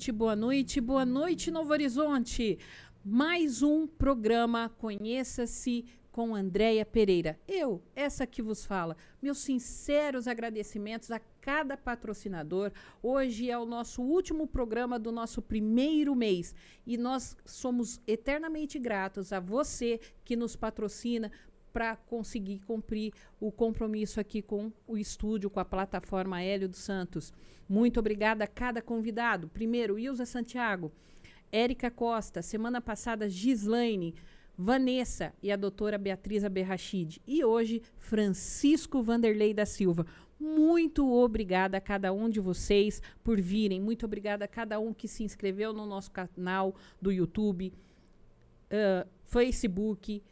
noite, boa noite, boa noite, Novo Horizonte. Mais um programa Conheça-se com Andréia Pereira. Eu, essa que vos fala. Meus sinceros agradecimentos a cada patrocinador. Hoje é o nosso último programa do nosso primeiro mês e nós somos eternamente gratos a você que nos patrocina, para conseguir cumprir o compromisso aqui com o estúdio, com a plataforma Hélio dos Santos. Muito obrigada a cada convidado. Primeiro, Ilza Santiago, Érica Costa, semana passada, Gislaine, Vanessa e a doutora Beatriz Aberrachid. E hoje, Francisco Vanderlei da Silva. Muito obrigada a cada um de vocês por virem. Muito obrigada a cada um que se inscreveu no nosso canal do YouTube, uh, Facebook.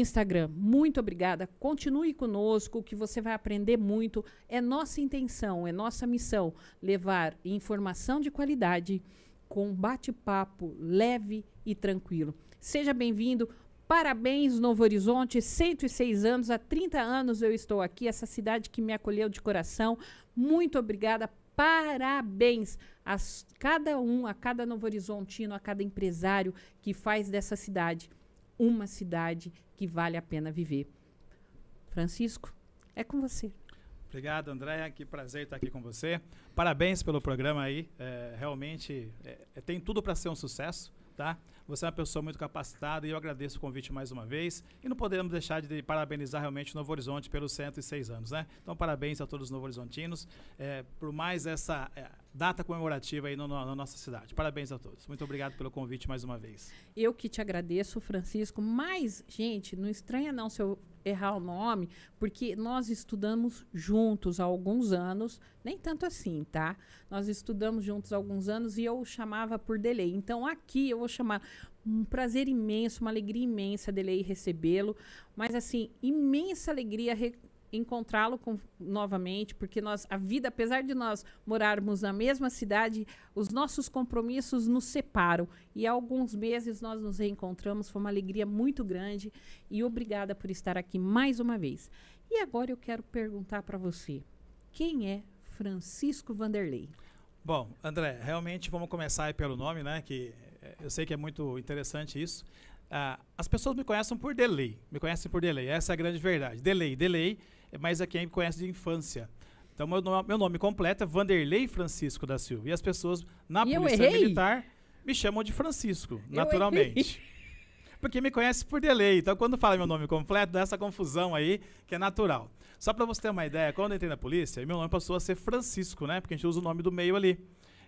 Instagram. Muito obrigada. Continue conosco, que você vai aprender muito. É nossa intenção, é nossa missão levar informação de qualidade com bate-papo leve e tranquilo. Seja bem-vindo. Parabéns, Novo Horizonte, 106 anos, há 30 anos eu estou aqui, essa cidade que me acolheu de coração. Muito obrigada, parabéns a cada um, a cada Novo Horizontino, a cada empresário que faz dessa cidade uma cidade que vale a pena viver. Francisco, é com você. Obrigado, Andréia. Que prazer estar aqui com você. Parabéns pelo programa aí. É, realmente é, é tem tudo para ser um sucesso, tá? Você é uma pessoa muito capacitada e eu agradeço o convite mais uma vez. E não podemos deixar de parabenizar realmente o Novo Horizonte pelos 106 anos, né? Então, parabéns a todos os Novo Horizontinos é, por mais essa é, data comemorativa aí no, no, na nossa cidade. Parabéns a todos. Muito obrigado pelo convite mais uma vez. Eu que te agradeço, Francisco. Mas, gente, não estranha não se eu errar o nome, porque nós estudamos juntos há alguns anos, nem tanto assim, tá? Nós estudamos juntos há alguns anos e eu o chamava por delay. Então, aqui eu vou chamar um prazer imenso, uma alegria imensa dele recebê-lo, mas assim, imensa alegria re encontrá-lo novamente, porque nós, a vida, apesar de nós morarmos na mesma cidade, os nossos compromissos nos separam. E há alguns meses nós nos reencontramos, foi uma alegria muito grande e obrigada por estar aqui mais uma vez. E agora eu quero perguntar para você, quem é Francisco Vanderlei? Bom, André, realmente vamos começar pelo nome, né? Que eh, eu sei que é muito interessante isso. Uh, as pessoas me conhecem por delay, me conhecem por delay, essa é a grande verdade. Delay, delay mas é quem me conhece de infância. Então, meu nome, meu nome completo é Vanderlei Francisco da Silva. E as pessoas na e Polícia Militar me chamam de Francisco, eu naturalmente. Errei. Porque me conhece por delay. Então, quando fala meu nome completo, dá essa confusão aí, que é natural. Só para você ter uma ideia, quando eu entrei na polícia, meu nome passou a ser Francisco, né? Porque a gente usa o nome do meio ali.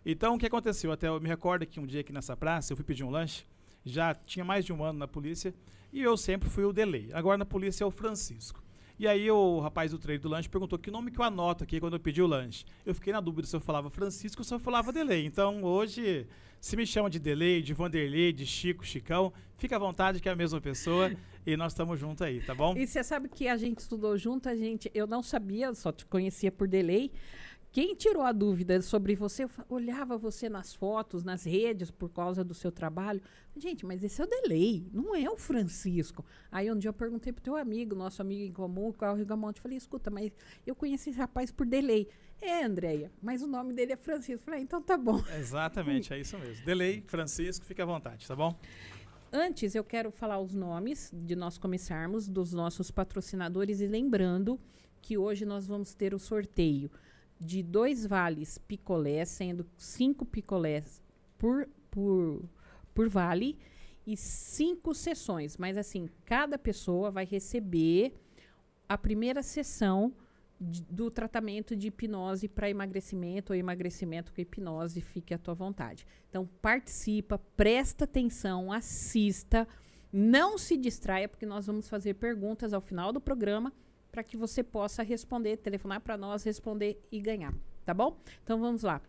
Então, o que aconteceu? Até eu me recordo que um dia aqui nessa praça, eu fui pedir um lanche, já tinha mais de um ano na polícia, e eu sempre fui o delay. Agora na polícia é o Francisco. E aí o rapaz do trailer do lanche perguntou que nome que eu anoto aqui quando eu pedi o lanche. Eu fiquei na dúvida se eu falava Francisco ou se eu falava Delay. Então hoje, se me chama de Delay, de Vanderlei, de Chico, Chicão, fica à vontade que é a mesma pessoa e nós estamos juntos aí, tá bom? E você sabe que a gente estudou junto, a gente, eu não sabia, só te conhecia por Delay. Quem tirou a dúvida sobre você, olhava você nas fotos, nas redes, por causa do seu trabalho. Gente, mas esse é o Delay, não é o Francisco. Aí um dia eu perguntei pro teu amigo, nosso amigo em comum, é o Carl Rigamonte, falei, escuta, mas eu conheci esse rapaz por Delay. É, Andréia, mas o nome dele é Francisco. Falei, ah, então tá bom. Exatamente, é isso mesmo. Delay, Francisco, fica à vontade, tá bom? Antes, eu quero falar os nomes de nós começarmos, dos nossos patrocinadores, e lembrando que hoje nós vamos ter o sorteio de dois vales picolés, sendo cinco picolés por, por, por vale e cinco sessões. Mas assim, cada pessoa vai receber a primeira sessão de, do tratamento de hipnose para emagrecimento ou emagrecimento com hipnose, fique à tua vontade. Então participa, presta atenção, assista, não se distraia porque nós vamos fazer perguntas ao final do programa para que você possa responder, telefonar para nós, responder e ganhar, tá bom? Então vamos lá.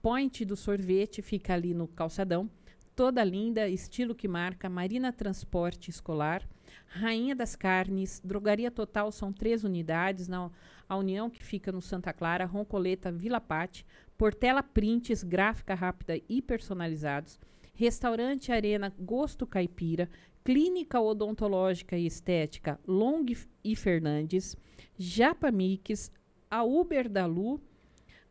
Point do sorvete fica ali no calçadão, toda linda, estilo que marca, Marina Transporte Escolar, Rainha das Carnes, Drogaria Total são três unidades, na, a União que fica no Santa Clara, Roncoleta, Vila Pate, Portela Prints, gráfica rápida e personalizados, Restaurante Arena Gosto Caipira, Clínica Odontológica e Estética Long e Fernandes, Japa Mix, a Uber Dalu,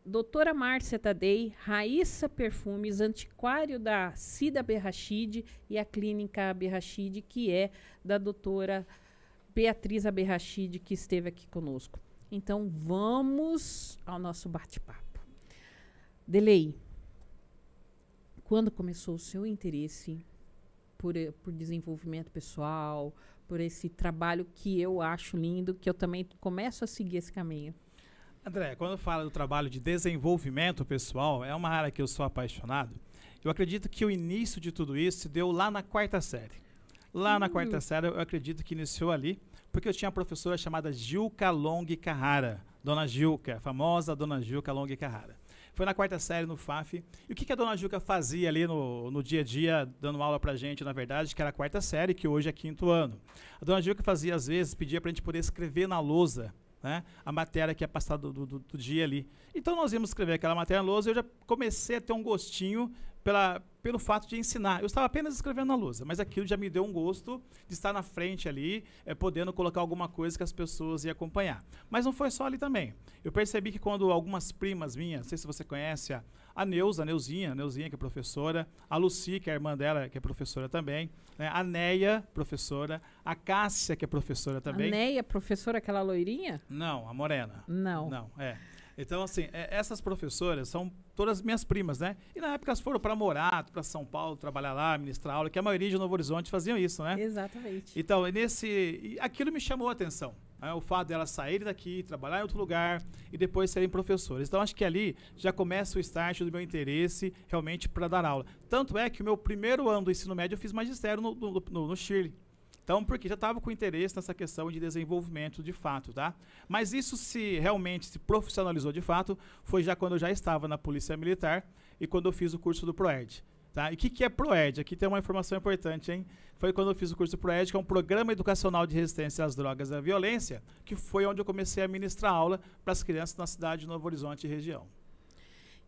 Doutora Márcia Tadei, Raíssa Perfumes, antiquário da Cida Berrachide e a Clínica Berrachide, que é da doutora Beatriz Berrachide, que esteve aqui conosco. Então, vamos ao nosso bate-papo. Delei, quando começou o seu interesse por, eh, por desenvolvimento pessoal, por esse trabalho que eu acho lindo, que eu também começo a seguir esse caminho. André, quando fala do trabalho de desenvolvimento pessoal, é uma área que eu sou apaixonado. Eu acredito que o início de tudo isso se deu lá na quarta série. Lá hum. na quarta série, eu acredito que iniciou ali, porque eu tinha uma professora chamada Gilca Long Carrara. Dona Gilca, famosa Dona Gilca Long Carrara. Foi na quarta série no FAF. E o que, que a dona Juca fazia ali no, no dia a dia, dando aula pra gente, na verdade, que era a quarta série, que hoje é quinto ano? A dona Juca fazia, às vezes, pedia pra gente poder escrever na lousa né? a matéria que é passada do, do, do, dia ali. Então nós íamos escrever aquela matéria na lousa, eu já comecei a ter um gostinho pela, pelo fato de ensinar. Eu estava apenas escrevendo na lousa, mas aquilo já me deu um gosto de estar na frente ali, é, podendo colocar alguma coisa que as pessoas iam acompanhar. Mas não foi só ali também. Eu percebi que quando algumas primas minhas, não sei se você conhece a, a Neuza, a Neuzinha, a Neuzinha que é professora, a Luci, que é a irmã dela, que é professora também, né? a Neia, professora, a Cássia, que é professora também. A Neia, professora, aquela loirinha? Não, a morena. Não. Não, é. Então, assim, é, essas professoras são todas minhas primas, né? E na época elas foram para Morato, para São Paulo, trabalhar lá, ministrar aula, que a maioria de Novo Horizonte faziam isso, né? Exatamente. Então, nesse, aquilo me chamou a atenção. É o fato delas saírem daqui, trabalhar em outro lugar e depois serem professores. Então acho que ali já começa o start do meu interesse realmente para dar aula. Tanto é que o meu primeiro ano do ensino médio eu fiz magistério no, no, no, no Chile. Então, porque já estava com interesse nessa questão de desenvolvimento de fato, tá? Mas isso se realmente se profissionalizou de fato foi já quando eu já estava na Polícia Militar e quando eu fiz o curso do PROERD. Tá? E o que, que é PROED? Aqui tem uma informação importante, hein? Foi quando eu fiz o curso PROED, que é um programa educacional de resistência às drogas e à violência, que foi onde eu comecei a ministrar aula para as crianças na cidade de Novo Horizonte e região.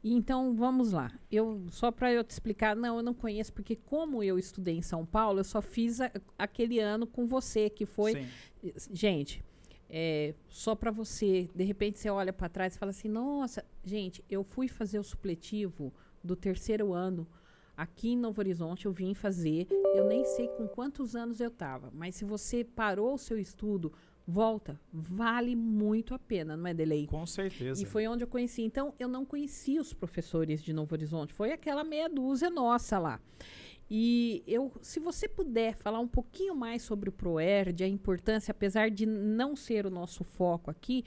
Então, vamos lá. Eu só para eu te explicar, não, eu não conheço porque como eu estudei em São Paulo, eu só fiz a, aquele ano com você que foi, Sim. gente, é, só para você, de repente você olha para trás e fala assim: "Nossa, gente, eu fui fazer o supletivo do terceiro ano aqui em Novo Horizonte eu vim fazer, eu nem sei com quantos anos eu estava, mas se você parou o seu estudo, volta, vale muito a pena, não é, delei? Com certeza. E foi onde eu conheci. Então, eu não conheci os professores de Novo Horizonte, foi aquela meia dúzia nossa lá. E eu, se você puder falar um pouquinho mais sobre o ProERD, a importância, apesar de não ser o nosso foco aqui,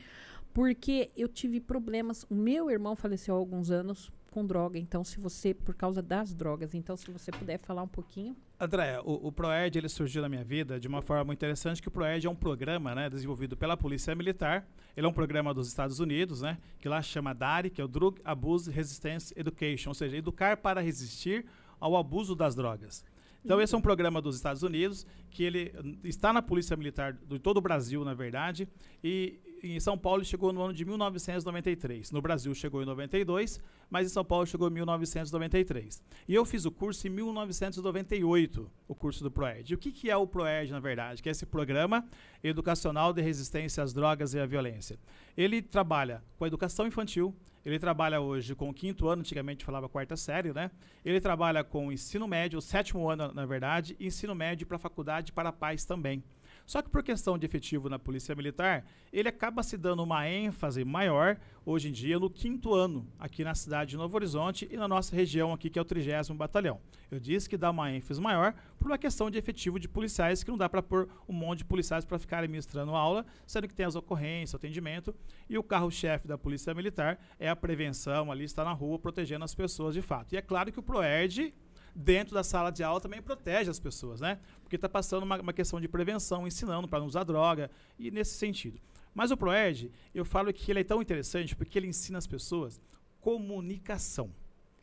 porque eu tive problemas. O meu irmão faleceu há alguns anos com droga. Então, se você, por causa das drogas, então se você puder falar um pouquinho. Andréia o, o ele surgiu na minha vida de uma forma muito interessante, que o PROED é um programa né, desenvolvido pela Polícia Militar. Ele é um programa dos Estados Unidos, né, que lá chama DARI, que é o Drug Abuse Resistance Education, ou seja, educar para resistir ao abuso das drogas. Então, esse é um programa dos Estados Unidos, que ele hum, está na Polícia Militar de todo o Brasil, na verdade, e em São Paulo chegou no ano de 1993. No Brasil chegou em 92, mas em São Paulo chegou em 1993. E eu fiz o curso em 1998, o curso do PROED. o que, que é o PROED, na verdade? Que é esse programa educacional de resistência às drogas e à violência. Ele trabalha com a educação infantil, ele trabalha hoje com o quinto ano, antigamente falava quarta série, né? Ele trabalha com o ensino médio, o sétimo ano, na verdade, e ensino médio para faculdade para pais também. Só que por questão de efetivo na Polícia Militar, ele acaba se dando uma ênfase maior hoje em dia no quinto ano aqui na cidade de Novo Horizonte e na nossa região aqui, que é o 30 Batalhão. Eu disse que dá uma ênfase maior por uma questão de efetivo de policiais, que não dá para pôr um monte de policiais para ficar administrando aula, sendo que tem as ocorrências, atendimento, e o carro-chefe da Polícia Militar é a prevenção ali, está na rua protegendo as pessoas de fato. E é claro que o PROERD dentro da sala de aula também protege as pessoas, né? Porque está passando uma, uma, questão de prevenção, ensinando para não usar droga e nesse sentido. Mas o ProEd, eu falo que ele é tão interessante porque ele ensina as pessoas comunicação.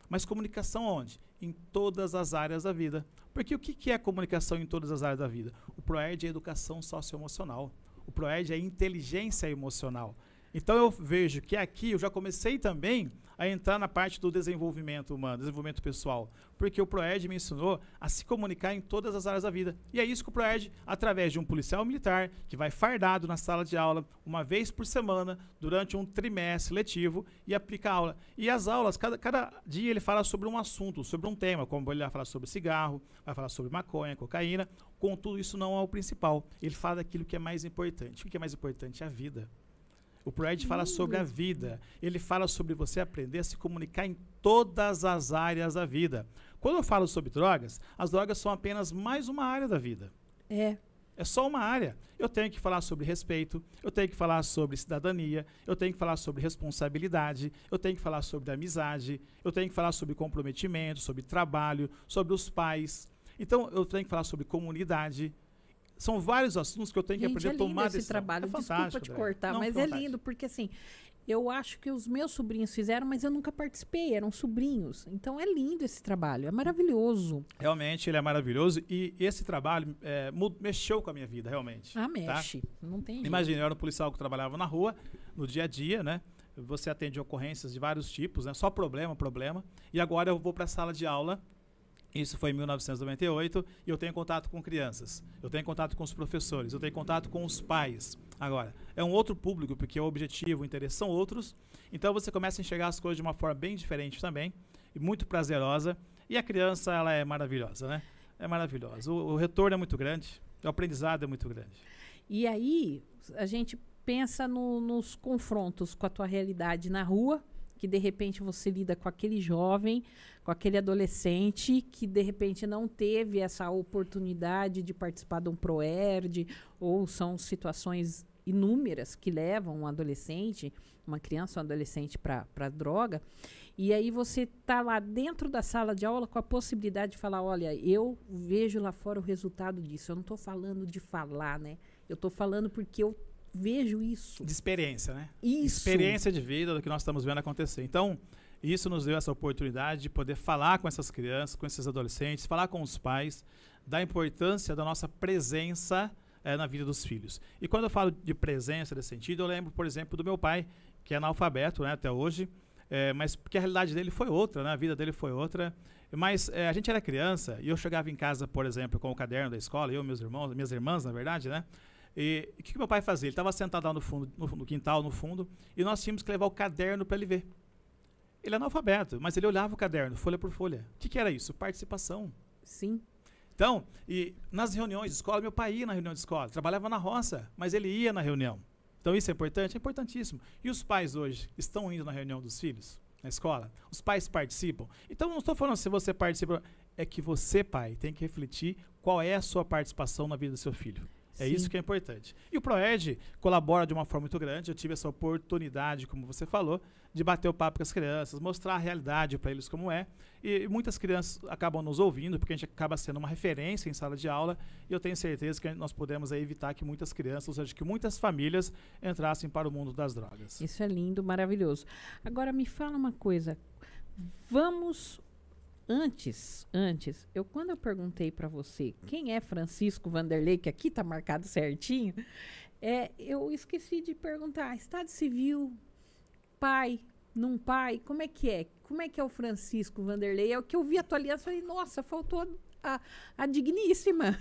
Mas comunicação onde? Em todas as áreas da vida. Porque o que, que é comunicação em todas as áreas da vida? O ProEd é educação socioemocional. O ProEd é inteligência emocional. Então eu vejo que aqui eu já comecei também a entrar na parte do desenvolvimento humano, desenvolvimento pessoal. Porque o PROED me ensinou a se comunicar em todas as áreas da vida. E é isso que o PROED, através de um policial militar, que vai fardado na sala de aula, uma vez por semana, durante um trimestre letivo, e aplica a aula. E as aulas, cada, cada dia ele fala sobre um assunto, sobre um tema, como ele vai falar sobre cigarro, vai falar sobre maconha, cocaína. Contudo, isso não é o principal. Ele fala daquilo que é mais importante. O que é mais importante? A vida. O Pride fala sobre a vida. Ele fala sobre você aprender a se comunicar em todas as áreas da vida. Quando eu falo sobre drogas, as drogas são apenas mais uma área da vida. É. É só uma área. Eu tenho que falar sobre respeito, eu tenho que falar sobre cidadania, eu tenho que falar sobre responsabilidade, eu tenho que falar sobre amizade, eu tenho que falar sobre comprometimento, sobre trabalho, sobre os pais. Então, eu tenho que falar sobre comunidade, são vários assuntos que eu tenho Gente, que é aprender é a tomar esse decisão. trabalho. É Desculpa te cortar, Não, mas é lindo porque assim, eu acho que os meus sobrinhos fizeram, mas eu nunca participei, eram sobrinhos. Então é lindo esse trabalho, é maravilhoso. Realmente ele é maravilhoso e esse trabalho é, mexeu com a minha vida, realmente. Ah, tá? mexe. Tá? Não tem. Imagina, eu era um policial que trabalhava na rua, no dia a dia, né? Você atende ocorrências de vários tipos, né? Só problema, problema. E agora eu vou para a sala de aula isso foi em 1998 e eu tenho contato com crianças, eu tenho contato com os professores, eu tenho contato com os pais. Agora, é um outro público, porque é o objetivo, o interesse são outros, então você começa a enxergar as coisas de uma forma bem diferente também, e muito prazerosa. E a criança, ela é maravilhosa, né? É maravilhosa. O, o retorno é muito grande, o aprendizado é muito grande. E aí, a gente pensa no, nos confrontos com a tua realidade na rua, que de repente você lida com aquele jovem com aquele adolescente que de repente não teve essa oportunidade de participar de um ProERD, ou são situações inúmeras que levam um adolescente, uma criança, um adolescente para droga. E aí você está lá dentro da sala de aula com a possibilidade de falar, olha, eu vejo lá fora o resultado disso. Eu não estou falando de falar, né? Eu estou falando porque eu vejo isso. De experiência, né? Isso. Experiência de vida do que nós estamos vendo acontecer. Então, isso nos deu essa oportunidade de poder falar com essas crianças, com esses adolescentes, falar com os pais da importância da nossa presença é, na vida dos filhos. E quando eu falo de presença nesse sentido, eu lembro, por exemplo, do meu pai, que é analfabeto né, até hoje, é, mas porque a realidade dele foi outra, né, a vida dele foi outra. Mas é, a gente era criança e eu chegava em casa, por exemplo, com o caderno da escola, eu, meus irmãos, minhas irmãs, na verdade, né? E o que, que, meu pai fazia? Ele estava sentado lá no fundo, no, no quintal, no fundo, e nós tínhamos que levar o caderno para ele ver. Ele é analfabeto, mas ele olhava o caderno, folha por folha. O que, que era isso? Participação. Sim. Então, e nas reuniões de escola, meu pai ia na reunião de escola, trabalhava na roça, mas ele ia na reunião. Então isso é importante? É importantíssimo. E os pais hoje estão indo na reunião dos filhos, na escola? Os pais participam? Então não estou falando se você participa, é que você, pai, tem que refletir qual é a sua participação na vida do seu filho. É Sim. isso que é importante. E o ProEd colabora de uma forma muito grande. Eu tive essa oportunidade, como você falou, de bater o papo com as crianças, mostrar a realidade para eles como é. E, muitas crianças acabam nos ouvindo, porque a gente acaba sendo uma referência em sala de aula. E eu tenho certeza que nós podemos aí, evitar que muitas crianças, ou seja, que muitas famílias entrassem para o mundo das drogas. Isso é lindo, maravilhoso. Agora me fala uma coisa. Vamos antes, antes, eu quando eu perguntei para você quem é Francisco Vanderlei, que aqui está marcado certinho, é, eu esqueci de perguntar, Estado Civil, pai, num pai, como é que é? Como é que é o Francisco Vanderlei? É o que eu vi a tua aliança e nossa, faltou a, a digníssima.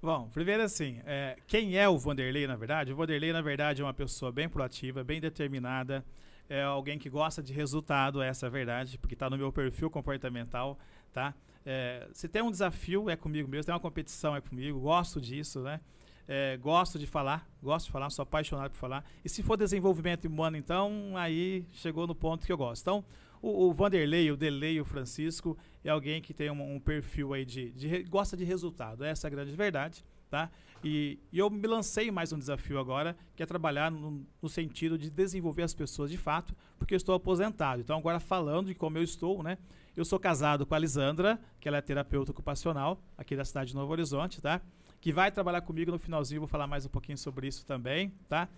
Bom, primeiro assim, é, quem é o Vanderlei, na verdade? O Vanderlei, na verdade, é uma pessoa bem proativa, bem determinada, é alguém que gosta de resultado, essa é a verdade, porque está no meu perfil comportamental, tá? É, se tem um desafio, é comigo mesmo, se tem uma competição, é comigo, gosto disso, né? É, gosto de falar, gosto de falar, sou apaixonado por falar. E se for desenvolvimento humano, então, aí chegou no ponto que eu gosto. Então, o, o Vanderlei, o Delei, o Francisco, é alguém que tem um, um perfil aí de, de, de, gosta de resultado, essa é a grande verdade, tá? E, e, eu me lancei mais um desafio agora, que é trabalhar no, no, sentido de desenvolver as pessoas de fato, porque eu estou aposentado. Então, agora falando de como eu estou, né? Eu sou casado com a Lisandra, que ela é terapeuta ocupacional aqui da cidade de Novo Horizonte, tá? Que vai trabalhar comigo no finalzinho, vou falar mais um pouquinho sobre isso também, tá?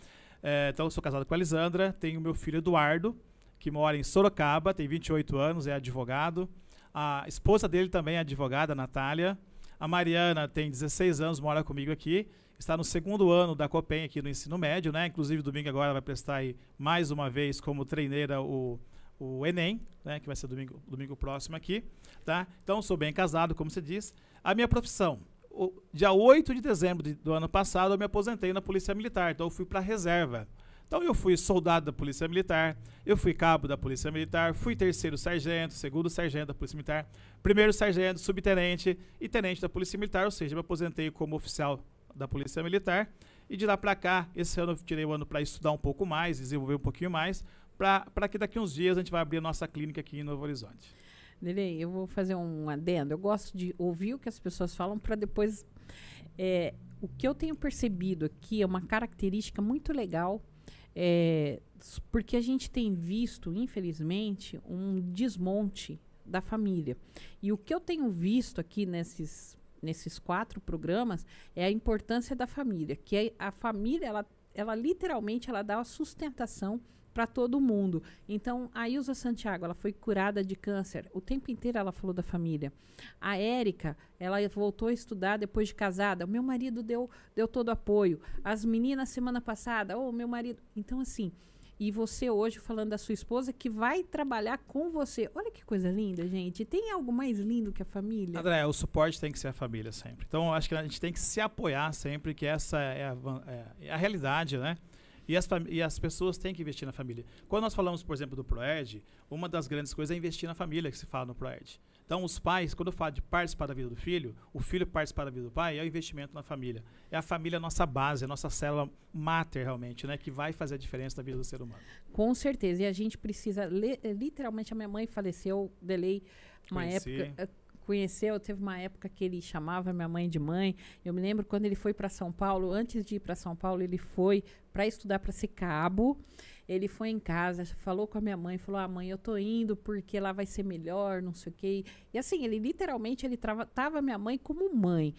É, então, eu sou casado com a Lisandra, tenho meu filho Eduardo, que mora em Sorocaba, tem 28 anos, é advogado. A esposa dele também é advogada, a Natália. A Mariana tem 16 anos, mora comigo aqui, está no segundo ano da Copen aqui no ensino médio, né? Inclusive domingo agora vai prestar aí mais uma vez como treineira o o Enem, né, que vai ser domingo, domingo próximo aqui, tá? Então, sou bem casado, como você diz. A minha profissão, o, dia 8 de dezembro de, do ano passado, eu me aposentei na Polícia Militar, então eu fui para a reserva. Então eu fui soldado da Polícia Militar, eu fui cabo da Polícia Militar, fui terceiro sargento, segundo sargento da Polícia Militar, primeiro sargento, subtenente e tenente da Polícia Militar, ou seja, me aposentei como oficial da Polícia Militar. E de lá para cá, esse ano eu tirei o ano para estudar um pouco mais, desenvolver um pouquinho mais, para que daqui uns dias a gente vai abrir a nossa clínica aqui em Novo Horizonte. Nerei, eu vou fazer um adendo. Eu gosto de ouvir o que as pessoas falam para depois. É, o que eu tenho percebido aqui é uma característica muito legal é, porque a gente tem visto, infelizmente, um desmonte da família. E o que eu tenho visto aqui nesses, nesses quatro programas é a importância da família, que a, família ela, ela literalmente ela dá a sustentação para todo mundo. Então, a Ilza Santiago, ela foi curada de câncer. O tempo inteiro ela falou da família. A Érica, ela voltou a estudar depois de casada. O meu marido deu, deu todo apoio. As meninas, semana passada, o oh, meu marido. Então, assim, e você hoje falando da sua esposa que vai trabalhar com você. Olha que coisa linda, gente. Tem algo mais lindo que a família? André, o suporte tem que ser a família sempre. Então, acho que a gente tem que se apoiar sempre, que essa é a, é, é a realidade, né? E as, e as pessoas têm que investir na família. Quando nós falamos, por exemplo, do PROED, uma das grandes coisas é investir na família, que se fala no PROED. Então, os pais, quando eu falo de participar da vida do filho, o filho participar da vida do pai é o investimento na família. É a família a nossa base, a nossa célula mater, realmente, né? Que vai fazer a diferença na vida do ser humano. Com certeza. E a gente precisa, literalmente, a minha mãe faleceu, delay uma Conheci. época eh, conheceu, teve uma época que ele chamava minha mãe de mãe. Eu me lembro quando ele foi para São Paulo, antes de ir para São Paulo, ele foi para estudar para ser cabo. Ele foi em casa, falou com a minha mãe, falou: "Ah, mãe, eu tô indo porque lá vai ser melhor, não sei o quê". E assim, ele literalmente ele tratava minha mãe como mãe.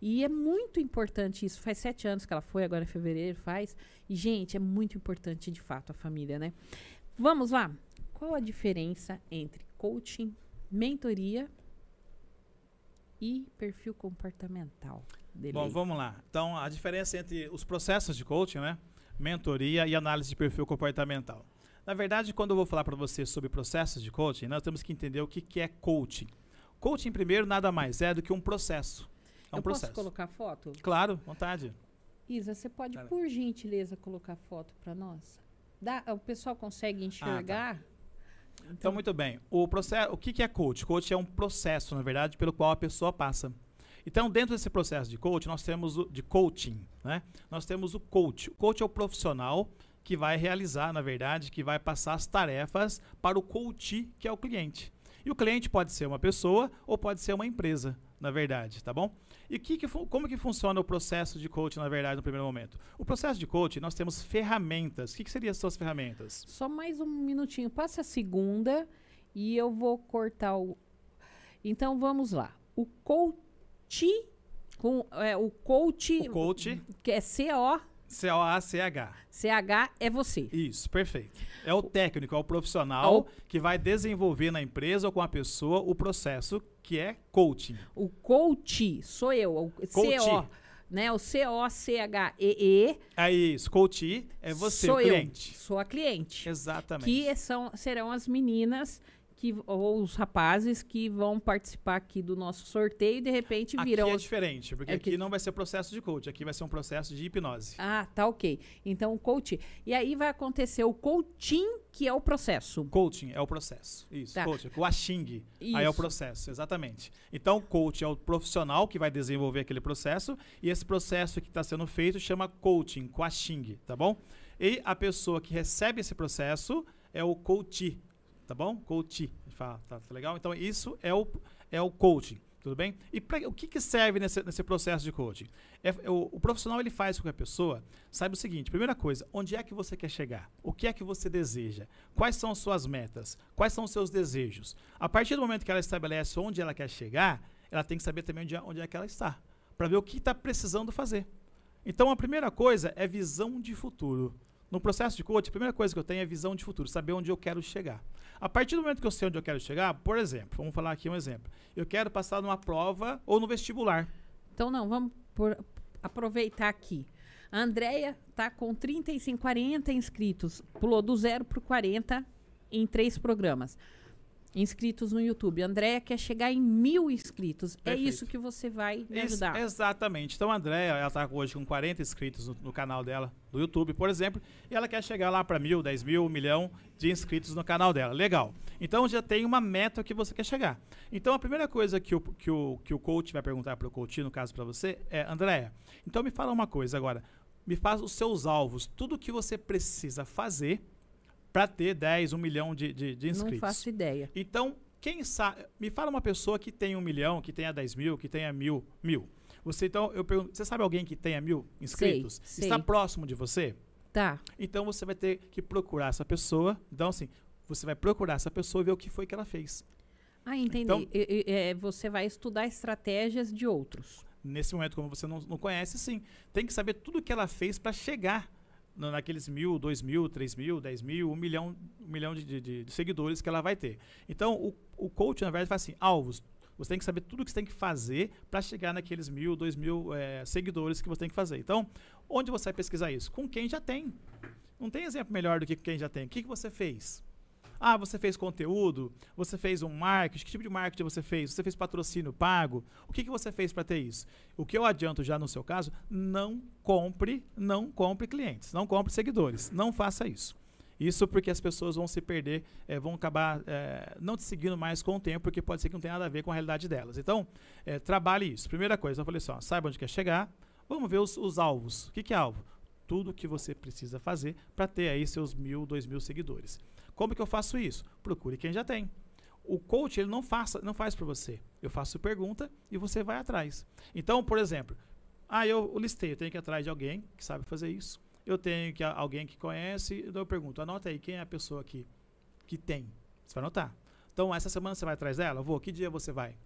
E é muito importante isso. Faz sete anos que ela foi, agora em é fevereiro faz. E, gente, é muito importante de fato a família, né? Vamos lá. Qual a diferença entre coaching, mentoria e perfil comportamental. Dele. Bom, vamos lá. Então, a diferença entre os processos de coaching, né? Mentoria e análise de perfil comportamental. Na verdade, quando eu vou falar para você sobre processos de coaching, nós temos que entender o que, que é coaching. Coaching, primeiro, nada mais é do que um processo. É um eu processo. Posso colocar foto? Claro, vontade. Isa, você pode, Cara. por gentileza, colocar foto para nós? Dá, o pessoal consegue ah, enxergar? Ah, tá. Então, então muito bem. O, processo, o que, que é coach? Coach é um processo, na verdade, pelo qual a pessoa passa. Então, dentro desse processo de coach, nós temos o, de coaching, né? Nós temos o coach. O coach é o profissional que vai realizar, na verdade, que vai passar as tarefas para o coach, que é o cliente. E o cliente pode ser uma pessoa ou pode ser uma empresa na verdade, tá bom? E que que, como que funciona o processo de coaching, na verdade, no primeiro momento? O processo de coaching, nós temos ferramentas. O que, que seriam as suas ferramentas? Só mais um minutinho. Passa a segunda e eu vou cortar o... Então, vamos lá. O coach... Com, é, o coach... O coach... Que é C-O... C-O-A-C-H. CH é você. Isso, perfeito. É o técnico, é o profissional é o... que vai desenvolver na empresa ou com a pessoa o processo que é coaching. O coach sou eu, o coach. CO, né? O C O C H E E. É isso, coach é você, sou cliente. Eu, sou a cliente. Exatamente. Que são serão as meninas que ou os rapazes que vão participar aqui do nosso sorteio e de repente viram. Aqui é diferente, porque é aqui que... não vai ser processo de coach, aqui vai ser um processo de hipnose. Ah, tá ok. Então o coach. E aí vai acontecer o coaching, que é o processo. Coaching é o processo. Isso. Tá. Coaching. Coaching. Isso. Aí é o processo, exatamente. Então o coach é o profissional que vai desenvolver aquele processo e esse processo que está sendo feito chama coaching, coaching, tá bom? E a pessoa que recebe esse processo é o coach Tá bom? Coach. Fala, tá, tá, legal? Então, isso é o, é o coaching. Tudo bem? E pra, o que, que serve nesse, nesse processo de coaching? É, é, o, o, profissional ele faz com que a pessoa saiba o seguinte: primeira coisa, onde é que você quer chegar? O que é que você deseja? Quais são as suas metas? Quais são os seus desejos? A partir do momento que ela estabelece onde ela quer chegar, ela tem que saber também onde, é, onde é que ela está, para ver o que está precisando fazer. Então, a primeira coisa é visão de futuro. No processo de coaching, a primeira coisa que eu tenho é visão de futuro, saber onde eu quero chegar. A partir do momento que eu sei onde eu quero chegar, por exemplo, vamos falar aqui um exemplo. Eu quero passar numa prova ou no vestibular. Então, não, vamos por, aproveitar aqui. A Andrea está com 35, 40 inscritos. Pulou do zero para 40 em três programas inscritos no YouTube. Andréia quer chegar em mil inscritos. É Perfeito. É isso que você vai me ajudar. Ex exatamente. Então, a Andréia, ela está hoje com 40 inscritos no, no, canal dela, do YouTube, por exemplo, e ela quer chegar lá para mil, dez mil, um milhão de inscritos no canal dela. Legal. Então, já tem uma meta que você quer chegar. Então, a primeira coisa que o, que o, que o coach vai perguntar para o coach, no caso para você, é, Andréia, então me fala uma coisa agora. Me faz os seus alvos, tudo que você precisa fazer para ter 10, 1 milhão de, de, de, inscritos. Não faço ideia. Então, quem sabe. Me fala uma pessoa que tem 1 milhão, que tenha 10 mil, que tenha mil, mil. Você, então, eu pergunto, você sabe alguém que tenha mil inscritos? Sei, Está sei. próximo de você? Tá. Então você vai ter que procurar essa pessoa. Então, assim, você vai procurar essa pessoa e ver o que foi que ela fez. Ah, entendi. Então, e, e, é, você vai estudar estratégias de outros. Nesse momento, como você não, não conhece, sim. Tem que saber tudo o que ela fez para chegar no, naqueles mil, dois mil, três mil, dez mil, um milhão, um milhão de, de, de seguidores que ela vai ter. Então, o, o coach, na verdade, faz assim, alvos. Você tem que saber tudo o que você tem que fazer para chegar naqueles mil, dois mil é, seguidores que você tem que fazer. Então, onde você vai pesquisar isso? Com quem já tem. Não tem exemplo melhor do que quem já tem. O que, que você fez? Ah, você fez conteúdo? Você fez um marketing? Que tipo de marketing você fez? Você fez patrocínio pago? O que, que você fez para ter isso? O que eu adianto já no seu caso, não compre, não compre clientes, não compre seguidores. Não faça isso. Isso porque as pessoas vão se perder, é, vão acabar é, não te seguindo mais com o tempo, porque pode ser que não tenha nada a ver com a realidade delas. Então, é, trabalhe isso. Primeira coisa, eu falei só, assim, saiba onde quer chegar, vamos ver os, os alvos. O que, que é alvo? Tudo que você precisa fazer para ter aí seus mil, dois mil seguidores. Como que eu faço isso? Procure quem já tem. O coach ele não, faz não faz para você. Eu faço pergunta e você vai atrás. Então, por exemplo, ah, eu listei, eu tenho que ir atrás de alguém que sabe fazer isso. Eu tenho que alguém que conhece, então eu pergunto, anota aí quem é a pessoa que que tem. Você vai anotar. Então, essa semana você vai atrás dela? Vou, que dia você vai?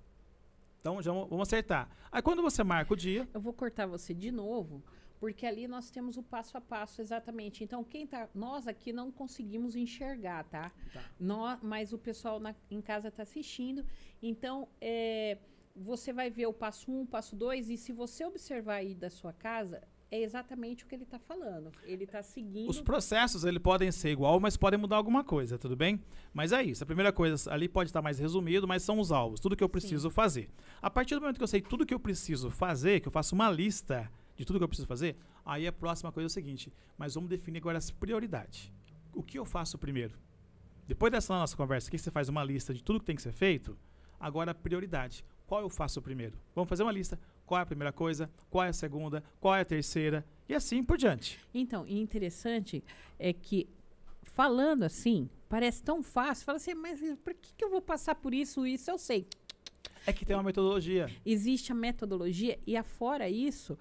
Então, já vamos acertar. Aí quando você marca o dia. Eu vou cortar você de novo, porque ali nós temos o passo a passo exatamente. Então, quem tá, nós aqui não conseguimos enxergar, tá? tá. Nós, mas o pessoal na, em casa está assistindo. Então, é, você vai ver o passo 1, um, o passo 2, e se você observar aí da sua casa, é exatamente o que ele está falando. Ele está seguindo. Os processos ele podem ser igual, mas podem mudar alguma coisa, tudo bem? Mas é isso. A primeira coisa ali pode estar tá mais resumido, mas são os alvos, tudo que eu preciso Sim. fazer. A partir do momento que eu sei tudo que eu preciso fazer, que eu faço uma lista de tudo que eu preciso fazer, aí a próxima coisa é o seguinte: mas vamos definir agora as prioridades. O que eu faço primeiro? Depois dessa nossa conversa aqui, você faz uma lista de tudo que tem que ser feito. Agora, prioridade. Qual eu faço primeiro? Vamos fazer uma lista. Qual é a primeira coisa? Qual é a segunda? Qual é a terceira? E assim por diante. Então, e interessante é que, falando assim, parece tão fácil. Fala assim, mas por que, que eu vou passar por isso? Isso eu sei. É que tem uma metodologia. Existe a metodologia e afora isso,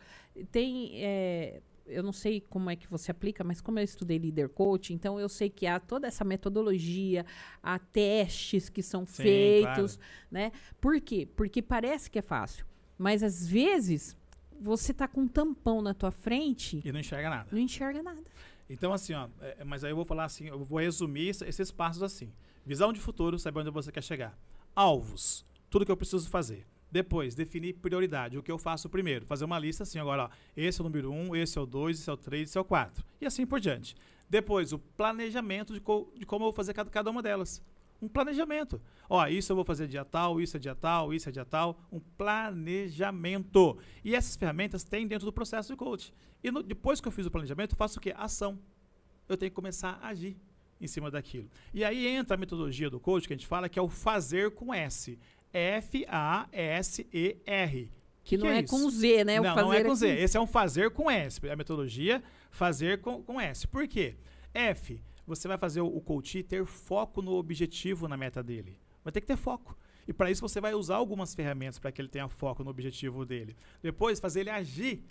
tem. É, eu não sei como é que você aplica, mas como eu estudei líder coach, então eu sei que há toda essa metodologia, há testes que são Sim, feitos, claro. né? Por quê? Porque parece que é fácil, mas às vezes você tá com um tampão na tua frente e não enxerga nada. Não enxerga nada. Então assim, ó, é, é mas aí eu vou falar assim, eu vou resumir esses passos assim. Visão de futuro, saber onde você quer chegar. Alvos tudo que eu preciso fazer. Depois, definir prioridade, o que eu faço primeiro. Fazer uma lista assim, agora, ó, esse é o número 1, um, esse é o 2, esse é o 3, esse é o 4. E assim por diante. Depois, o planejamento de, co de como eu vou fazer cada, cada uma delas. Um planejamento. Ó, isso eu vou fazer dia tal, isso é dia tal, isso é dia tal. Um planejamento. E essas ferramentas tem dentro do processo de coach. E no, depois que eu fiz o planejamento, eu faço o quê? Ação. Eu tenho que começar a agir em cima daquilo. E aí entra a metodologia do coach que a gente fala, que é o fazer com S. F-A-S-E-R. Que, que não é, é com Z, né? O não, não é, é com Z. Esse é um fazer com S. a metodologia fazer com, com S. Por quê? F, você vai fazer o, o coach ter foco no objetivo, na meta dele. Vai ter que ter foco. E para isso você vai usar algumas ferramentas para que ele tenha foco no objetivo dele. Depois, fazer ele agir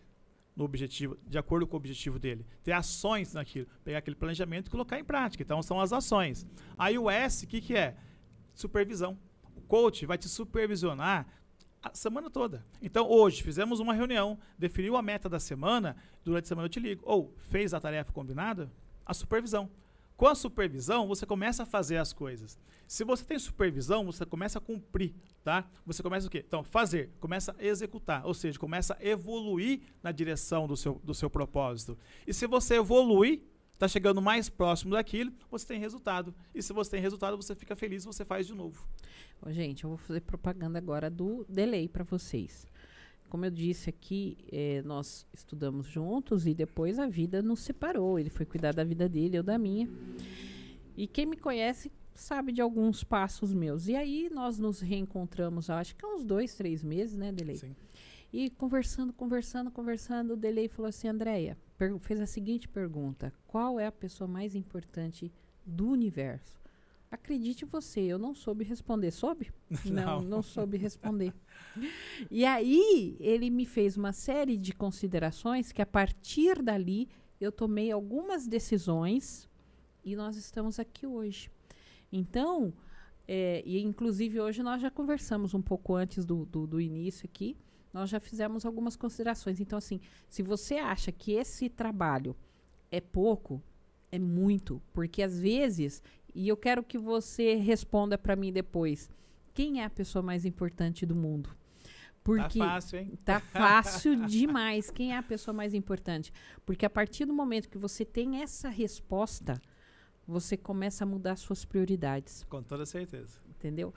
no objetivo, de acordo com o objetivo dele. Ter ações naquilo. Pegar aquele planejamento e colocar em prática. Então, são as ações. Aí o S, o que, que é? Supervisão coach vai te supervisionar a semana toda. Então, hoje, fizemos uma reunião, definiu a meta da semana, durante a semana eu te ligo. Ou, fez a tarefa combinada? A supervisão. Com a supervisão, você começa a fazer as coisas. Se você tem supervisão, você começa a cumprir, tá? Você começa o quê? Então, fazer, começa a executar, ou seja, começa a evoluir na direção do seu, do seu propósito. E se você evolui, está chegando mais próximo daquilo, você tem resultado. E se você tem resultado, você fica feliz, você faz de novo gente, eu vou fazer propaganda agora do delay para vocês. Como eu disse aqui, é, nós estudamos juntos e depois a vida nos separou. Ele foi cuidar da vida dele, eu da minha. E quem me conhece sabe de alguns passos meus. E aí nós nos reencontramos, acho que há uns dois, três meses, né, delay? Sim. E conversando, conversando, conversando, o delay falou assim, Andréia, fez a seguinte pergunta, qual é a pessoa mais importante do universo? Acredite você, eu não soube responder. Soube? Não, não, não soube responder. e aí ele me fez uma série de considerações que a partir dali eu tomei algumas decisões e nós estamos aqui hoje. Então, é, e inclusive hoje nós já conversamos um pouco antes do, do, do início aqui, nós já fizemos algumas considerações. Então, assim, se você acha que esse trabalho é pouco, é muito, porque às vezes e eu quero que você responda para mim depois. Quem é a pessoa mais importante do mundo? Tá Porque tá fácil, hein? Tá fácil demais. Quem é a pessoa mais importante? Porque a partir do momento que você tem essa resposta, você começa a mudar suas prioridades. Com toda certeza. Entendeu?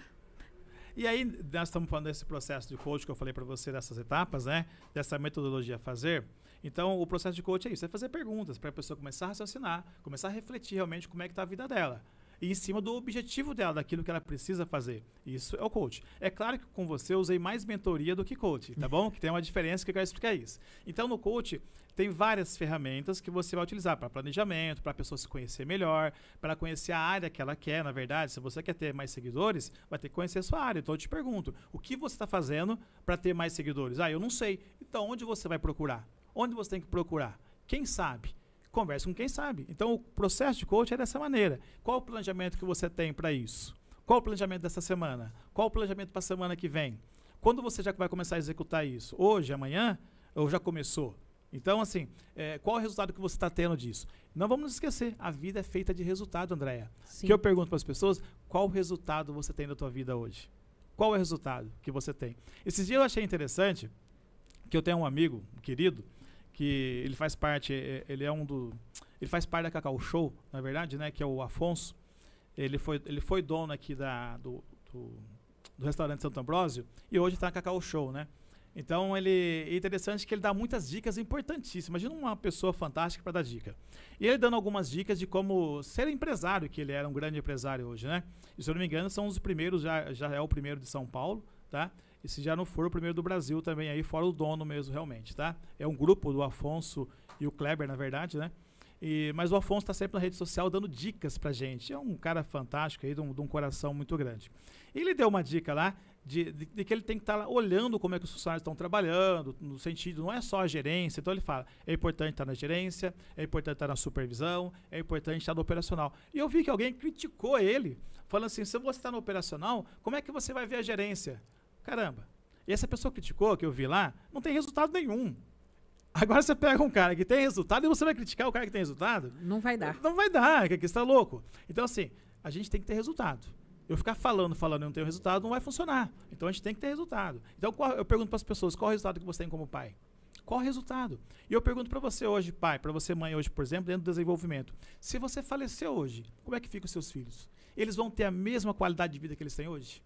E aí, nós estamos falando desse processo de coaching que eu falei para você, dessas etapas, né? Dessa metodologia fazer. Então, o processo de coaching é isso: é fazer perguntas para a pessoa começar a raciocinar, começar a refletir realmente como é que está a vida dela e em cima do objetivo dela, daquilo que ela precisa fazer. Isso é o coach. É claro que com você eu usei mais mentoria do que coach, tá bom? que tem uma diferença que eu quero explicar isso. Então, no coach, tem várias ferramentas que você vai utilizar para planejamento, para a pessoa se conhecer melhor, para conhecer a área que ela quer, na verdade. Se você quer ter mais seguidores, vai ter que conhecer a sua área. Então, eu te pergunto, o que você está fazendo para ter mais seguidores? Ah, eu não sei. Então, onde você vai procurar? Onde você tem que procurar? Quem sabe? Converse com quem sabe. Então, o processo de coaching é dessa maneira. Qual o planejamento que você tem para isso? Qual o planejamento dessa semana? Qual o planejamento para a semana que vem? Quando você já vai começar a executar isso? Hoje, amanhã? Ou já começou? Então, assim, é, qual o resultado que você está tendo disso? Não vamos nos esquecer, a vida é feita de resultado, O Que eu pergunto para as pessoas, qual o resultado você tem na tua vida hoje? Qual é o resultado que você tem? Esses dias eu achei interessante que eu tenho um amigo um querido, que ele faz parte, é, é, ele é um do, ele faz parte da Cacau Show, na é verdade, né, que é o Afonso. Ele foi, ele foi dono aqui da, do, do, do restaurante Santo Ambrósio e hoje está na Cacau Show, né? Então ele é interessante que ele dá muitas dicas importantíssimas. Imagina uma pessoa fantástica para dar dica. E ele dando algumas dicas de como ser empresário, que ele era um grande empresário hoje, né? E, se eu não me engano, são os primeiros, já, já é o primeiro de São Paulo, tá? E se já não for o primeiro do Brasil também aí, fora o dono mesmo, realmente, tá? É um grupo do Afonso e o Kleber, na verdade, né? E, mas o Afonso está sempre na rede social dando dicas pra gente. É um cara fantástico aí, de um, de um coração muito grande. Ele deu uma dica lá de, de, de que ele tem que estar tá olhando como é que os funcionários estão trabalhando, no sentido, não é só a gerência. Então ele fala, é importante estar tá na gerência, é importante estar tá na supervisão, é importante estar tá no operacional. E eu vi que alguém criticou ele, falando assim, se você está no operacional, como é que você vai ver a gerência? Caramba, essa pessoa criticou, que eu vi lá, não tem resultado nenhum. Agora você pega um cara que tem resultado e você vai criticar o cara que tem resultado? Não vai dar. Não vai dar, que está louco. Então, assim, a gente tem que ter resultado. Eu ficar falando, falando e não ter resultado não vai funcionar. Então a gente tem que ter resultado. Então qual, eu pergunto para as pessoas: qual o resultado que você tem como pai? Qual o resultado? E eu pergunto para você hoje, pai, para você, mãe, hoje, por exemplo, dentro do desenvolvimento: se você falecer hoje, como é que ficam os seus filhos? Eles vão ter a mesma qualidade de vida que eles têm hoje?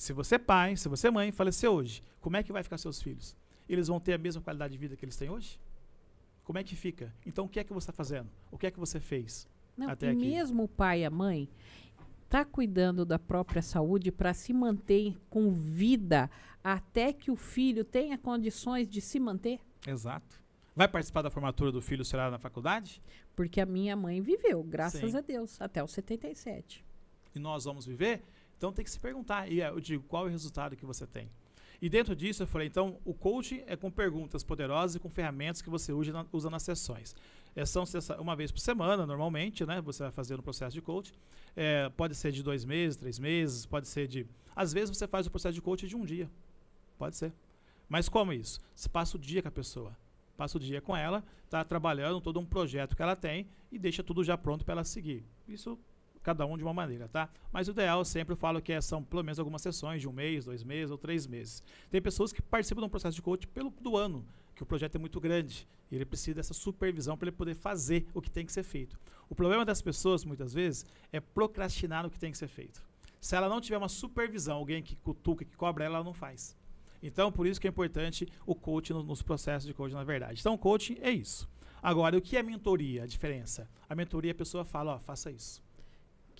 Se você é pai, se você é mãe, faleceu assim, hoje, como é que vai ficar seus filhos? Eles vão ter a mesma qualidade de vida que eles têm hoje? Como é que fica? Então, o que é que você está fazendo? O que é que você fez? Não, até aqui? mesmo o pai e a mãe está cuidando da própria saúde para se manter com vida até que o filho tenha condições de se manter? Exato. Vai participar da formatura do filho, será na faculdade? Porque a minha mãe viveu, graças Sim. a Deus, até os 77. E nós vamos viver? Então tem que se perguntar. E é, eu digo, qual é o resultado que você tem? E dentro disso eu falei, então o coaching é com perguntas poderosas e com ferramentas que você usa, na, usa nas sessões. É, são uma vez por semana, normalmente, né? Você vai fazer um processo de coaching. É, pode ser de dois meses, três meses, pode ser de. Às vezes você faz o processo de coaching de um dia. Pode ser. Mas como isso? Você passa o dia com a pessoa. Passa o dia com ela, está trabalhando todo um projeto que ela tem e deixa tudo já pronto para ela seguir. Isso cada um de uma maneira, tá? Mas o ideal, eu sempre falo que é, são pelo menos algumas sessões de um mês, dois meses ou três meses. Tem pessoas que participam de um processo de coach pelo do ano, que o projeto é muito grande e ele precisa dessa supervisão para ele poder fazer o que tem que ser feito. O problema das pessoas, muitas vezes, é procrastinar no que tem que ser feito. Se ela não tiver uma supervisão, alguém que cutuca, que cobra ela, ela não faz. Então, por isso que é importante o coaching nos processos de coaching, na verdade. Então, coaching é isso. Agora, o que é mentoria? A diferença? A mentoria, a pessoa fala, ó, faça isso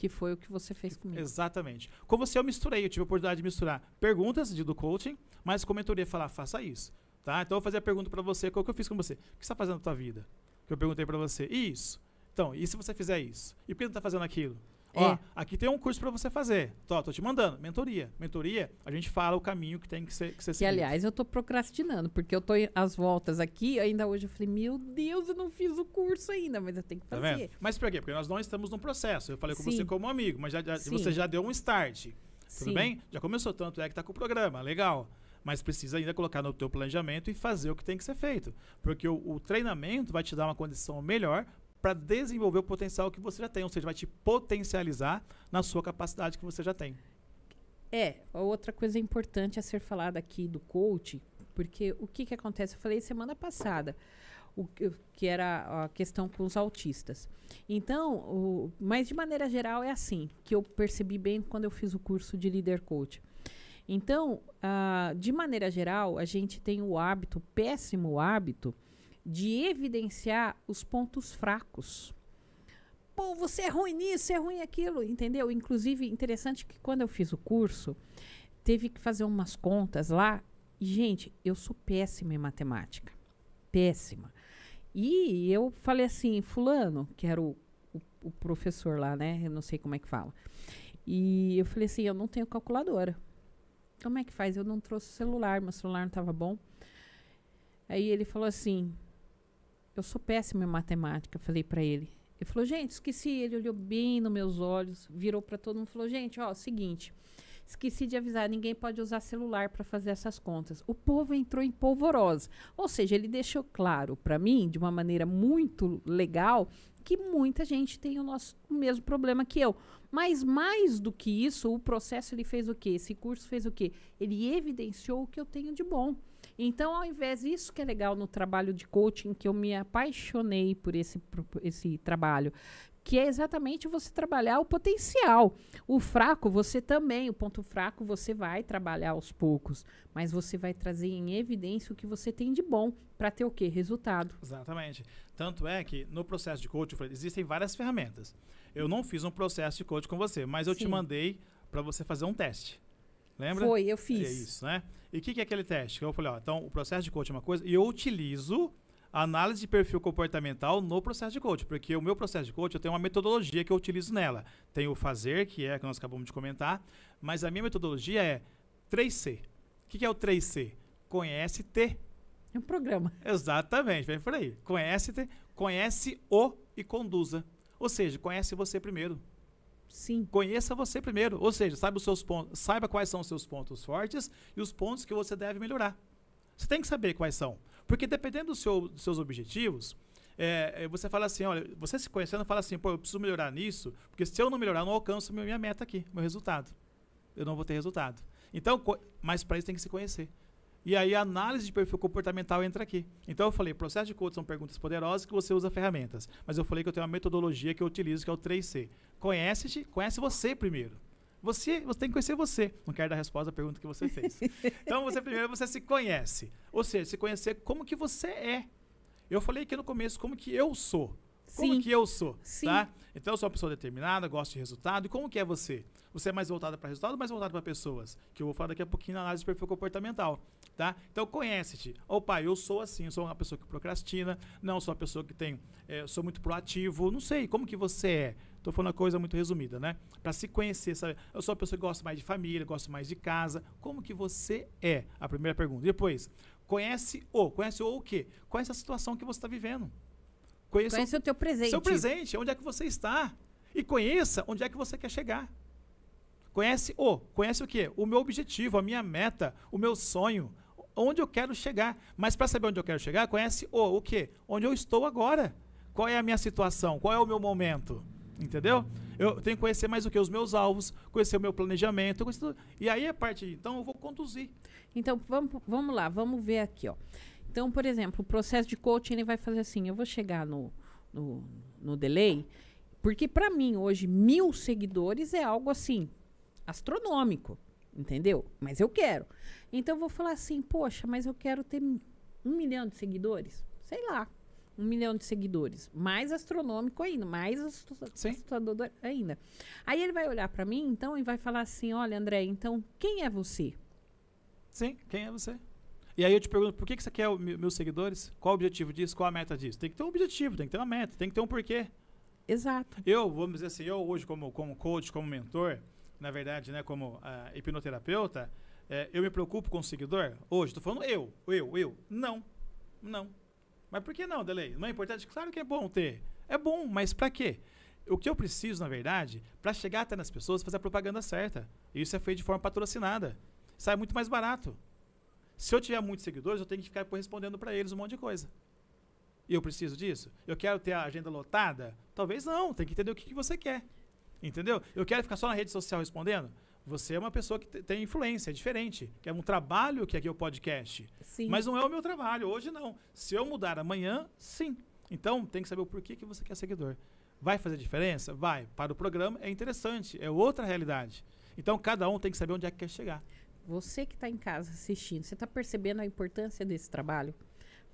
que foi o que você fez comigo. Exatamente. Com você eu misturei, eu tive a oportunidade de misturar perguntas de, do coaching, mas com mentoria falar, faça isso. Tá? Então eu vou fazer a pergunta para você, qual que eu fiz com você? O que você está fazendo na tua vida? Que eu perguntei para você. Isso. Então, e se você fizer isso? E por que não está fazendo aquilo? Ó, é. aqui tem um curso para você fazer. Tô, tô te mandando. Mentoria. Mentoria, a gente fala o caminho que tem que ser, que ser seguido. E, aliás, eu tô procrastinando, porque eu tô às voltas aqui, ainda hoje eu falei, meu Deus, eu não fiz o curso ainda, mas eu tenho que tá fazer. Tá mas por quê? Porque nós não estamos num processo. Eu falei Sim. com você como amigo, mas já, já você já deu um start. Sim. Tudo bem? Já começou, tanto é que tá com o programa. Legal mas precisa ainda colocar no teu planejamento e fazer o que tem que ser feito. Porque o, o treinamento vai te dar uma condição melhor para desenvolver o potencial que você já tem, ou seja, vai te potencializar na sua capacidade que você já tem. É, outra coisa importante a ser falada aqui do coach, porque o que, que acontece? Eu falei semana passada, o que era a questão com os autistas. Então, o, mas de maneira geral é assim, que eu percebi bem quando eu fiz o curso de líder coach. Então, ah, de maneira geral, a gente tem o hábito, o péssimo hábito, de evidenciar os pontos fracos. Pô, você é ruim nisso, é ruim aquilo, entendeu? Inclusive, interessante que quando eu fiz o curso, teve que fazer umas contas lá. E, gente, eu sou péssima em matemática. Péssima. E eu falei assim, fulano, que era o, o, o professor lá, né? Eu não sei como é que fala. E eu falei assim, eu não tenho calculadora. Como é que faz? Eu não trouxe celular, meu celular não estava bom. Aí ele falou assim: eu sou péssimo em matemática, falei para ele. Ele falou, gente, esqueci. Ele olhou bem nos meus olhos, virou para todo mundo e falou, gente, ó, seguinte, esqueci de avisar, ninguém pode usar celular para fazer essas contas. O povo entrou em polvorosa. Ou seja, ele deixou claro para mim, de uma maneira muito legal, que muita gente tem o, nosso, o mesmo problema que eu. Mas mais do que isso, o processo ele fez o quê? Esse curso fez o quê? Ele evidenciou o que eu tenho de bom. Então, ao invés disso que é legal no trabalho de coaching, que eu me apaixonei por esse, por esse trabalho, que é exatamente você trabalhar o potencial. O fraco, você também, o ponto fraco, você vai trabalhar aos poucos, mas você vai trazer em evidência o que você tem de bom para ter o quê? Resultado. Exatamente. Tanto é que no processo de coaching, existem várias ferramentas. Eu não fiz um processo de coaching com você, mas eu Sim. te mandei para você fazer um teste. Lembra? Foi, eu fiz. É isso, né? E o que, que, é aquele teste? Eu falei, ó, então o processo de coaching é uma coisa e eu utilizo a análise de perfil comportamental no processo de coaching, porque o meu processo de coaching eu tenho uma metodologia que eu utilizo nela. Tem o fazer, que é que nós acabamos de comentar, mas a minha metodologia é 3C. O que, que é o 3C? Conhece-te. É um programa. Exatamente, vem por aí. Conhece-te, conhece o e conduza. Ou seja, conhece você primeiro. Sim. Conheça você primeiro, ou seja, saiba os seus pontos, saiba quais são os seus pontos fortes e os pontos que você deve melhorar. Você tem que saber quais são, porque dependendo do seu, dos seus objetivos, é, é você fala assim, olha, você se conhecendo fala assim, pô, eu preciso melhorar nisso, porque se eu não melhorar, eu não alcanço minha meta aqui, meu resultado. Eu não vou ter resultado. Então, mas para isso tem que se conhecer. E aí a análise de perfil comportamental entra aqui. Então eu falei, processo de coaching são perguntas poderosas que você usa ferramentas. Mas eu falei que eu tenho uma metodologia que eu utilizo, que é o 3C. Conhece-te, conhece você primeiro. Você, você tem que conhecer você. Não quero dar resposta à pergunta que você fez. então, você primeiro você se conhece. Ou seja, se conhecer como que você é. Eu falei aqui no começo como que eu sou. Como Sim. que eu sou, Sim. tá? Então, eu sou uma pessoa determinada, gosto de resultado. E como que é você? Você é mais voltada para resultado ou mais voltada para pessoas? Que eu vou falar daqui a pouquinho na análise de perfil comportamental, tá? Então, conhece-te. Opa, eu sou assim, eu sou uma pessoa que procrastina, não sou uma pessoa que tem... É, sou muito proativo, não sei, como que você é? Estou falando uma coisa muito resumida, né? Para se conhecer, sabe? Eu sou uma pessoa que gosta mais de família, gosto mais de casa. Como que você é? A primeira pergunta. Depois, conhece o. Conhece o o quê? Conhece é a situação que você está vivendo. Conhece, conhece o, o teu presente. Seu presente, onde é que você está. E conheça onde é que você quer chegar. Conhece o. Conhece o quê? O meu objetivo, a minha meta, o meu sonho, onde eu quero chegar. Mas para saber onde eu quero chegar, conhece o, o quê? Onde eu estou agora. Qual é a minha situação? Qual é o meu momento? Entendeu? Eu tenho que conhecer mais o que? Os meus alvos, conhecer o meu planejamento. E aí a é parte, então, eu vou conduzir. Então, vamos, vamos lá, vamos ver aqui, ó. Então, por exemplo, o processo de coaching ele vai fazer assim: eu vou chegar no, no, no delay, porque para mim hoje mil seguidores é algo assim astronômico, entendeu? Mas eu quero. Então eu vou falar assim: poxa, mas eu quero ter um milhão de seguidores, sei lá um milhão de seguidores. Mais astronômico ainda, mais assustador Sim. ainda. Aí ele vai olhar para mim, então, e vai falar assim: olha, André, então quem é você? Sim, quem é você? E aí eu te pergunto, por que, que você quer meus seguidores? Qual o objetivo disso? Qual a meta disso? Tem que ter um objetivo, tem que ter uma meta, tem que ter um porquê. Exato. Eu, vamos dizer assim, eu hoje como, como coach, como mentor, na verdade, né, como uh, hipnoterapeuta, é, eu me preocupo com o seguidor? Hoje, estou falando eu, eu, eu. Não, não. Mas por que não, Delay? Não é importante? Claro que é bom ter. É bom, mas para quê? O que eu preciso, na verdade, para chegar até nas pessoas, é fazer a propaganda certa. E isso é feito de forma patrocinada. Sai muito mais barato. Se eu tiver muitos seguidores, eu tenho que ficar respondendo para eles um monte de coisa. E eu preciso disso? Eu quero ter a agenda lotada? Talvez não. Tem que entender o que, que você quer. Entendeu? Eu quero ficar só na rede social respondendo? Você é uma pessoa que tem influência, é diferente. Que é um trabalho que aqui é o podcast. Sim. Mas não é o meu trabalho, hoje não. Se eu mudar amanhã, sim. Então, tem que saber o porquê que você quer seguidor. Vai fazer diferença? Vai. Para o programa é interessante, é outra realidade. Então, cada um tem que saber onde é que quer chegar. Você que está em casa assistindo, você está percebendo a importância desse trabalho?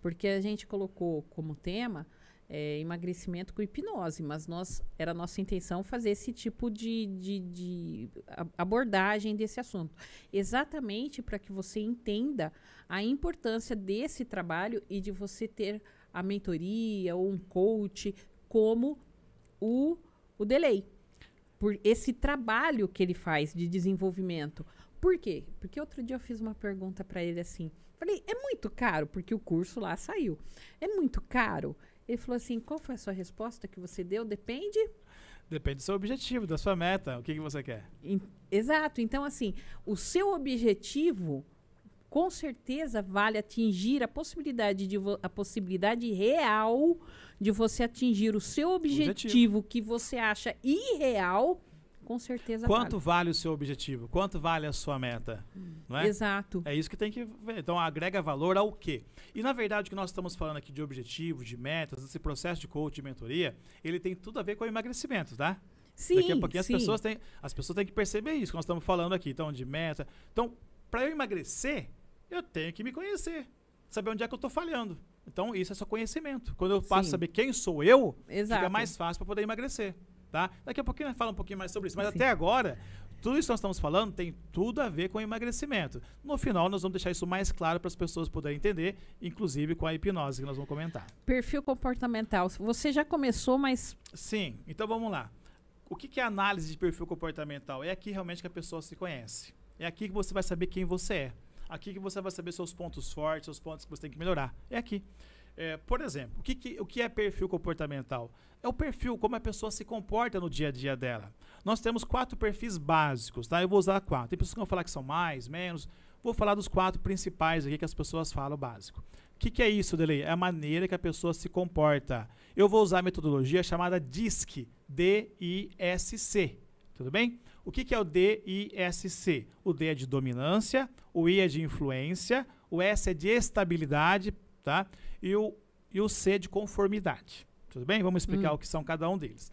Porque a gente colocou como tema é, emagrecimento com hipnose, mas nós, era nossa intenção fazer esse tipo de, de, de abordagem desse assunto, exatamente para que você entenda a importância desse trabalho e de você ter a mentoria ou um coach como o, o delay, por esse trabalho que ele faz de desenvolvimento. Por quê? Porque outro dia eu fiz uma pergunta para ele assim. Falei, é muito caro, porque o curso lá saiu. É muito caro ele falou assim: qual foi a sua resposta que você deu? Depende. Depende do seu objetivo, da sua meta, o que, que você quer. Exato. Então, assim, o seu objetivo com certeza vale atingir a possibilidade de a possibilidade real de você atingir o seu objetivo, objetivo, que você acha irreal com certeza Quanto vale. vale. o seu objetivo? Quanto vale a sua meta? Hum. É? Exato. É isso que tem que ver. Então, agrega valor ao quê? E, na verdade, o que nós estamos falando aqui de objetivo, de metas, esse processo de coach, de mentoria, ele tem tudo a ver com o emagrecimento, tá? Sim, Daqui a pouquinho sim. as pessoas, têm, as pessoas têm que perceber isso que nós estamos falando aqui, então, de meta. Então, para eu emagrecer, eu tenho que me conhecer, saber onde é que eu estou falhando. Então, isso é só conhecimento. Quando eu passo sim. a saber quem sou eu, Exato. fica mais fácil para poder emagrecer tá? Daqui a pouquinho fala um pouquinho mais sobre isso. Mas Sim. até agora, tudo isso que nós estamos falando tem tudo a ver com emagrecimento. No final, nós vamos deixar isso mais claro para as pessoas poderem entender, inclusive com a hipnose que nós vamos comentar. Perfil comportamental. Você já começou, mas. Sim, então vamos lá. O que, é análise de perfil comportamental? É aqui realmente que a pessoa se conhece. É aqui que você vai saber quem você é. Aqui que você vai saber seus pontos fortes, seus pontos que você tem que melhorar. É aqui. É, por exemplo, o que, que, o que é perfil comportamental? é o perfil, como a pessoa se comporta no dia a dia dela. Nós temos quatro perfis básicos, tá? Eu vou usar quatro. Tem pessoas que vão falar que são mais, menos. Vou falar dos quatro principais aqui que as pessoas falam básico. O que, que, é isso, Delay? É a maneira que a pessoa se comporta. Eu vou usar a metodologia chamada DISC, D-I-S-C. Tudo bem? O que, que é o D-I-S-C? O D é de dominância, o I é de influência, o S é de estabilidade, tá? E o, e o C é de conformidade. Tudo bem? Vamos explicar hum. o que são cada um deles.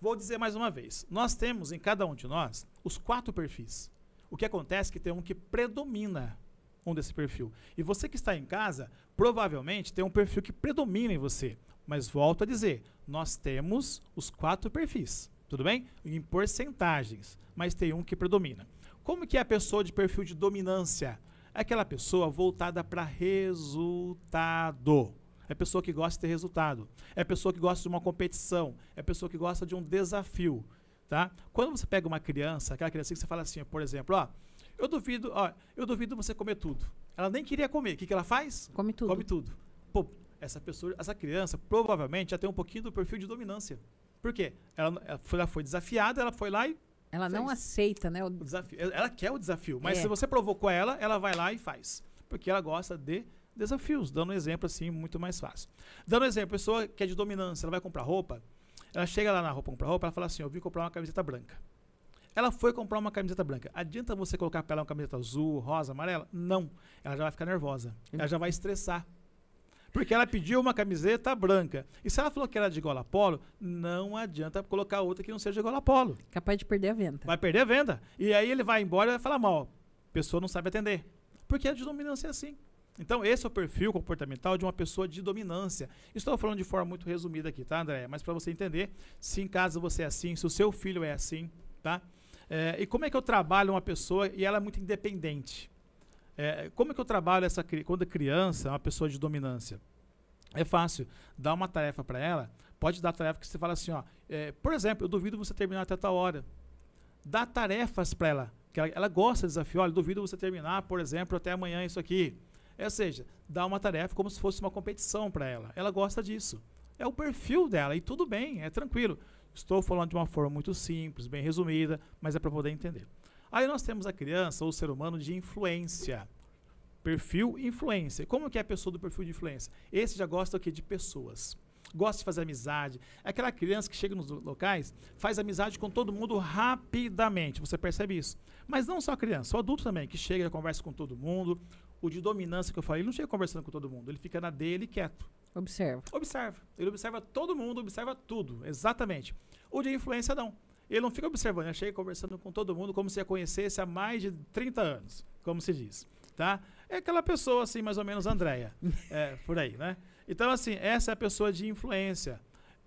Vou dizer mais uma vez. Nós temos em cada um de nós os quatro perfis. O que acontece é que tem um que predomina um desse perfil. E você que está em casa, provavelmente tem um perfil que predomina em você. Mas volto a dizer, nós temos os quatro perfis, tudo bem? Em porcentagens, mas tem um que predomina. Como que é a pessoa de perfil de dominância? É aquela pessoa voltada para resultado é pessoa que gosta de ter resultado, é pessoa que gosta de uma competição, é pessoa que gosta de um desafio, tá? Quando você pega uma criança, aquela criança que você fala assim, por exemplo, ó, eu duvido, ó, eu duvido você comer tudo. Ela nem queria comer. O que, que ela faz? Come tudo. Come tudo. Pô, essa pessoa, essa criança provavelmente já tem um pouquinho do perfil de dominância. Por quê? Ela, ela, foi, ela foi desafiada, ela foi lá e. Ela fez. não aceita, né? O... o... desafio. Ela quer o desafio, mas é. se você provocou ela, ela vai lá e faz. Porque ela gosta de Desafios, dando um exemplo assim, muito mais fácil. Dando um exemplo, pessoa que é de dominância, ela vai comprar roupa, ela chega lá na roupa, comprar roupa, ela fala assim: Eu vim comprar uma camiseta branca. Ela foi comprar uma camiseta branca. Adianta você colocar para ela uma camiseta azul, rosa, amarela? Não. Ela já vai ficar nervosa. Ela já vai estressar. Porque ela pediu uma camiseta branca. E se ela falou que era de gola polo, não adianta colocar outra que não seja de gola polo. Capaz de perder a venda. Vai perder a venda. E aí ele vai embora e vai falar mal. A pessoa não sabe atender. Porque a é dominância é assim. Então, esse é o perfil comportamental de uma pessoa de dominância. Estou falando de forma muito resumida aqui, tá, André? Mas para você entender, se em casa você é assim, se o seu filho é assim, tá? É, e como é que eu trabalho uma pessoa e ela é muito independente? É, como é que eu trabalho essa quando a criança é uma pessoa de dominância? É fácil. Dá uma tarefa para ela, pode dar tarefa que você fala assim, ó. É, por exemplo, eu duvido você terminar até tal hora. Dá tarefas para ela, que ela, ela gosta de desafio. Olha, duvido você terminar, por exemplo, até amanhã isso aqui. É, ou seja, dá uma tarefa como se fosse uma competição para ela. Ela gosta disso. É o perfil dela e tudo bem, é tranquilo. Estou falando de uma forma muito simples, bem resumida, mas é para poder entender. Aí nós temos a criança ou o ser humano de influência. Perfil influência. Como que é a pessoa do perfil de influência? Esse já gosta o quê? De pessoas. Gosta de fazer amizade. É aquela criança que chega nos locais, faz amizade com todo mundo rapidamente. Você percebe isso. Mas não só a criança, o adulto também, que chega, conversa com todo mundo. O de dominância que eu falei, ele não chega conversando com todo mundo. Ele fica na dele quieto. Observa. Observa. Ele observa todo mundo, observa tudo. Exatamente. O de influência, não. Ele não fica observando, ele chega conversando com todo mundo como se a conhecesse há mais de 30 anos, como se diz. Tá? É aquela pessoa, assim, mais ou menos Andréia. é, por aí, né? Então, assim, essa é a pessoa de influência.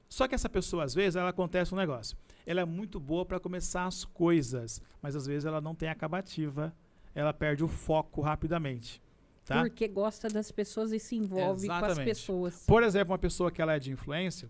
Só que essa pessoa, às vezes, ela acontece um negócio. Ela é muito boa para começar as coisas, mas às vezes ela não tem acabativa ela perde o foco rapidamente. Tá? Porque gosta das pessoas e se envolve Exatamente. com as pessoas. Por exemplo, uma pessoa que ela é de influência,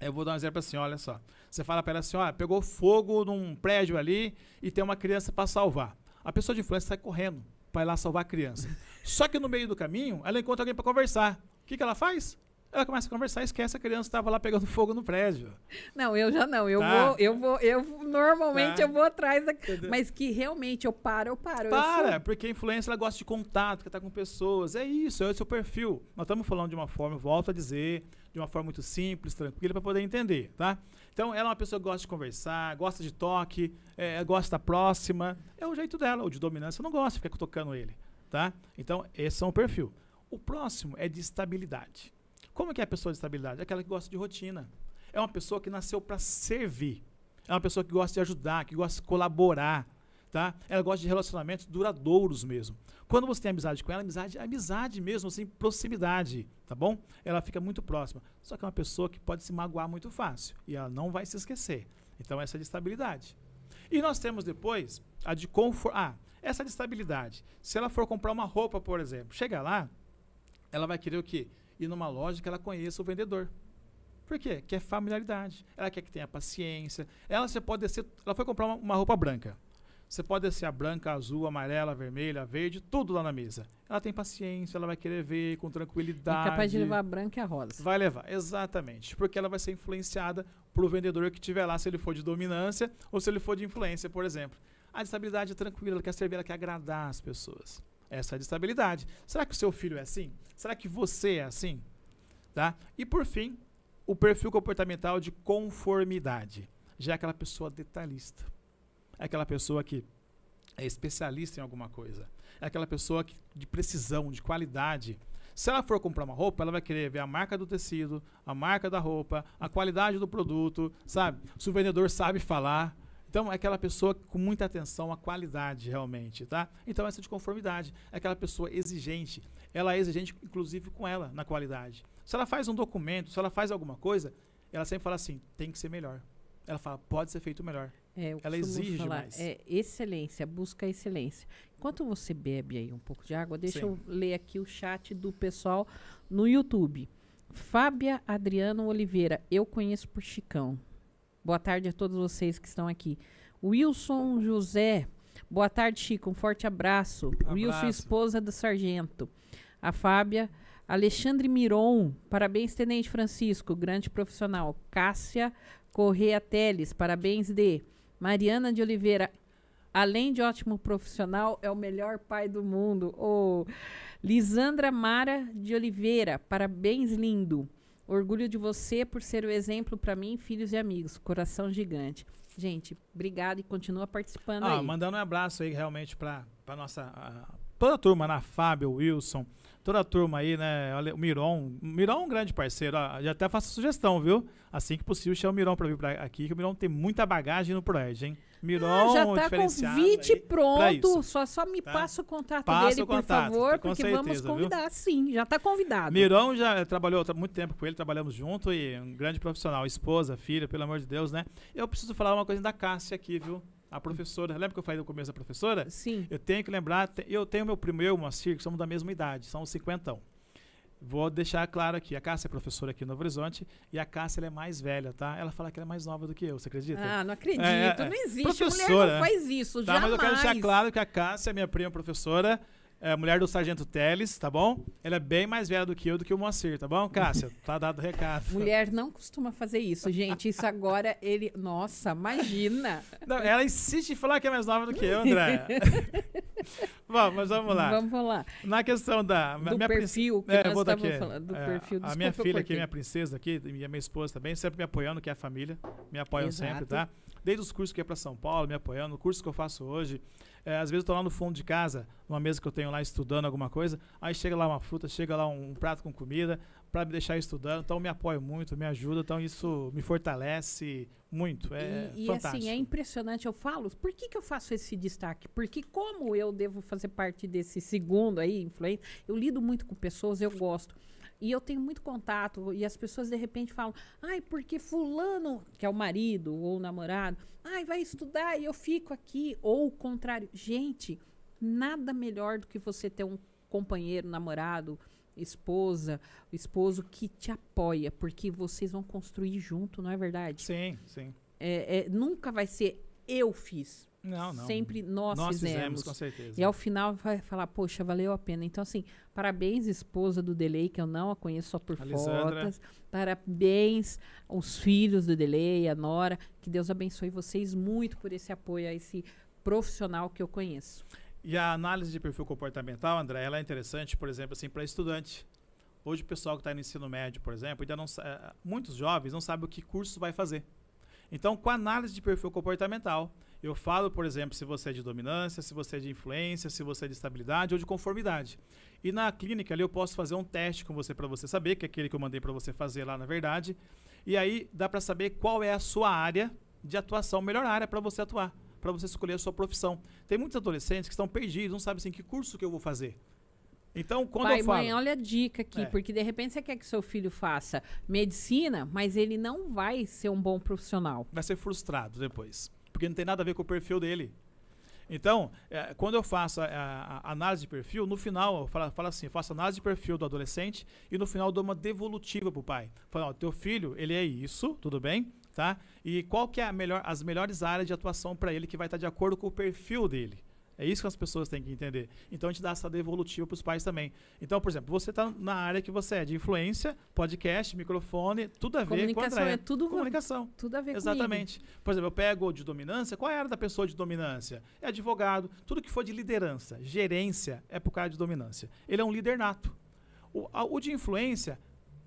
eu vou dar um exemplo assim, olha só. Você fala para ela assim, olha, pegou fogo num prédio ali e tem uma criança para salvar. A pessoa de influência sai correndo para ir lá salvar a criança. Só que no meio do caminho, ela encontra alguém para conversar. O que, que ela faz? Ela começa a conversar, esquece a criança estava lá pegando fogo no prédio. Não, eu já não. Eu tá. vou, eu vou, eu normalmente tá. eu vou atrás, da, mas que realmente eu paro, eu paro. Para, eu porque a influência ela gosta de contato, que tá com pessoas. É isso, é o seu perfil. Nós estamos falando de uma forma, volto a dizer, de uma forma muito simples, tranquila para poder entender, tá? Então, ela é uma pessoa que gosta de conversar, gosta de toque, é, gosta próxima. É o jeito dela, o de dominância não gosta, fica tocando ele, tá? Então, esse é um perfil. O próximo é de estabilidade. Como que é a pessoa de estabilidade? É aquela que gosta de rotina. É uma pessoa que nasceu para servir. É uma pessoa que gosta de ajudar, que gosta de colaborar. Tá? Ela gosta de relacionamentos duradouros mesmo. Quando você tem amizade com ela, amizade amizade mesmo, assim, proximidade, tá bom? Ela fica muito próxima. Só que é uma pessoa que pode se magoar muito fácil e ela não vai se esquecer. Então, essa é de estabilidade. E nós temos depois a de conforto. Ah, essa de estabilidade. Se ela for comprar uma roupa, por exemplo, chega lá, ela vai querer o quê? E numa loja que ela conheça o vendedor. Por quê? é familiaridade. Ela quer que tenha paciência. Ela você pode descer. Ela foi comprar uma, uma roupa branca. Você pode descer a branca, a azul, a amarela, a vermelha, a verde, tudo lá na mesa. Ela tem paciência, ela vai querer ver com tranquilidade. É capaz de levar a branca e a rosa. Vai levar, exatamente. Porque ela vai ser influenciada pelo vendedor que tiver lá, se ele for de dominância ou se ele for de influência, por exemplo. A estabilidade é tranquila, ela quer servir, ela quer agradar as pessoas essa estabilidade. Será que o seu filho é assim? Será que você é assim? Tá? E por fim, o perfil comportamental de conformidade. Já é aquela pessoa detalhista. É aquela pessoa que é especialista em alguma coisa. É aquela pessoa que, de precisão, de qualidade. Se ela for comprar uma roupa, ela vai querer ver a marca do tecido, a marca da roupa, a qualidade do produto, sabe? Se o vendedor sabe falar, então, é aquela pessoa com muita atenção à qualidade, realmente, tá? Então, essa conformidade, é aquela pessoa exigente. Ela é exigente, inclusive, com ela, na qualidade. Se ela faz um documento, se ela faz alguma coisa, ela sempre fala assim, tem que ser melhor. Ela fala, pode ser feito melhor. É, ela exige falar, mais. É excelência, busca excelência. Enquanto você bebe aí um pouco de água, deixa Sim. eu ler aqui o chat do pessoal no YouTube. Fábia Adriano Oliveira, eu conheço por Chicão. Boa tarde a todos vocês que estão aqui. Wilson José, boa tarde, Chico. Um forte abraço. abraço. Wilson, esposa do sargento. A Fábia. Alexandre Miron, parabéns, Tenente Francisco, grande profissional. Cássia Correa Teles, parabéns de Mariana de Oliveira, além de ótimo profissional, é o melhor pai do mundo. Oh, Lisandra Mara de Oliveira, parabéns, lindo. Orgulho de você por ser o exemplo para mim, filhos e amigos. Coração gigante. Gente, obrigado e continua participando ah, aí. Mandando um abraço aí realmente para nossa a, toda a turma, na né? Fábio, Wilson, toda a turma aí, né? O Miron. O Miron é um grande parceiro. Ah, já até faço sugestão, viu? Assim que possível, chama o Miron pra vir pra aqui, que o Miron tem muita bagagem no Proerd, hein? Miron, ah, já tá convite aí, pronto. Só, só me tá? passa o contato passa dele, o contato, por favor, tá porque certeza, vamos convidar, viu? sim. Já tá convidado. Miron já trabalhou há muito tempo com ele, trabalhamos junto e um grande profissional. Esposa, filha, pelo amor de Deus, né? Eu preciso falar uma coisa da Cássia aqui, viu? a professora. Lembra que eu falei no começo da professora? Sim. Eu tenho que lembrar, eu tenho meu primo e eu, Moacir, que somos da mesma idade, são cinquentão. Vou deixar claro aqui, a Cássia é professora aqui no Novo Horizonte e a Cássia é mais velha, tá? Ela fala que ela é mais nova do que eu, você acredita? Ah, não acredito, é, é, não existe, professora, mulher não faz isso, tá, jamais. Mas eu quero deixar claro que a Cássia, minha prima professora, é a mulher do Sargento Teles, tá bom? Ela é bem mais velha do que eu, do que o Moacir, tá bom, Cássia? Tá dado o recado. Mulher não costuma fazer isso, gente. Isso agora ele. Nossa, imagina! Não, ela insiste em falar que é mais nova do que eu, André. bom, mas vamos lá. Vamos lá. Na questão da. Do minha perfil, princ... que é, nós estávamos falando. Do é, perfil Desculpa, A minha filha aqui, é minha princesa aqui, e a minha esposa também, sempre me apoiando, que é a família. Me apoiam Exato. sempre, tá? Desde os cursos que é para São Paulo, me apoiando, o curso que eu faço hoje. É, às vezes eu tô lá no fundo de casa, numa mesa que eu tenho lá estudando alguma coisa, aí chega lá uma fruta, chega lá um, um prato com comida para me deixar estudando, então me apoia muito, me ajuda, então isso me fortalece muito, é e, e fantástico. assim, é impressionante, eu falo, por que que eu faço esse destaque? Porque como eu devo fazer parte desse segundo aí, influente eu lido muito com pessoas, eu gosto. E eu tenho muito contato, e as pessoas de repente falam: ai, porque Fulano, que é o marido ou o namorado, ai, vai estudar e eu fico aqui, ou o contrário. Gente, nada melhor do que você ter um companheiro, namorado, esposa, esposo que te apoia, porque vocês vão construir junto, não é verdade? Sim, sim. É, é, nunca vai ser eu fiz. Não, não. Sempre nós, nós fizemos. fizemos. com certeza. E ao final vai falar, poxa, valeu a pena. Então, assim, parabéns, esposa do Delay, que eu não a conheço só por Alisandra. fotos. Parabéns aos filhos do Delay, a Nora. Que Deus abençoe vocês muito por esse apoio a esse profissional que eu conheço. E a análise de perfil comportamental, André, ela é interessante, por exemplo, assim, para estudante. Hoje o pessoal que está no ensino médio, por exemplo, ainda não eh, muitos jovens não sabem o que curso vai fazer. Então, com a análise de perfil comportamental, eu falo, por exemplo, se você é de dominância, se você é de influência, se você é de estabilidade ou de conformidade. E na clínica ali eu posso fazer um teste com você para você saber, que é aquele que eu mandei para você fazer lá na verdade. E aí dá para saber qual é a sua área de atuação, melhor área para você atuar, para você escolher a sua profissão. Tem muitos adolescentes que estão perdidos, não sabem assim que curso que eu vou fazer. Então, quando Pai, eu falo... mãe, olha a dica aqui, é. porque de repente você quer que seu filho faça medicina, mas ele não vai ser um bom profissional. Vai ser frustrado depois porque não tem nada a ver com o perfil dele. Então, é, quando eu faço a, a, a, análise de perfil, no final, eu falo, falo, assim, eu faço análise de perfil do adolescente e no final dou uma devolutiva para o pai. Falo, ó, teu filho, ele é isso, tudo bem? Tá? E qual que é melhor, as melhores áreas de atuação para ele que vai estar tá de acordo com o perfil dele? É isso que as pessoas têm que entender. Então a gente dá essa devolutiva para os pais também. Então, por exemplo, você está na área que você é de influência, podcast, microfone, tudo a ver com a Comunicação é tudo comunicação. Tudo a ver Exatamente. Comigo. Por exemplo, eu pego de dominância, qual é a área da pessoa de dominância? É advogado, tudo que for de liderança, gerência é por causa de dominância. Ele é um líder nato. O, o de influência,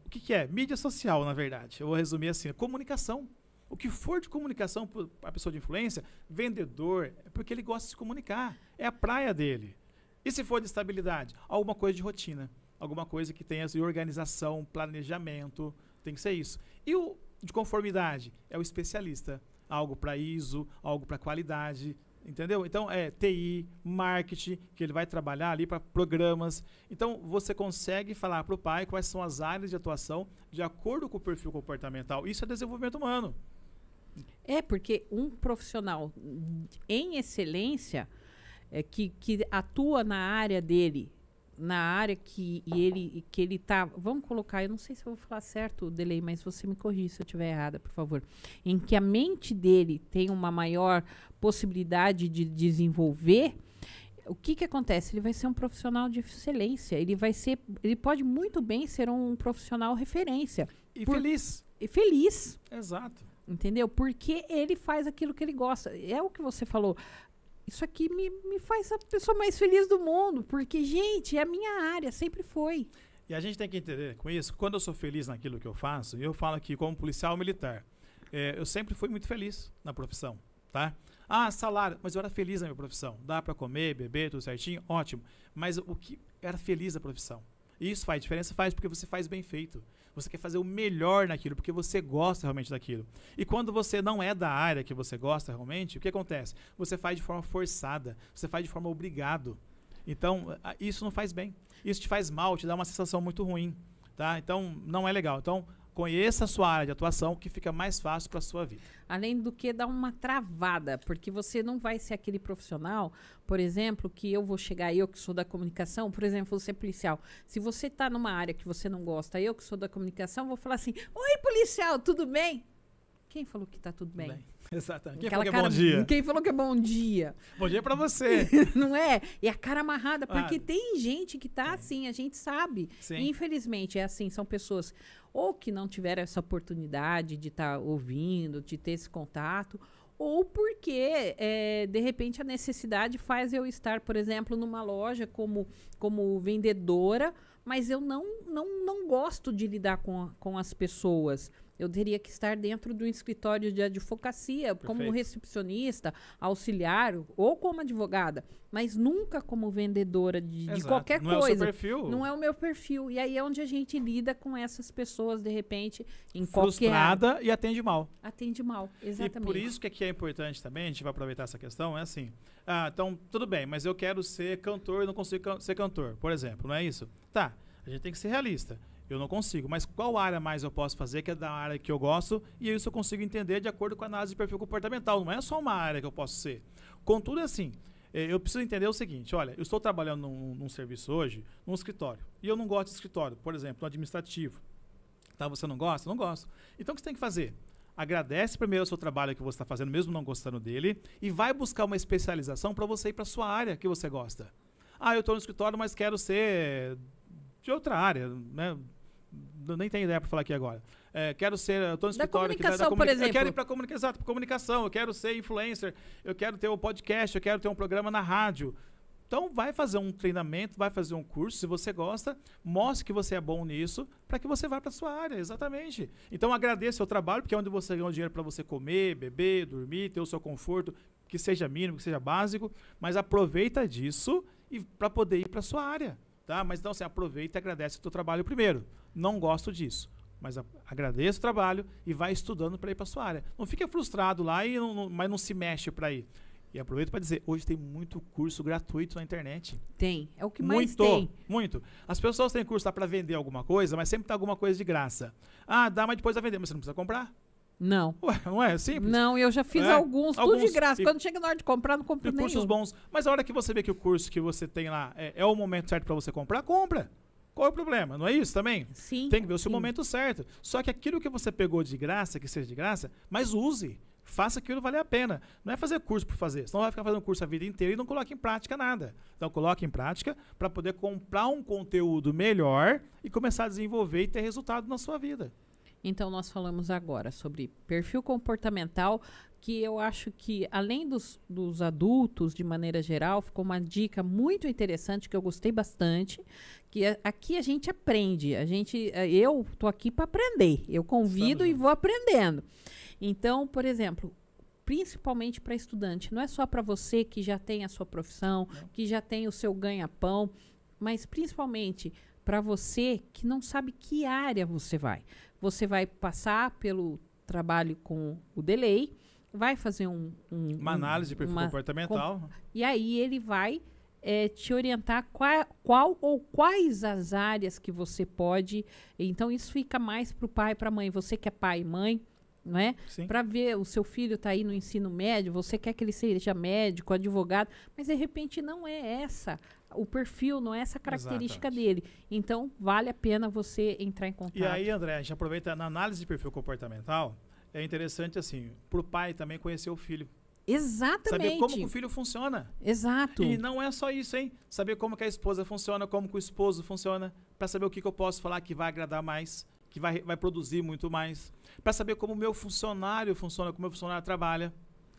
o que, que é? Mídia social, na verdade. Eu vou resumir assim, comunicação o que for de comunicação para a pessoa de influência, vendedor, é porque ele gosta de se comunicar. É a praia dele. E se for de estabilidade? Alguma coisa de rotina. Alguma coisa que tenha assim, organização, planejamento. Tem que ser isso. E o de conformidade? É o especialista. Algo para ISO, algo para qualidade. Entendeu? Então, é TI, marketing, que ele vai trabalhar ali para programas. Então, você consegue falar para o pai quais são as áreas de atuação de acordo com o perfil comportamental. Isso é desenvolvimento humano. É, porque um profissional em excelência, é, que, que atua na área dele, na área que ele que ele tá, vamos colocar, eu não sei se eu vou falar certo, Delay, mas você me corrija se eu estiver errada, por favor, em que a mente dele tem uma maior possibilidade de desenvolver, o que que acontece? Ele vai ser um profissional de excelência, ele vai ser, ele pode muito bem ser um profissional referência. E por, feliz. E feliz. Exato. Entendeu? Porque ele faz aquilo que ele gosta. É o que você falou. Isso aqui me, me faz a pessoa mais feliz do mundo. Porque, gente, é a minha área, sempre foi. E a gente tem que entender com isso, quando eu sou feliz naquilo que eu faço, e eu falo aqui como policial militar, é, eu sempre fui muito feliz na profissão, tá? Ah, salário, mas eu era feliz na minha profissão. Dá para comer, beber, tudo certinho, ótimo. Mas o que era feliz a profissão isso faz diferença? Faz porque você faz bem feito. Você quer fazer o melhor naquilo, porque você gosta realmente daquilo. E quando você não é da área que você gosta realmente, o que acontece? Você faz de forma forçada, você faz de forma obrigado. Então, isso não faz bem. Isso te faz mal, te dá uma sensação muito ruim. Tá? Então, não é legal. Então, conheça a sua área de atuação, que fica mais fácil para a sua vida. Além do que dá uma travada, porque você não vai ser aquele profissional, por exemplo, que eu vou chegar, eu que sou da comunicação, por exemplo, você é policial. Se você está numa área que você não gosta, eu que sou da comunicação, vou falar assim: Oi, policial, tudo bem? Quem falou que tá tudo bem? bem exatamente. Quem falou que é bom dia? Quem falou que é bom dia? Bom dia para você. não é? E a cara amarrada, ah. porque tem gente que tá é. assim, a gente sabe. Sim. Infelizmente, é assim, são pessoas ou que não tiveram essa oportunidade de estar tá ouvindo, de ter esse contato, ou porque é, de repente a necessidade faz eu estar, por exemplo, numa loja como, como vendedora, mas eu não, não, não gosto de lidar com, com as pessoas. Eu teria que estar dentro do escritório de advocacia, Perfeito. como recepcionista, auxiliar ou como advogada, mas nunca como vendedora de, de qualquer Não coisa. Não é o seu perfil. Não é o meu perfil. E aí é onde a gente lida com essas pessoas, de repente, em Frustrada qualquer... e atende mal. Atende mal, exatamente. E por isso que aqui é importante também, a gente vai aproveitar essa questão, é assim... Ah, então, tudo bem, mas eu quero ser cantor e não consigo can ser cantor, por exemplo, não é isso? Tá, a gente tem que ser realista. Eu não consigo. Mas qual área mais eu posso fazer, que é da área que eu gosto, e isso eu consigo entender de acordo com a análise de perfil comportamental. Não é só uma área que eu posso ser. Contudo, é assim, é, eu preciso entender o seguinte: olha, eu estou trabalhando num, num, serviço hoje, num escritório, e eu não gosto de escritório, por exemplo, no administrativo. Tá, você não gosta? Não gosto. Então o que você tem que fazer? Agradece primeiro o seu trabalho que você está fazendo, mesmo não gostando dele, e vai buscar uma especialização para você ir para a sua área que você gosta. Ah, eu estou no escritório, mas quero ser de outra área, né? nem tenho ideia para falar aqui agora. É, quero ser, eu tô no escritório aqui da, da por exemplo. Eu quero ir para comunica, exato, comunicação, eu quero ser influencer, eu quero ter um podcast, eu quero ter um programa na rádio. Então vai fazer um treinamento, vai fazer um curso, se você gosta, mostre que você é bom nisso, para que você vá para sua área, exatamente. Então agradeça o seu trabalho, porque é onde você ganha o dinheiro para você comer, beber, dormir, ter o seu conforto, que seja mínimo, que seja básico, mas aproveita disso e para poder ir para sua área, tá? Mas então você assim, aproveita e agradece o seu trabalho primeiro não gosto disso. Mas a, agradeço o trabalho e vai estudando para ir para sua área. Não fica frustrado lá, e não, não, mas não se mexe para ir. E aproveito para dizer, hoje tem muito curso gratuito na internet. Tem, é o que mais muito, tem. Muito, As pessoas têm curso lá para vender alguma coisa, mas sempre tá alguma coisa de graça. Ah, dá, mas depois vai vender, mas você não precisa comprar. Não. Ué, não é simples? Não, eu já fiz é, alguns, tudo alguns, de graça. E, Quando chega na hora de comprar, não compro e nenhum. cursos bons. Mas a hora que você vê que o curso que você tem lá é, é o momento certo para você comprar, compra. Qual é o problema? Não é isso também? Sim. Tem que ver o seu sim. momento certo. Só que aquilo que você pegou de graça, que seja de graça, mas use. Faça aquilo valer a pena. Não é fazer curso por fazer. Senão vai ficar fazendo curso a vida inteira e não coloca em prática nada. Então coloque em prática para poder comprar um conteúdo melhor e começar a desenvolver e ter resultado na sua vida. Então nós falamos agora sobre perfil comportamental, que eu acho que, além dos, dos adultos, de maneira geral, ficou uma dica muito interessante que eu gostei bastante, que é, aqui a gente aprende. A gente, é, eu tô aqui para aprender. Eu convido Estamos e vou aprendendo. Então, por exemplo, principalmente para estudante, não é só para você que já tem a sua profissão, não. que já tem o seu ganha-pão, mas principalmente para você que não sabe que área você vai. Você vai passar pelo trabalho com o delay, vai fazer um, um uma análise de perfil uma, comportamental. Com, e aí ele vai é, te orientar qual, qual, ou quais as áreas que você pode. Então, isso fica mais para o pai e para a mãe. Você que é pai e mãe, né? Para ver o seu filho está aí no ensino médio, você quer que ele seja médico, advogado, mas de repente não é essa o perfil, não é essa característica Exatamente. dele. Então, vale a pena você entrar em contato. E aí, André, a gente aproveita na análise de perfil comportamental é interessante assim, para o pai também conhecer o filho. Exatamente. Saber como o filho funciona. Exato. E não é só isso, hein? Saber como que a esposa funciona, como que o esposo funciona, para saber o que, que eu posso falar que vai agradar mais, que vai, vai produzir muito mais, para saber como o meu funcionário funciona, como o meu funcionário trabalha.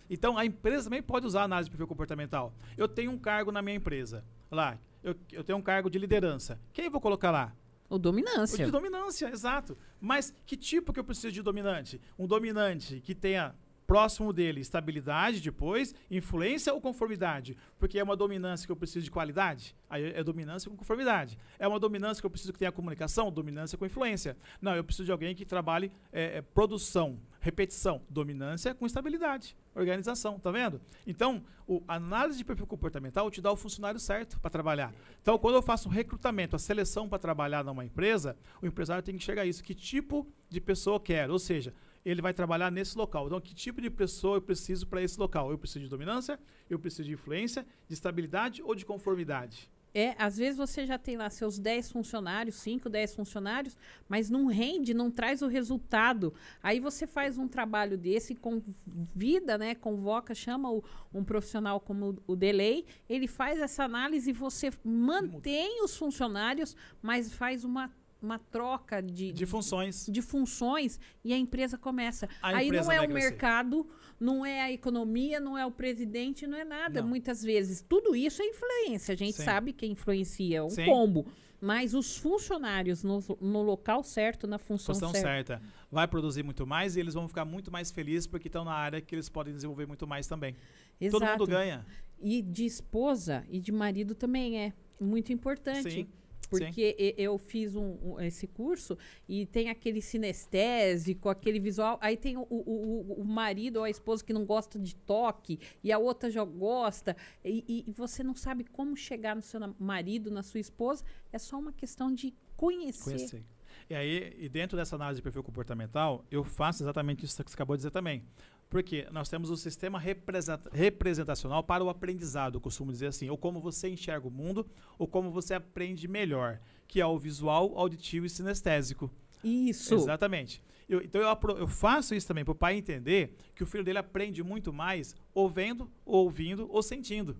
Então, a empresa também pode usar análise de perfil comportamental. Eu tenho um cargo na minha empresa, lá, eu, eu tenho um cargo de liderança. Quem eu vou colocar lá? Ou dominância. Ou de dominância, exato. Mas que tipo que eu preciso de dominante? Um dominante que tenha próximo dele estabilidade depois, influência ou conformidade? Porque é uma dominância que eu preciso de qualidade? Aí é dominância com conformidade. É uma dominância que eu preciso que tenha comunicação? Dominância com influência. Não, eu preciso de alguém que trabalhe é, é, produção repetição, dominância com estabilidade, organização, tá vendo? Então, o a análise de perfil comportamental te dá o funcionário certo para trabalhar. Então, quando eu faço um recrutamento, a seleção para trabalhar numa empresa, o empresário tem que chegar a isso, que tipo de pessoa eu quero, ou seja, ele vai trabalhar nesse local. Então, que tipo de pessoa eu preciso para esse local? Eu preciso de dominância, eu preciso de influência, de estabilidade ou de conformidade? É, às vezes você já tem lá seus 10 funcionários, 5, 10 funcionários, mas não rende, não traz o resultado. Aí você faz um trabalho desse, convida, né, convoca, chama o, um profissional como o, o Delay, ele faz essa análise e você mantém os funcionários, mas faz uma uma troca de, de funções. De, funções e a empresa começa. A Aí empresa não é o mercado, não é a economia, não é o presidente, não é nada. Não. Muitas vezes tudo isso é influência. A gente Sim. sabe que influencia o Sim. combo. Mas os funcionários no, no local certo, na função, função certa. certa. vai produzir muito mais e eles vão ficar muito mais felizes porque estão na área que eles podem desenvolver muito mais também. Exato. Todo mundo ganha. E de esposa e de marido também é muito importante. Sim porque Sim. eu fiz um, um, esse curso e tem aquele sinestésico, aquele visual. Aí tem o, o, o, marido ou a esposa que não gosta de toque e a outra já gosta. E, e você não sabe como chegar no seu marido, na sua esposa. É só uma questão de conhecer. conhecer. E aí, e dentro dessa análise de perfil comportamental, eu faço exatamente isso que você acabou de dizer também. Porque nós temos um sistema representacional para o aprendizado, eu costumo dizer assim, ou como você enxerga o mundo, ou como você aprende melhor, que é o visual, auditivo e sinestésico. Isso. Exatamente. Eu, então eu, eu, faço isso também para o pai entender que o filho dele aprende muito mais ouvendo ouvindo ou sentindo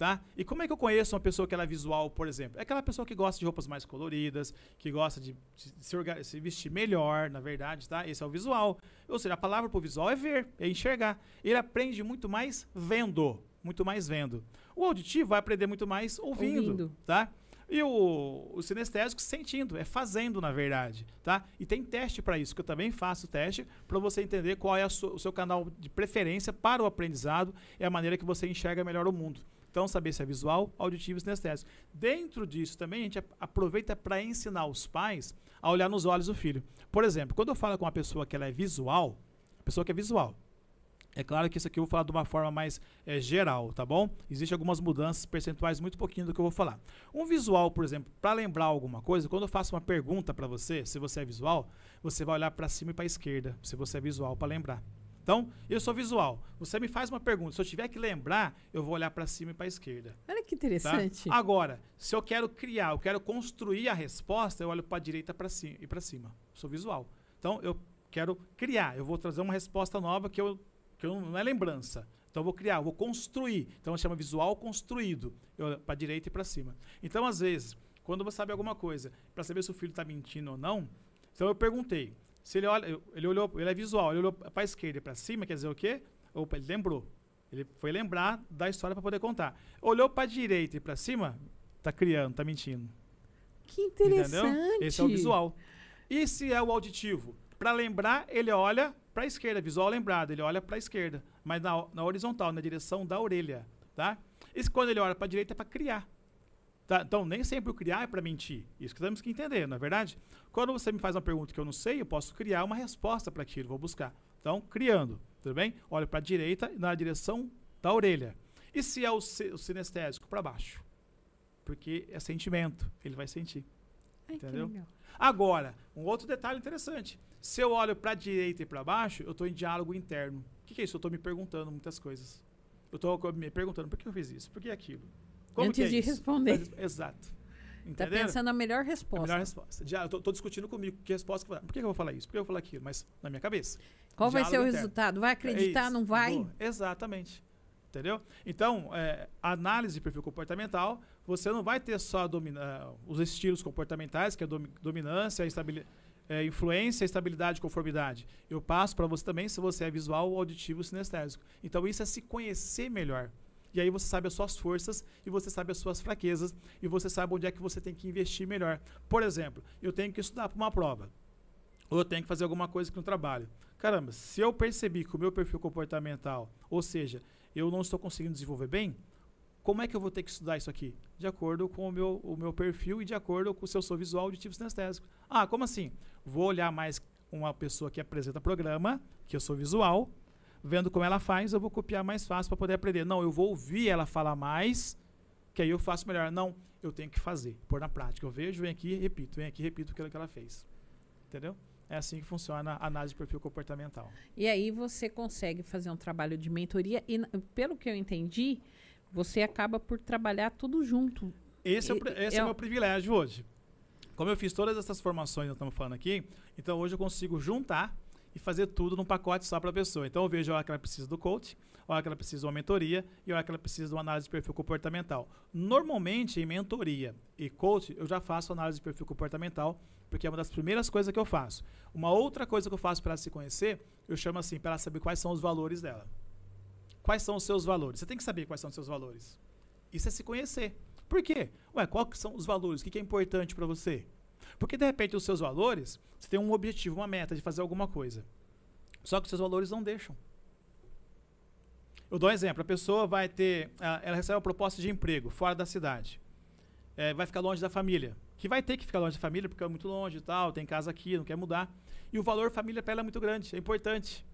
tá? E como é que eu conheço uma pessoa que ela é visual, por exemplo? É aquela pessoa que gosta de roupas mais coloridas, que gosta de, se, se, vestir melhor, na verdade, tá? Esse é o visual. Ou seja, a palavra para o visual é ver, é enxergar. Ele aprende muito mais vendo, muito mais vendo. O auditivo vai aprender muito mais ouvindo, ouvindo. tá? E o, o sinestésico sentindo, é fazendo, na verdade, tá? E tem teste para isso, que eu também faço teste para você entender qual é o seu canal de preferência para o aprendizado, e é a maneira que você enxerga melhor o mundo. Então, saber se é visual, auditivo e sinestésico. Dentro disso também, a gente aproveita para ensinar os pais a olhar nos olhos do filho. Por exemplo, quando eu falo com uma pessoa que ela é visual, a pessoa que é visual, é claro que isso aqui eu vou falar de uma forma mais é, geral, tá bom? Existem algumas mudanças percentuais, muito pouquinho do que eu vou falar. Um visual, por exemplo, para lembrar alguma coisa, quando eu faço uma pergunta para você, se você é visual, você vai olhar para cima e para a esquerda, se você é visual, para lembrar. Então, eu sou visual. Você me faz uma pergunta. Se eu tiver que lembrar, eu vou olhar para cima e para a esquerda. Olha que interessante. Tá? Agora, se eu quero criar, eu quero construir a resposta, eu olho para a direita pra cima, e para cima. sou visual. Então, eu quero criar. Eu vou trazer uma resposta nova que, eu, que eu, não é lembrança. Então, eu vou criar, eu vou construir. Então, chama visual construído. Eu Para a direita e para cima. Então, às vezes, quando você sabe alguma coisa, para saber se o filho está mentindo ou não, então eu perguntei. Se ele olha, ele olhou, ele é visual, ele olhou para a esquerda e para cima, quer dizer o quê? Opa, ele lembrou. Ele foi lembrar da história para poder contar. Olhou para a direita e para cima, tá criando, tá mentindo. Que interessante. Entendeu? Esse é o visual. E se é o auditivo? Para lembrar, ele olha para a esquerda, visual lembrado, ele olha para a esquerda, mas na, na horizontal, na direção da orelha, tá? E quando ele olha para a direita é para criar. Tá? Então, nem sempre o criar é para mentir. Isso que temos que entender, não é verdade? Quando você me faz uma pergunta que eu não sei, eu posso criar uma resposta para aquilo, vou buscar. Então, criando, tudo bem? Olho para a direita, na direção da orelha. E se é o, o sinestésico? Para baixo. Porque é sentimento, ele vai sentir. Ai, entendeu? Agora, um outro detalhe interessante. Se eu olho para a direita e para baixo, eu estou em diálogo interno. O que, que é isso? Eu estou me perguntando muitas coisas. Eu estou me perguntando por que eu fiz isso, por que aquilo. Como Antes é de isso? responder. Exato. Está pensando a melhor resposta. A melhor resposta. Já estou discutindo comigo que resposta que eu vou dar. Por que eu vou falar isso? Por que eu vou falar aquilo? Mas na minha cabeça. Qual vai ser o interno. resultado? Vai acreditar, é não vai? Boa. Exatamente. Entendeu? Então, é, análise de perfil comportamental, você não vai ter só domina, os estilos comportamentais, que é dom, dominância, estabilidade. É, influência, estabilidade conformidade. Eu passo para você também se você é visual, auditivo, sinestésico. Então, isso é se conhecer melhor. E aí você sabe as suas forças e você sabe as suas fraquezas e você sabe onde é que você tem que investir melhor. Por exemplo, eu tenho que estudar para uma prova ou eu tenho que fazer alguma coisa no trabalho. Caramba, se eu percebi que o meu perfil comportamental, ou seja, eu não estou conseguindo desenvolver bem, como é que eu vou ter que estudar isso aqui? De acordo com o meu, o meu perfil e de acordo com o seu sou visual auditivo sinestésico. Ah, como assim? Vou olhar mais uma pessoa que apresenta programa, que eu sou visual, vendo como ela faz, eu vou copiar mais fácil para poder aprender. Não, eu vou ouvir ela falar mais, que aí eu faço melhor. Não, eu tenho que fazer, pôr na prática. Eu vejo, venho aqui e repito, venho aqui e repito aquilo que ela fez. Entendeu? É assim que funciona a análise de perfil comportamental. E aí você consegue fazer um trabalho de mentoria e, pelo que eu entendi, você acaba por trabalhar tudo junto. Esse, é e, é, esse é, é o meu privilégio hoje. Como eu fiz todas essas formações que estamos falando aqui, então hoje eu consigo juntar e fazer tudo num pacote só para a pessoa. Então eu vejo a hora que ela precisa do coach, a hora que ela precisa de uma mentoria e a hora que ela precisa de uma análise de perfil comportamental. Normalmente em mentoria e coach eu já faço análise de perfil comportamental porque é uma das primeiras coisas que eu faço. Uma outra coisa que eu faço para se conhecer, eu chamo assim, para saber quais são os valores dela. Quais são os seus valores? Você tem que saber quais são os seus valores. Isso é se conhecer. Por quê? Ué, quais são os valores? O que é importante para você? Porque de repente os seus valores, você tem um objetivo, uma meta de fazer alguma coisa. Só que os seus valores não deixam. Eu dou um exemplo, a pessoa vai ter, ah, ela recebe uma proposta de emprego fora da cidade. É, vai ficar longe da família, que vai ter que ficar longe da família porque é muito longe e tal, tem casa aqui, não quer mudar. E o valor família para ela é muito grande, é importante.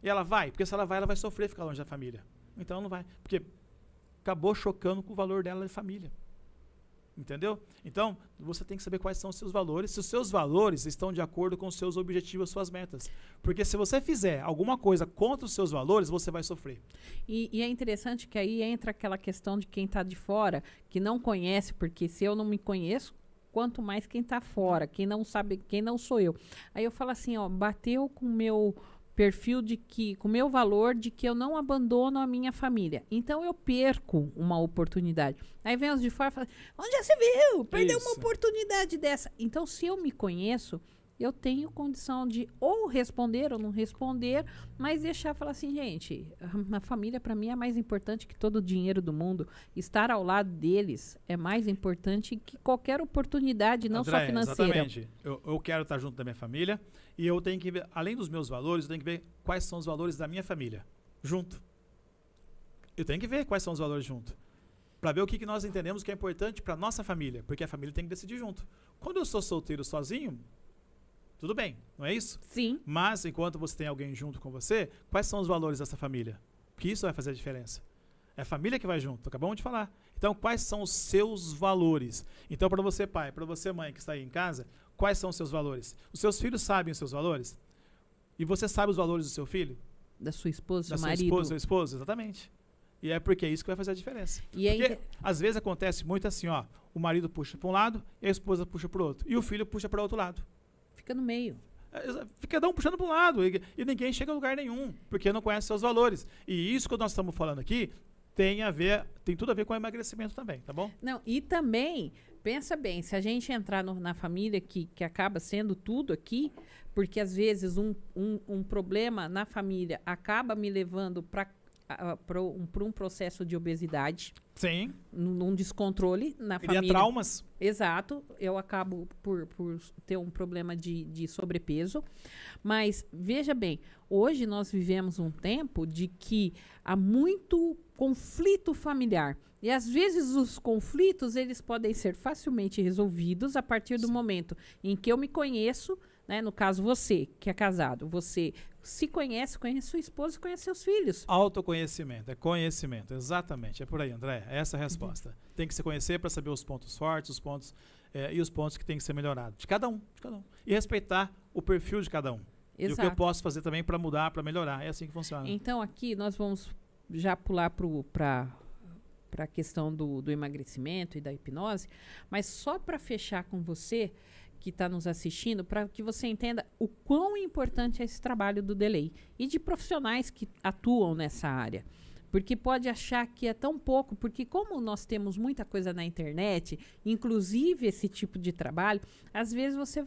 E ela vai, porque se ela vai, ela vai sofrer ficar longe da família. Então não vai, porque acabou chocando com o valor dela de família. Entendeu? Então, você tem que saber quais são os seus valores, se os seus valores estão de acordo com os seus objetivos, suas metas. Porque se você fizer alguma coisa contra os seus valores, você vai sofrer. E, e é interessante que aí entra aquela questão de quem está de fora, que não conhece, porque se eu não me conheço, quanto mais quem está fora, quem não sabe, quem não sou eu. Aí eu falo assim, ó, bateu com o meu perfil de que, com o meu valor de que eu não abandono a minha família. Então eu perco uma oportunidade. Aí vem os de fora e falam: onde já se viu? Perdeu Isso. uma oportunidade dessa. Então, se eu me conheço, eu tenho condição de ou responder ou não responder, mas deixar falar assim, gente, a família para mim é mais importante que todo o dinheiro do mundo. Estar ao lado deles é mais importante que qualquer oportunidade, não só financeira. Exatamente. Eu, eu quero estar junto da minha família e eu tenho que ver, além dos meus valores, eu tenho que ver quais são os valores da minha família. Junto. Eu tenho que ver quais são os valores junto para ver o que, que nós entendemos que é importante para nossa família, porque a família tem que decidir junto. Quando eu sou solteiro sozinho, tudo bem, não é isso? Sim. Mas enquanto você tem alguém junto com você, quais são os valores dessa família? Porque isso vai fazer a diferença. É a família que vai junto, acabamos de falar. Então, quais são os seus valores? Então, para você, pai, para você, mãe, que está aí em casa, quais são os seus valores? Os seus filhos sabem os seus valores? E você sabe os valores do seu filho? Da sua esposa, da do sua marido. esposa, do esposa, esposo, exatamente. E é porque é isso que vai fazer a diferença. E porque às vezes acontece muito assim, ó, o marido puxa para um lado, a esposa puxa para o outro, e o filho puxa para o outro lado fica no meio. É, fica um puxando para um lado e, e, ninguém chega a lugar nenhum, porque não conhece seus valores. E isso que nós estamos falando aqui tem a ver, tem tudo a ver com emagrecimento também, tá bom? Não, e também, pensa bem, se a gente entrar no, na família que, que acaba sendo tudo aqui, porque às vezes um, um, um problema na família acaba me levando para para um processo de obesidade. Sim. Num descontrole na Cria família. traumas. Exato. Eu acabo por, por ter um problema de, de sobrepeso. Mas, veja bem, hoje nós vivemos um tempo de que há muito conflito familiar. E às vezes os conflitos eles podem ser facilmente resolvidos a partir do momento em que eu me conheço, né? No caso você que é casado, você se conhece, conhece sua esposa, conhece seus filhos. Autoconhecimento, é conhecimento, exatamente. É por aí, André, é essa a resposta. Uhum. Tem que se conhecer para saber os pontos fortes, os pontos é, e os pontos que tem que ser melhorados. De cada um, de cada um. E respeitar o perfil de cada um. Exato. E o que eu posso fazer também para mudar, para melhorar. É assim que funciona. Então aqui nós vamos já pular para para a questão do, do emagrecimento e da hipnose, mas só para fechar com você, que está nos assistindo para que você entenda o quão importante é esse trabalho do delay e de profissionais que atuam nessa área. Porque pode achar que é tão pouco, porque como nós temos muita coisa na internet, inclusive esse tipo de trabalho, às vezes você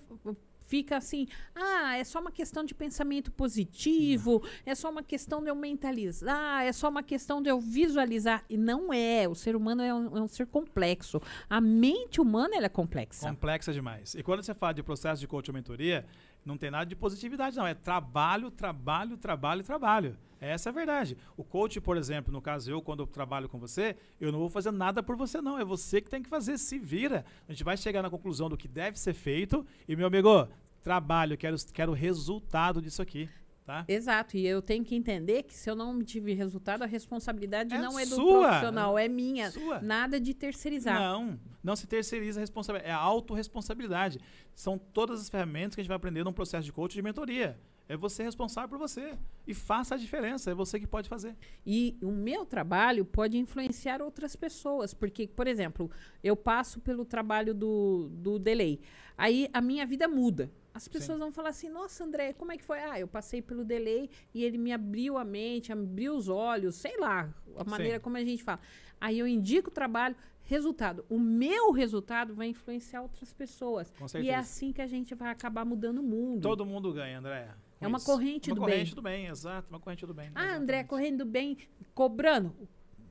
fica assim, ah, é só uma questão de pensamento positivo, é só uma questão de eu mentalizar, é só uma questão de eu visualizar. E não é. O ser humano é um, é um ser complexo. A mente humana é complexa. Complexa demais. E quando você fala de processo de coach ou mentoria, não tem nada de positividade, não. É trabalho, trabalho, trabalho, trabalho. Essa é a verdade. O coach, por exemplo, no caso eu, quando eu trabalho com você, eu não vou fazer nada por você, não. É você que tem que fazer, se vira. A gente vai chegar na conclusão do que deve ser feito. E, meu amigo, trabalho, quero, quero resultado disso aqui. Tá? Exato, e eu tenho que entender que se eu não tive resultado, a responsabilidade é não é do profissional, é minha. Sua. Nada de terceirizar. Não, não se terceiriza a responsabilidade, é a autorresponsabilidade. São todas as ferramentas que a gente vai aprender num processo de coaching de mentoria. É você responsável por você. E faça a diferença, é você que pode fazer. E o meu trabalho pode influenciar outras pessoas. Porque, por exemplo, eu passo pelo trabalho do, do delay. Aí a minha vida muda as pessoas Sim. vão falar assim: nossa, André, como é que foi? Ah, eu passei pelo delay e ele me abriu a mente, abriu os olhos, sei lá, a maneira Sim. como a gente fala. Aí eu indico o trabalho, resultado. O meu resultado vai influenciar outras pessoas. E é assim que a gente vai acabar mudando o mundo. Todo mundo ganha, André. É uma corrente uma do corrente bem. Uma corrente do bem, exato. Uma corrente do bem. Ah, exatamente. André, correndo do bem, cobrando.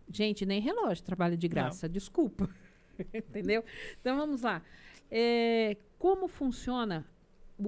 Gente, nem relógio trabalho de graça. Não. Desculpa. Entendeu? Então vamos lá. É, como funciona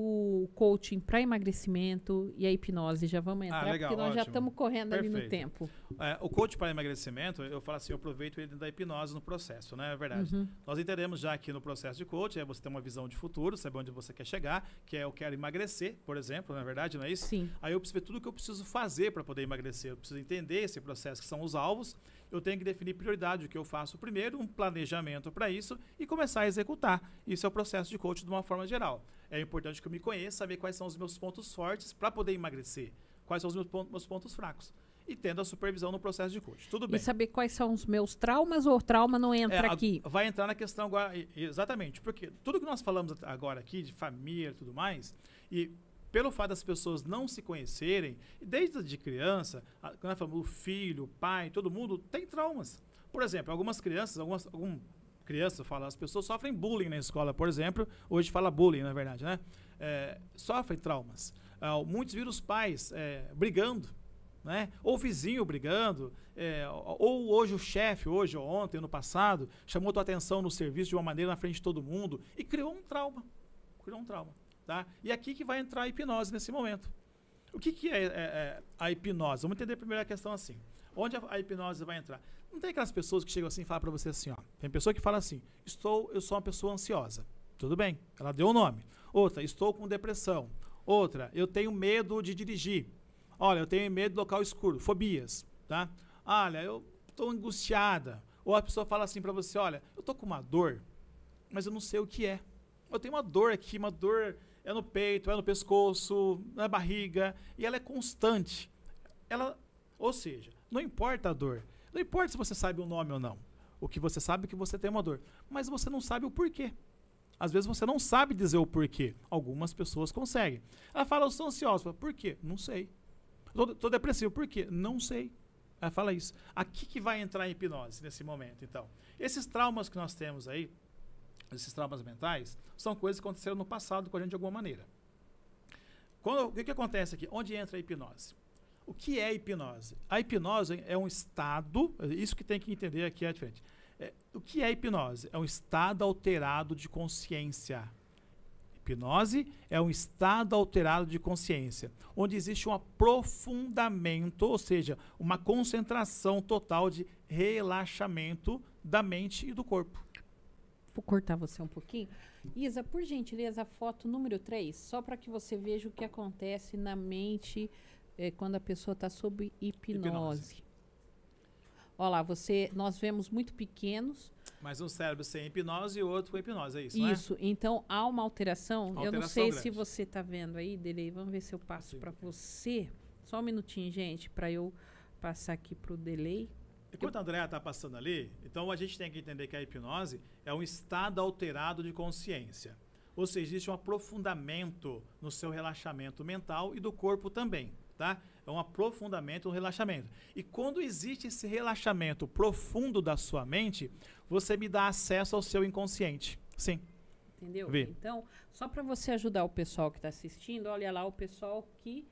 o coaching para emagrecimento e a hipnose. Já vamos entrar, ah, legal, porque nós ótimo. já estamos correndo Perfeito. ali no tempo. É, o coaching para emagrecimento, eu falo assim, eu aproveito ele da hipnose no processo, né? É verdade. Uhum. Nós entraremos já aqui no processo de coaching, é você ter uma visão de futuro, saber onde você quer chegar, que é eu quero emagrecer, por exemplo, não é verdade, não é isso? Sim. Aí eu preciso ver tudo o que eu preciso fazer para poder emagrecer. Eu preciso entender esse processo, que são os alvos. Eu tenho que definir prioridade, o que eu faço primeiro, um planejamento para isso e começar a executar. Isso é o processo de coaching de uma forma geral é importante que eu me conheça, saber quais são os meus pontos fortes para poder emagrecer, quais são os meus pontos, meus pontos fracos e tendo a supervisão no processo de coaching. Tudo bem. E saber quais são os meus traumas ou trauma não é, entra é, aqui? Vai entrar na questão agora, exatamente, porque tudo que nós falamos agora aqui de família e tudo mais, e pelo fato das pessoas não se conhecerem, desde de criança, quando nós falamos o filho, o pai, todo mundo tem traumas. Por exemplo, algumas crianças, algumas, algum criança fala, as pessoas sofrem bullying na escola, por exemplo, hoje fala bullying, na verdade, né? É, sofrem traumas. Ah, muitos viram os pais é, brigando, né? Ou o vizinho brigando, é, ou hoje o chefe, hoje ou ontem, no passado, chamou tua atenção no serviço de uma maneira na frente de todo mundo e criou um trauma. Criou um trauma, tá? E é aqui que vai entrar a hipnose nesse momento. O que, que é, é, é, a hipnose? Vamos entender primeiro a questão assim. Onde a, a hipnose vai entrar? Não tem aquelas pessoas que chegam assim e falam para você assim, ó. Tem pessoa que fala assim, estou, eu sou uma pessoa ansiosa. Tudo bem, ela deu o nome. Outra, estou com depressão. Outra, eu tenho medo de dirigir. Olha, eu tenho medo de local escuro, fobias, tá? Olha, eu estou angustiada. Ou a pessoa fala assim para você, olha, eu tô com uma dor, mas eu não sei o que é. Eu tenho uma dor aqui, uma dor é no peito, é no pescoço, na barriga, e ela é constante. Ela, ou seja, não importa a dor, não importa se você sabe o nome ou não. O que você sabe é que você tem uma dor, mas você não sabe o porquê. Às vezes você não sabe dizer o porquê. Algumas pessoas conseguem. Ela fala, eu sou ansiosa. Por quê? Não sei. Estou depressivo. Por quê? Não sei. Ela fala isso. Aqui que vai entrar a hipnose nesse momento, então. Esses traumas que nós temos aí, esses traumas mentais, são coisas que aconteceram no passado com a gente de alguma maneira. Quando, o que, que acontece aqui? Onde entra a hipnose? O que é a hipnose? A hipnose é um estado, isso que tem que entender aqui é diferente. É, o que é hipnose? É um estado alterado de consciência. Hipnose é um estado alterado de consciência, onde existe um aprofundamento, ou seja, uma concentração total de relaxamento da mente e do corpo. Vou cortar você um pouquinho. Isa, por gentileza, foto número 3, só para que você veja o que acontece na mente é quando a pessoa está sob hipnose. hipnose. Olha lá, você, nós vemos muito pequenos. Mas um cérebro sem hipnose e outro com hipnose, é isso, é? Isso, é? então há uma alteração. alteração eu não sei grande. se você está vendo aí, Delei, vamos ver se eu passo para você. Só um minutinho, gente, para eu passar aqui para o Delei. Enquanto a Andrea está passando ali, então a gente tem que entender que a hipnose é um estado alterado de consciência. Ou seja, existe um aprofundamento no seu relaxamento mental e do corpo também tá? É um aprofundamento, um relaxamento. E quando existe esse relaxamento profundo da sua mente, você me dá acesso ao seu inconsciente. Sim. Entendeu? Vi. Então, só para você ajudar o pessoal que está assistindo, olha lá o pessoal que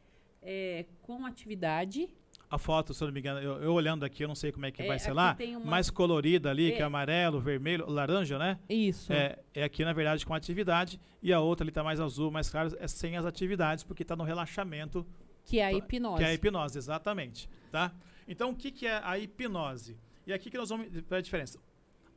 é, com atividade a foto, se eu não me engano, eu, eu, olhando aqui, eu não sei como é que é, vai ser lá, uma... mais colorida ali, é. que é amarelo, vermelho, laranja, né? Isso. É, é aqui, na verdade, com atividade, e a outra ali está mais azul, mais claro, é sem as atividades, porque está no relaxamento é tá. Que é a hipnose. Que é a hipnose, exatamente. Tá? Então, o que, que é a hipnose? E aqui que nós vamos ver a diferença.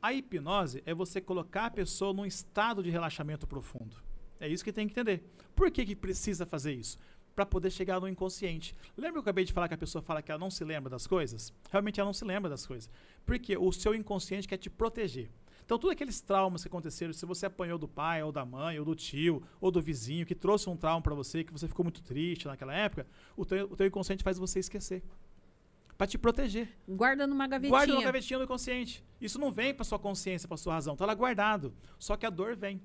A hipnose é você colocar a pessoa num estado de relaxamento profundo. É isso que tem que entender. Por que, que precisa fazer isso? Para poder chegar no inconsciente. Lembra que eu acabei de falar que a pessoa fala que ela não se lembra das coisas? Realmente ela não se lembra das coisas. Porque o seu inconsciente quer te proteger. Então, todos aqueles traumas que aconteceram, se você apanhou do pai, ou da mãe, ou do tio, ou do vizinho, que trouxe um trauma para você, que você ficou muito triste naquela época, o teu, o teu inconsciente faz você esquecer. Pra te proteger. Guarda numa gavetinha. Guarda numa gavetinha do inconsciente. Isso não vem pra sua consciência, pra sua razão. Tá lá guardado. Só que a dor vem.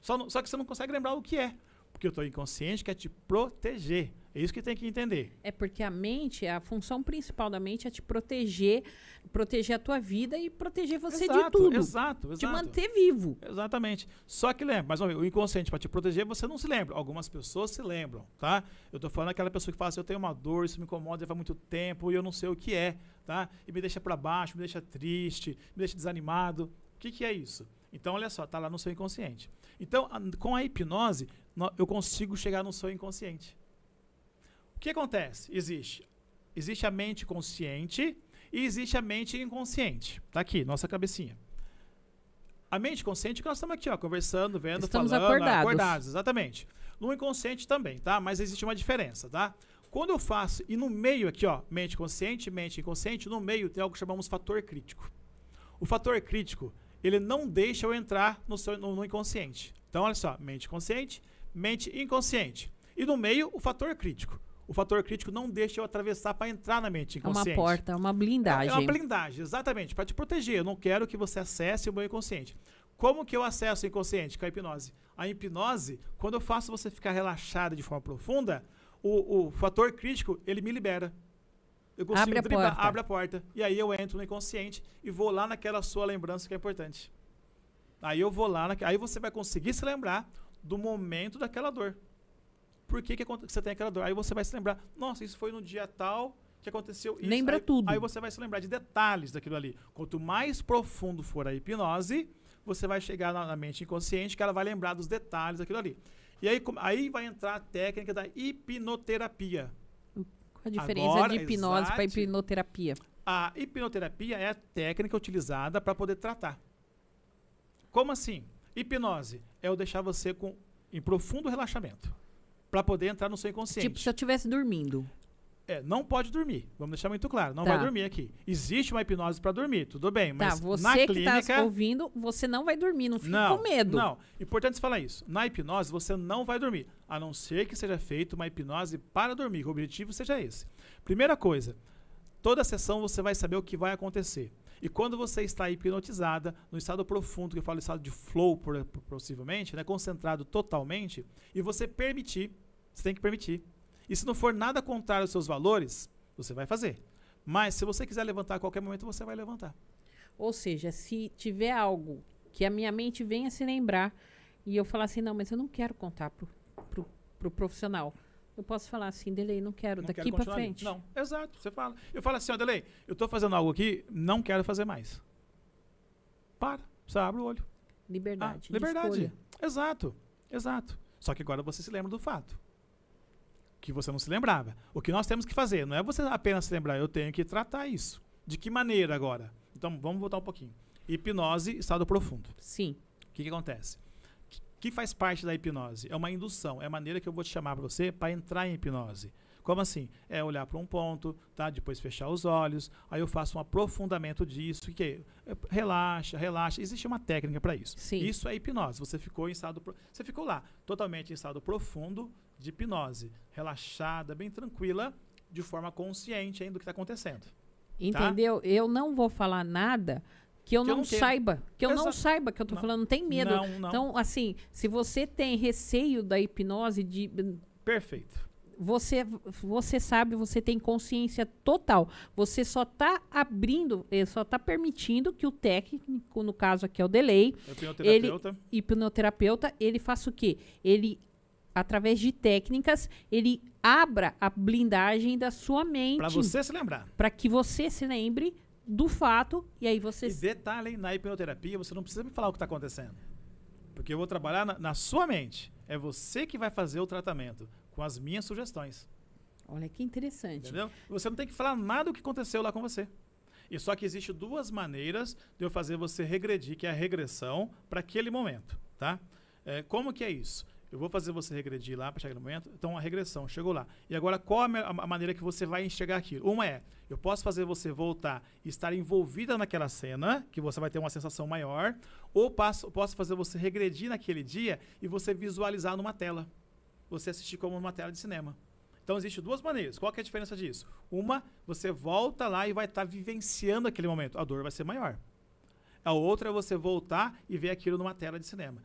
Só, só que você não consegue lembrar o que é. Porque eu estou inconsciente quer te proteger. É isso que tem que entender. É porque a mente, a função principal da mente é te proteger, proteger a tua vida e proteger você exato, de tudo. Exato, exato. Te manter vivo. Exatamente. Só que lembra, mas o inconsciente para te proteger, você não se lembra. Algumas pessoas se lembram, tá? Eu estou falando aquela pessoa que fala assim, eu tenho uma dor, isso me incomoda já faz muito tempo e eu não sei o que é, tá? E me deixa para baixo, me deixa triste, me deixa desanimado. O que, que é isso? Então, olha só, está lá no seu inconsciente. Então, a, com a hipnose, eu consigo chegar no seu inconsciente. O que acontece? Existe. Existe a mente consciente e existe a mente inconsciente. Tá aqui, nossa cabecinha. A mente consciente, que nós estamos aqui, ó, conversando, vendo, estamos falando, acordados. acordados, exatamente. No inconsciente também, tá? Mas existe uma diferença, tá? Quando eu faço, e no meio aqui, ó, mente consciente, mente inconsciente, no meio tem algo que chamamos fator crítico. O fator crítico, ele não deixa eu entrar no, seu, no, no inconsciente. Então, olha só, mente consciente, mente inconsciente. E no meio, o fator crítico. O fator crítico não deixa eu atravessar para entrar na mente inconsciente. É uma porta, é uma blindagem. É uma blindagem, exatamente, para te proteger. Eu não quero que você acesse o meu inconsciente. Como que eu acesso o inconsciente? Com a hipnose. A hipnose, quando eu faço você ficar relaxado de forma profunda, o, o fator crítico, ele me libera. Eu consigo abre a porta. abre a porta. E aí eu entro no inconsciente e vou lá naquela sua lembrança que é importante. Aí eu vou lá, na, aí você vai conseguir se lembrar do momento daquela dor. Por que, que você tem aquela dor? Aí você vai se lembrar, nossa, isso foi no dia tal que aconteceu isso. Lembra aí, tudo. Aí você vai se lembrar de detalhes daquilo ali. Quanto mais profundo for a hipnose, você vai chegar na, mente inconsciente que ela vai lembrar dos detalhes daquilo ali. E aí, aí vai entrar a técnica da hipnoterapia. Qual a diferença Agora, de hipnose para hipnoterapia? A hipnoterapia é a técnica utilizada para poder tratar. Como assim? Hipnose é eu deixar você com, em profundo relaxamento para poder entrar no seu inconsciente. Tipo, se eu estivesse dormindo. É, não pode dormir. Vamos deixar muito claro. Não tá. vai dormir aqui. Existe uma hipnose para dormir, tudo bem. Tá, mas tá, você na que tá clínica, ouvindo, você não vai dormir, não fica não, com medo. Não, importante você falar isso. Na hipnose, você não vai dormir, a não ser que seja feita uma hipnose para dormir. O objetivo seja esse. Primeira coisa, toda sessão você vai saber o que vai acontecer. E quando você está hipnotizada, no estado profundo, que eu falo estado de flow, possivelmente, né, concentrado totalmente, e você permitir, você tem que permitir. E se não for nada contrário aos seus valores, você vai fazer. Mas se você quiser levantar a qualquer momento, você vai levantar. Ou seja, se tiver algo que a minha mente venha se lembrar e eu falar assim, não, mas eu não quero contar pro, pro, pro profissional eu posso falar assim, Delei, não quero, não daqui para frente. Não, exato, você fala. Eu falo assim, Delei, eu estou fazendo algo aqui, não quero fazer mais. Para, você abre o olho. Liberdade. Ah, liberdade. Exato, exato. Só que agora você se lembra do fato. Que você não se lembrava. O que nós temos que fazer não é você apenas se lembrar, eu tenho que tratar isso. De que maneira agora? Então vamos voltar um pouquinho. Hipnose, estado profundo. Sim. O que, que acontece? O que faz parte da hipnose? É uma indução, é a maneira que eu vou te chamar para você para entrar em hipnose. Como assim? É olhar para um ponto, tá? Depois fechar os olhos. Aí eu faço um aprofundamento disso, que é, é, relaxa, relaxa. Existe uma técnica para isso. Sim. Isso é hipnose. Você ficou em estado, você ficou lá, totalmente em estado profundo de hipnose, relaxada, bem tranquila, de forma consciente ainda do que está acontecendo. Tá? Entendeu? Tá? Eu não vou falar nada que eu, que não, não saiba, que eu Exato. não saiba que eu estou falando, não tem medo. Não, não. Então, assim, se você tem receio da hipnose de hum, Perfeito. Você você sabe, você tem consciência total. Você só está abrindo, eh, só está permitindo que o técnico, no caso aqui é o delay, hipnoterapeuta. ele hipnoterapeuta, ele faça o quê? Ele através de técnicas, ele abra a blindagem da sua mente. Para você se lembrar. Para que você se lembre do fato, e aí você. E detalhe, na hipnoterapia, você não precisa me falar o que está acontecendo. Porque eu vou trabalhar na, na, sua mente. É você que vai fazer o tratamento, com as minhas sugestões. Olha que interessante. Entendeu? Você não tem que falar nada do que aconteceu lá com você. E só que existe duas maneiras de eu fazer você regredir, que é a regressão para aquele momento, tá? É, como que é isso? Eu vou fazer você regredir lá para chegar no momento. Então, a regressão, chegou lá. E agora, qual a maneira que você vai enxergar aquilo? Uma é, eu posso fazer você voltar e estar envolvida naquela cena, que você vai ter uma sensação maior. Ou passo, posso fazer você regredir naquele dia e você visualizar numa tela. Você assistir como numa tela de cinema. Então, existem duas maneiras. Qual é a diferença disso? Uma, você volta lá e vai estar tá vivenciando aquele momento. A dor vai ser maior. A outra é você voltar e ver aquilo numa tela de cinema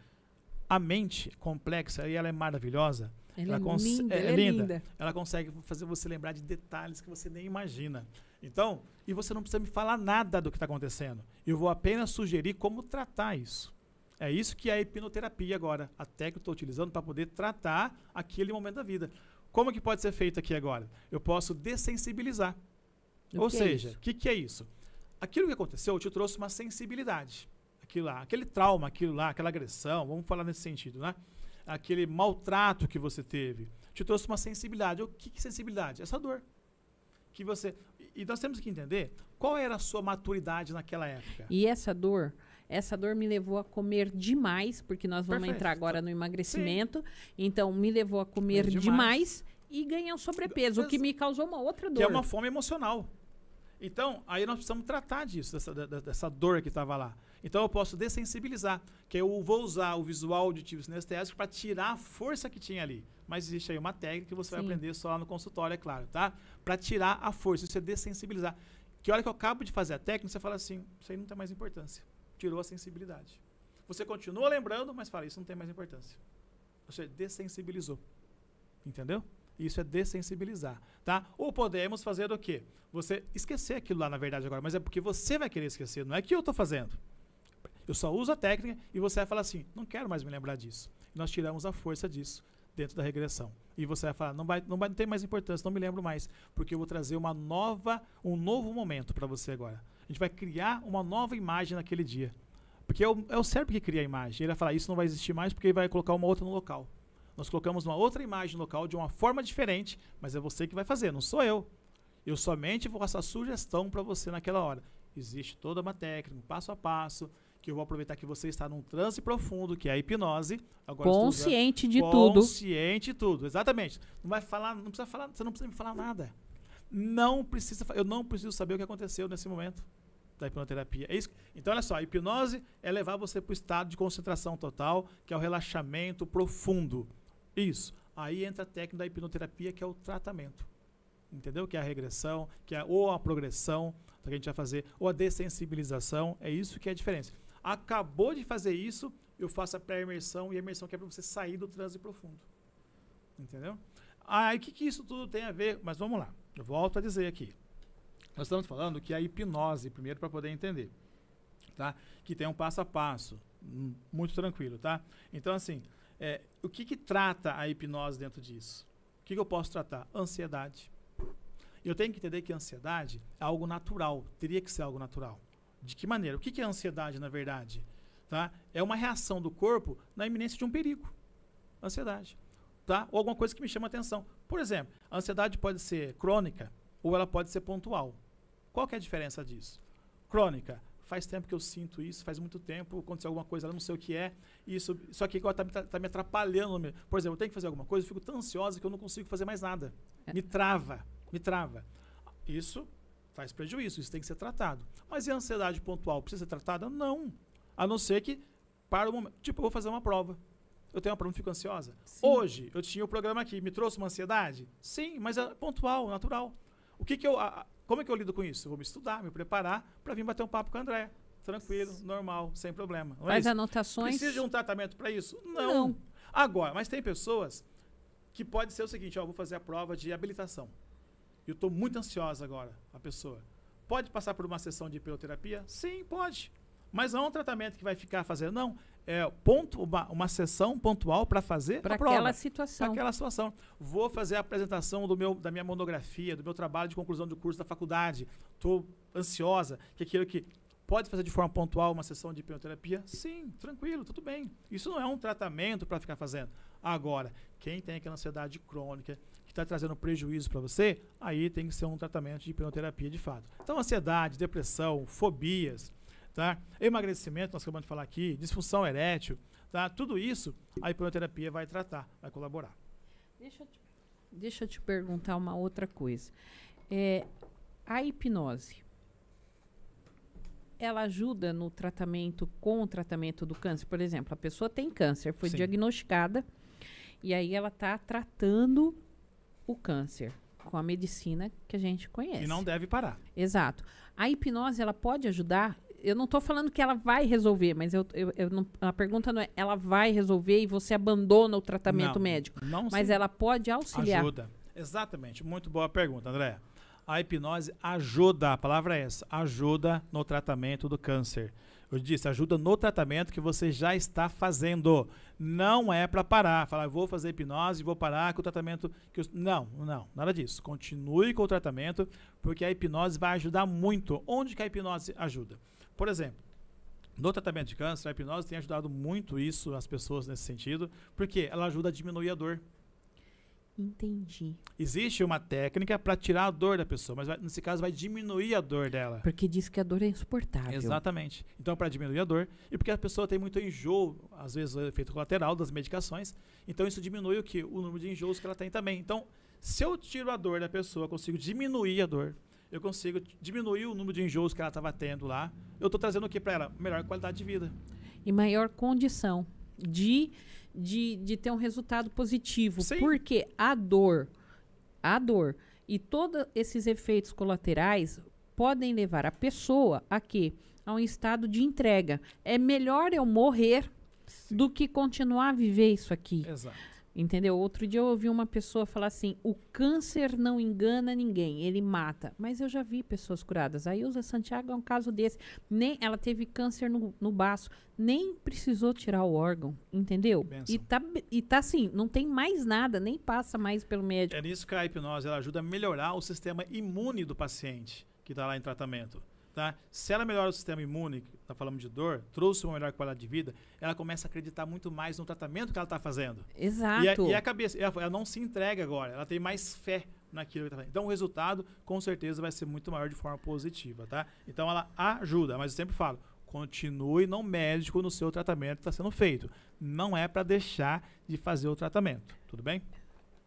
a mente complexa, e ela é maravilhosa, ela, ela é, linda, é, é, é linda. linda, Ela consegue fazer você lembrar de detalhes que você nem imagina. Então, e você não precisa me falar nada do que está acontecendo. Eu vou apenas sugerir como tratar isso. É isso que é a hipnoterapia agora, a técnica que eu estou utilizando para poder tratar aquele momento da vida. Como que pode ser feito aqui agora? Eu posso dessensibilizar. O Ou é seja, o é que, que é isso? Aquilo que aconteceu te trouxe uma sensibilidade aquilo lá, aquele trauma, aquilo lá, aquela agressão, vamos falar nesse sentido, né? Aquele maltrato que você teve, te trouxe uma sensibilidade. O que, que sensibilidade? Essa dor. Que você. E nós temos que entender qual era a sua maturidade naquela época. E essa dor, essa dor me levou a comer demais, porque nós vamos Perfeito. entrar agora no emagrecimento. Sim. Então, me levou a comer demais. demais. e ganhar um sobrepeso, Mas, o que me causou uma outra dor. Que é uma fome emocional. Então, aí nós precisamos tratar disso, dessa, dessa dor que estava lá. Então eu posso dessensibilizar, que eu vou usar o visual auditivo sinestésico para tirar a força que tinha ali. Mas existe aí uma técnica que você Sim. vai aprender só lá no consultório, é claro, tá? Para tirar a força, isso é dessensibilizar. Que hora que eu acabo de fazer a técnica, você fala assim, isso aí não tem mais importância. Tirou a sensibilidade. Você continua lembrando, mas fala, isso não tem mais importância. Você dessensibilizou. Entendeu? Isso é dessensibilizar, tá? Ou podemos fazer o quê? Você esquecer aquilo lá, na verdade, agora, mas é porque você vai querer esquecer, não é que eu estou fazendo. Eu só uso a técnica e você vai falar assim, não quero mais me lembrar disso. E nós tiramos a força disso dentro da regressão. E você vai falar, não vai, não vai ter mais importância, não me lembro mais, porque eu vou trazer uma nova, um novo momento para você agora. A gente vai criar uma nova imagem naquele dia. Porque é o, é o cérebro que cria a imagem. Ele vai falar, isso não vai existir mais porque ele vai colocar uma outra no local. Nós colocamos uma outra imagem no local de uma forma diferente, mas é você que vai fazer, não sou eu. Eu somente vou passar sugestão para você naquela hora. Existe toda uma técnica, um passo a passo, que eu vou aproveitar que você está num transe profundo, que é a hipnose. Agora consciente de consciente tudo. Consciente de tudo, exatamente. Não vai falar, não precisa falar, você não precisa me falar nada. Não precisa, eu não preciso saber o que aconteceu nesse momento da hipnoterapia. É isso. Então, olha só, a hipnose é levar você para o estado de concentração total, que é o relaxamento profundo. Isso. Aí entra a técnica da hipnoterapia, que é o tratamento. Entendeu? Que é a regressão, que é ou a progressão, que a gente vai fazer, ou a dessensibilização. É isso que é a diferença. Acabou de fazer isso, eu faço a pré-imersão e a imersão que é para você sair do transe profundo. Entendeu? Aí, ah, o que, que isso tudo tem a ver? Mas vamos lá. Eu volto a dizer aqui. Nós estamos falando que é a hipnose, primeiro, para poder entender, tá? Que tem um passo a passo, hum, muito tranquilo, tá? Então, assim, é, o que, que trata a hipnose dentro disso? O que, que eu posso tratar? Ansiedade. Eu tenho que entender que ansiedade é algo natural, teria que ser algo natural. De que maneira? O que, é ansiedade, na verdade? Tá? É uma reação do corpo na iminência de um perigo. Ansiedade. Tá? Ou alguma coisa que me chama atenção. Por exemplo, a ansiedade pode ser crônica ou ela pode ser pontual. Qual que é a diferença disso? Crônica. Faz tempo que eu sinto isso, faz muito tempo, aconteceu alguma coisa, eu não sei o que é, isso, isso aqui agora está tá me atrapalhando. Por exemplo, eu tenho que fazer alguma coisa, eu fico tão ansiosa que eu não consigo fazer mais nada. É. Me trava, me trava. Isso Faz prejuízo, isso tem que ser tratado. Mas e a ansiedade pontual precisa ser tratada? Não. A não ser que, para o momento. Tipo, eu vou fazer uma prova. Eu tenho uma prova, fico ansiosa. Sim. Hoje, eu tinha o um programa aqui, me trouxe uma ansiedade? Sim, mas é pontual, natural. O que, que eu. A, como é que eu lido com isso? Eu vou me estudar, me preparar para vir bater um papo com o André. Tranquilo, normal, sem problema. Não é Faz é anotações. Precisa de um tratamento para isso? Não. Não. Agora, mas tem pessoas que pode ser o seguinte: ó, vou fazer a prova de habilitação eu estou muito ansiosa agora, a pessoa. Pode passar por uma sessão de hipoterapia? Sim, pode. Mas não é um tratamento que vai ficar fazendo, não. É ponto, uma, uma sessão pontual para fazer para aquela prova, situação. Para aquela situação. Vou fazer a apresentação do meu, da minha monografia, do meu trabalho de conclusão do curso da faculdade. Estou ansiosa, que aquilo que Pode fazer de forma pontual uma sessão de hipoterapia? Sim, tranquilo, tudo bem. Isso não é um tratamento para ficar fazendo. Agora, quem tem aquela ansiedade crônica, está trazendo prejuízo para você, aí tem que ser um tratamento de hipnoterapia de fato. Então, ansiedade, depressão, fobias, tá? emagrecimento, nós acabamos de falar aqui, disfunção erétil, tá? tudo isso a hipnoterapia vai tratar, vai colaborar. Deixa eu te, deixa eu te perguntar uma outra coisa. É, a hipnose, ela ajuda no tratamento com o tratamento do câncer? Por exemplo, a pessoa tem câncer, foi Sim. diagnosticada e aí ela está tratando o câncer com a medicina que a gente conhece. E não deve parar. Exato. A hipnose, ela pode ajudar. Eu não estou falando que ela vai resolver, mas eu, eu, eu não, a pergunta não é ela vai resolver e você abandona o tratamento não, médico. Não mas sim. ela pode auxiliar. Ajuda. Exatamente. Muito boa pergunta, André. A hipnose ajuda, a palavra é essa, ajuda no tratamento do câncer. Eu disse, ajuda no tratamento que você já está fazendo. Não é para parar, falar, vou fazer hipnose, vou parar com o tratamento. Que eu... Não, não, nada disso. Continue com o tratamento, porque a hipnose vai ajudar muito. Onde que a hipnose ajuda? Por exemplo, no tratamento de câncer, a hipnose tem ajudado muito isso, as pessoas nesse sentido, porque ela ajuda a diminuir a dor. Entendi. Existe uma técnica para tirar a dor da pessoa, mas vai, nesse caso vai diminuir a dor dela. Porque diz que a dor é insuportável. Exatamente. Então, para diminuir a dor, e porque a pessoa tem muito enjoo, às vezes o é efeito colateral das medicações, então isso diminui o que? O número de enjoos que ela tem também. Então, se eu tiro a dor da pessoa, consigo diminuir a dor, eu consigo diminuir o número de enjoos que ela estava tendo lá, eu estou trazendo o que para ela? Melhor qualidade de vida. E maior condição de de, de ter um resultado positivo. Sim. Porque a dor, a dor e todos esses efeitos colaterais podem levar a pessoa a quê? A um estado de entrega. É melhor eu morrer Sim. do que continuar a viver isso aqui. Exato. Entendeu? Outro dia eu ouvi uma pessoa falar assim: o câncer não engana ninguém, ele mata. Mas eu já vi pessoas curadas. A Ilza Santiago é um caso desse. Nem ela teve câncer no, no baço, nem precisou tirar o órgão, entendeu? E tá, e tá assim, não tem mais nada, nem passa mais pelo médico. É nisso que a hipnose ela ajuda a melhorar o sistema imune do paciente que está lá em tratamento. Tá? Se ela melhora o sistema imune, tá falando de dor, trouxe uma melhor qualidade de vida, ela começa a acreditar muito mais no tratamento que ela está fazendo. Exato. E a, e a cabeça, ela, ela, não se entrega agora, ela tem mais fé naquilo que está fazendo. Então o resultado, com certeza, vai ser muito maior de forma positiva, tá? Então ela ajuda, mas eu sempre falo, continue não médico no seu tratamento que está sendo feito. Não é para deixar de fazer o tratamento, tudo bem?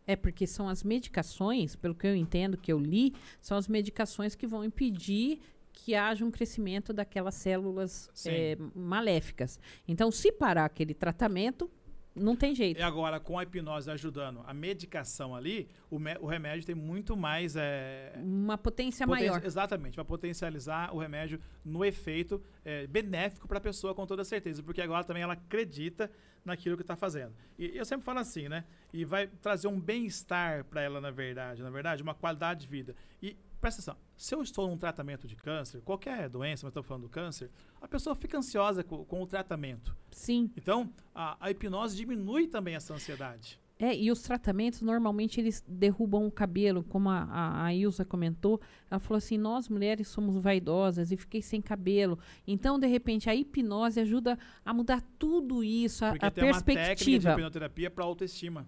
É porque são as medicações, pelo que eu entendo, que eu li, são as medicações que vão impedir que haja um crescimento daquelas células é, maléficas. Então, se parar aquele tratamento, não tem jeito. E agora, com a hipnose ajudando a medicação ali, o, me, o remédio tem muito mais. É, uma potência poten maior. Exatamente, para potencializar o remédio no efeito é, benéfico para a pessoa, com toda certeza, porque agora também ela acredita naquilo que está fazendo. E eu sempre falo assim, né? E vai trazer um bem-estar para ela, na verdade, na verdade, uma qualidade de vida. E Presta atenção, se eu estou num tratamento de câncer, qualquer doença, mas estou falando do câncer, a pessoa fica ansiosa com, com o tratamento. Sim. Então, a, a hipnose diminui também essa ansiedade. É, e os tratamentos normalmente eles derrubam o cabelo, como a, a, a, Ilza comentou. Ela falou assim: nós mulheres somos vaidosas e fiquei sem cabelo. Então, de repente, a hipnose ajuda a mudar tudo isso, a, Porque tem perspectiva. Uma técnica de hipnoterapia para autoestima.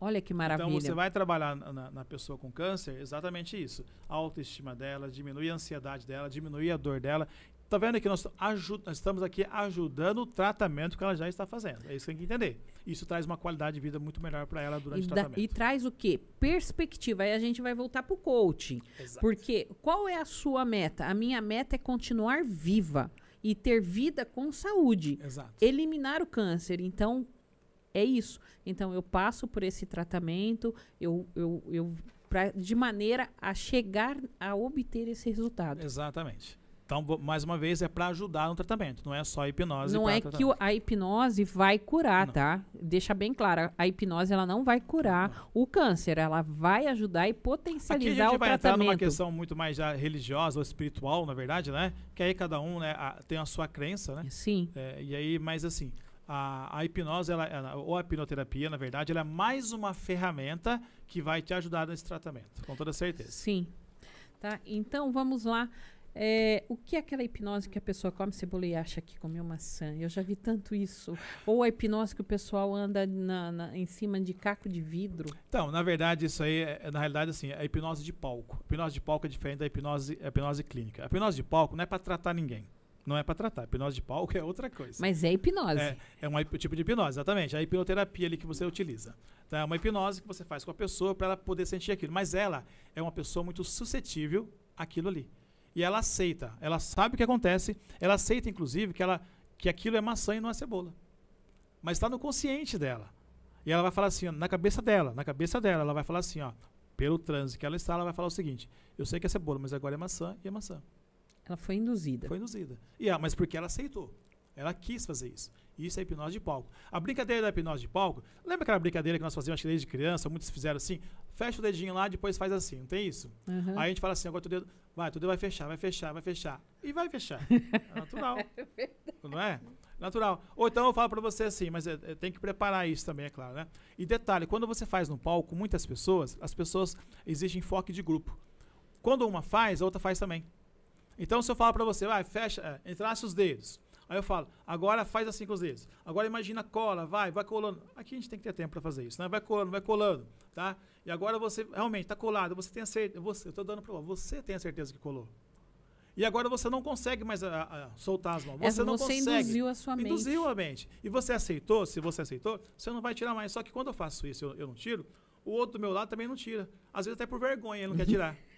Olha que maravilha. Então você vai trabalhar na, na, pessoa com câncer exatamente isso. A autoestima dela, diminui a ansiedade dela, diminui a dor dela. Tá vendo que nós, nós estamos aqui ajudando o tratamento que ela já está fazendo. É isso que tem que entender. Isso traz uma qualidade de vida muito melhor para ela durante e o tratamento. Da, e traz o quê? Perspectiva. Aí a gente vai voltar para o coaching. Exato. Porque qual é a sua meta? A minha meta é continuar viva e ter vida com saúde. Exato. Eliminar o câncer. Então, é isso. Então, eu passo por esse tratamento, eu, eu, eu pra, de maneira a chegar a obter esse resultado. Exatamente. Então, mais uma vez, é para ajudar no tratamento, não é só a hipnose. Não é tratamento. que a hipnose vai curar, não. tá? Deixa bem claro, a hipnose ela não vai curar não. o câncer, ela vai ajudar e potencializar Aqui a gente o vai tratamento. entrar numa questão muito mais religiosa ou espiritual, na verdade, né? Que aí cada um né, a, tem a sua crença, né? Sim. É, e aí, mas assim, a, a hipnose, ela, ela, ou a hipnoterapia, na verdade, ela é mais uma ferramenta que vai te ajudar nesse tratamento, com toda certeza. Sim. Tá? Então, vamos lá. É, o que é aquela hipnose que a pessoa come cebola e acha que comeu maçã? Eu já vi tanto isso. Ou a hipnose que o pessoal anda na, na, em cima de caco de vidro? Então, na verdade, isso aí, é, na realidade, assim, é a hipnose de palco. A hipnose de palco é diferente da hipnose, hipnose clínica. A hipnose de palco não é para tratar ninguém. Não é para tratar. Hipnose de palco é outra coisa. Mas é hipnose. É, é um tipo de hipnose, exatamente. É a hipnoterapia ali que você utiliza. Então, é uma hipnose que você faz com a pessoa para ela poder sentir aquilo. Mas ela é uma pessoa muito suscetível àquilo ali. E ela aceita. Ela sabe o que acontece. Ela aceita, inclusive, que, ela, que aquilo é maçã e não é cebola. Mas está no consciente dela. E ela vai falar assim, ó, na cabeça dela, na cabeça dela, ela vai falar assim, ó, pelo transe que ela está, ela vai falar o seguinte: eu sei que é cebola, mas agora é maçã e é maçã. Ela foi induzida. Foi induzida. E ah mas porque ela aceitou. Ela quis fazer isso. Isso é hipnose de palco. A brincadeira da hipnose de palco, lembra aquela brincadeira que nós fazíamos acho que desde criança? Muitos fizeram assim: fecha o dedinho lá, depois faz assim, não tem isso? Uhum. Aí a gente fala assim: agora teu dedo vai, teu dedo vai fechar, vai fechar, vai fechar. E vai fechar. É natural. É não é? Natural. Ou então eu falo para você assim, mas é, é, tem que preparar isso também, é claro, né? E detalhe: quando você faz no palco, muitas pessoas, as pessoas exigem foco de grupo. Quando uma faz, a outra faz também. Então, se eu falar para você, vai, fecha, é, entrelaça os dedos. Aí eu falo, agora faz assim com os dedos. Agora imagina, cola, vai, vai colando. Aqui a gente tem que ter tempo para fazer isso, né? Vai colando, vai colando, tá? E agora você realmente está colado, você tem a certeza, você, eu estou dando prova, você tem a certeza que colou. E agora você não consegue mais a, ah, a, ah, soltar as mãos. Você, é, você não consegue. induziu a sua mente. Induziu a mente. E você aceitou, se você aceitou, você não vai tirar mais. Só que quando eu faço isso, eu, eu não tiro, o outro do meu lado também não tira. Às vezes até por vergonha, ele não quer tirar.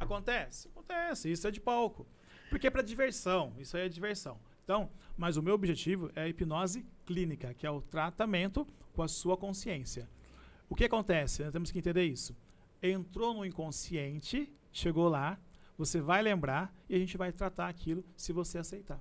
Acontece? Acontece. Isso é de palco. Porque é para diversão. Isso aí é diversão. Então, mas o meu objetivo é a hipnose clínica, que é o tratamento com a sua consciência. O que acontece? Nós temos que entender isso. Entrou no inconsciente, chegou lá, você vai lembrar e a gente vai tratar aquilo se você aceitar.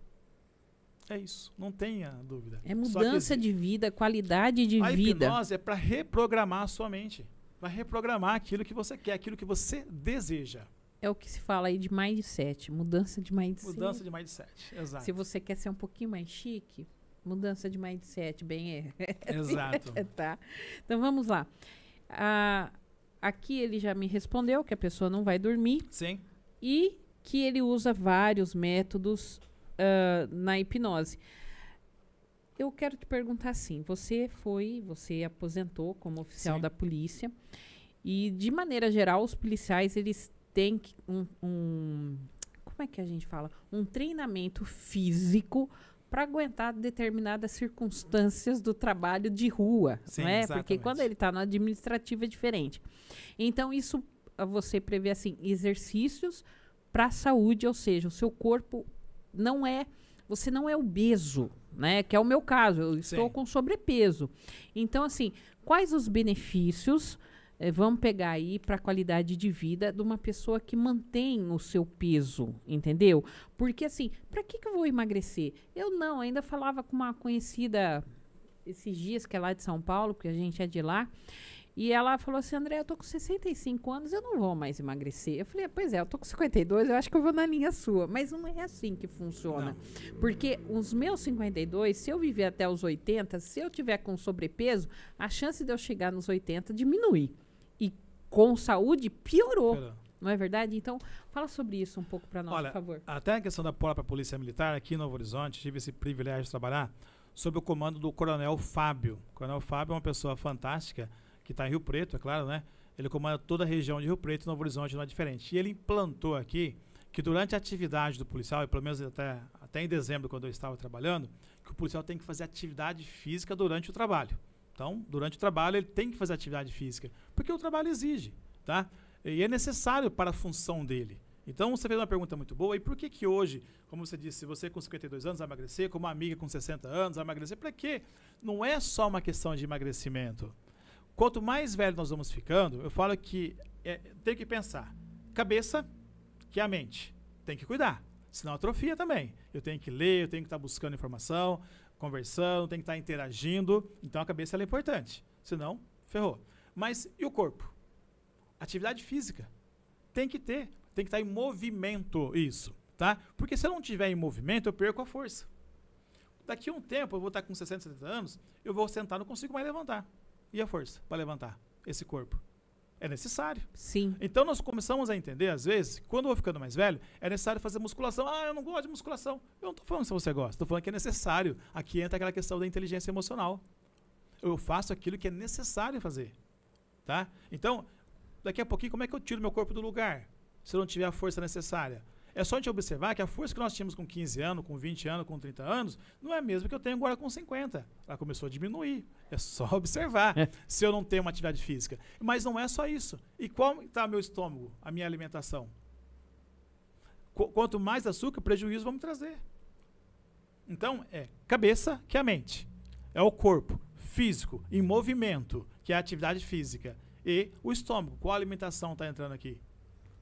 É isso, não tenha dúvida. É mudança de vida, qualidade de a vida. A hipnose é para reprogramar a sua mente. Vai reprogramar aquilo que você quer, aquilo que você deseja é o que se fala aí de mindset, mudança de mindset. Mudança de mindset, exato. Se você quer ser um pouquinho mais chique, mudança de mindset, bem é. Assim, exato. tá. Então vamos lá. Ah, aqui ele já me respondeu que a pessoa não vai dormir. Sim. E que ele usa vários métodos uh, na hipnose. Eu quero te perguntar assim: você foi, você aposentou como oficial Sim. da polícia e de maneira geral os policiais eles tem um, um como é que a gente fala? Um treinamento físico para aguentar determinadas circunstâncias do trabalho de rua, Sim, não é? Exatamente. Porque quando ele está no administrativo é diferente. Então isso você prevê assim exercícios para a saúde, ou seja, o seu corpo não é, você não é obeso, né? Que é o meu caso, eu estou Sim. com sobrepeso. Então assim, quais os benefícios? é, vamos pegar aí para a qualidade de vida de uma pessoa que mantém o seu peso, entendeu? Porque assim, para que, que eu vou emagrecer? Eu não, ainda falava com uma conhecida esses dias, que é lá de São Paulo, porque a gente é de lá, e ela falou assim: André, eu tô com 65 anos, eu não vou mais emagrecer. Eu falei: ah, Pois é, eu tô com 52, eu acho que eu vou na linha sua. Mas não é assim que funciona. Não. Porque os meus 52, se eu viver até os 80, se eu tiver com sobrepeso, a chance de eu chegar nos 80 diminui e com saúde piorou. Não é verdade? Então, fala sobre isso um pouco para nós, Olha, por favor. Até a questão da própria Polícia Militar, aqui em Novo Horizonte, tive esse privilégio de trabalhar sob o comando do Coronel Fábio. O Coronel Fábio é uma pessoa fantástica, que está em Rio Preto, é claro, né? Ele comanda toda a região de Rio Preto e Novo Horizonte, não é diferente. E ele implantou aqui que durante a atividade do policial, e pelo menos até, até em dezembro, quando eu estava trabalhando, que o policial tem que fazer atividade física durante o trabalho. Então, durante o trabalho, ele tem que fazer atividade física, porque o trabalho exige, tá? E é necessário para a função dele. Então, você fez uma pergunta muito boa, e por que que hoje, como você disse, você com 52 anos vai emagrecer, como uma amiga com 60 anos vai emagrecer, para quê? Não é só uma questão de emagrecimento. Quanto mais velho nós vamos ficando, eu falo que é, tem que pensar. Cabeça, que é a mente, tem que cuidar, senão atrofia também. Eu tenho que ler, eu tenho que estar tá buscando informação, conversando, tem que estar interagindo. Então a cabeça é importante. Senão, ferrou. Mas e o corpo? Atividade física. Tem que ter. Tem que estar em movimento isso, tá? Porque se eu não tiver em movimento, eu perco a força. Daqui a um tempo, eu vou estar com 60, 70 anos, eu vou sentar, não consigo mais levantar. E a força para levantar esse corpo? É necessário. Sim. Então nós começamos a entender, às vezes, quando eu vou ficando mais velho, é necessário fazer musculação. Ah, eu não gosto de musculação. Eu não estou falando se você gosta, estou falando que é necessário. Aqui entra aquela questão da inteligência emocional. Eu faço aquilo que é necessário fazer. Tá? Então, daqui a pouquinho, como é que eu tiro meu corpo do lugar? Se eu não tiver a força necessária? É só a gente observar que a força que nós tínhamos com 15 anos, com 20 anos, com 30 anos, não é a mesma que eu tenho agora com 50. Ela começou a diminuir. É só observar é. se eu não tenho uma atividade física. Mas não é só isso. E qual está meu estômago, a minha alimentação? Qu quanto mais açúcar, prejuízo vamos trazer. Então, é cabeça, que é a mente. É o corpo físico, em movimento, que é a atividade física. E o estômago, qual alimentação está entrando aqui?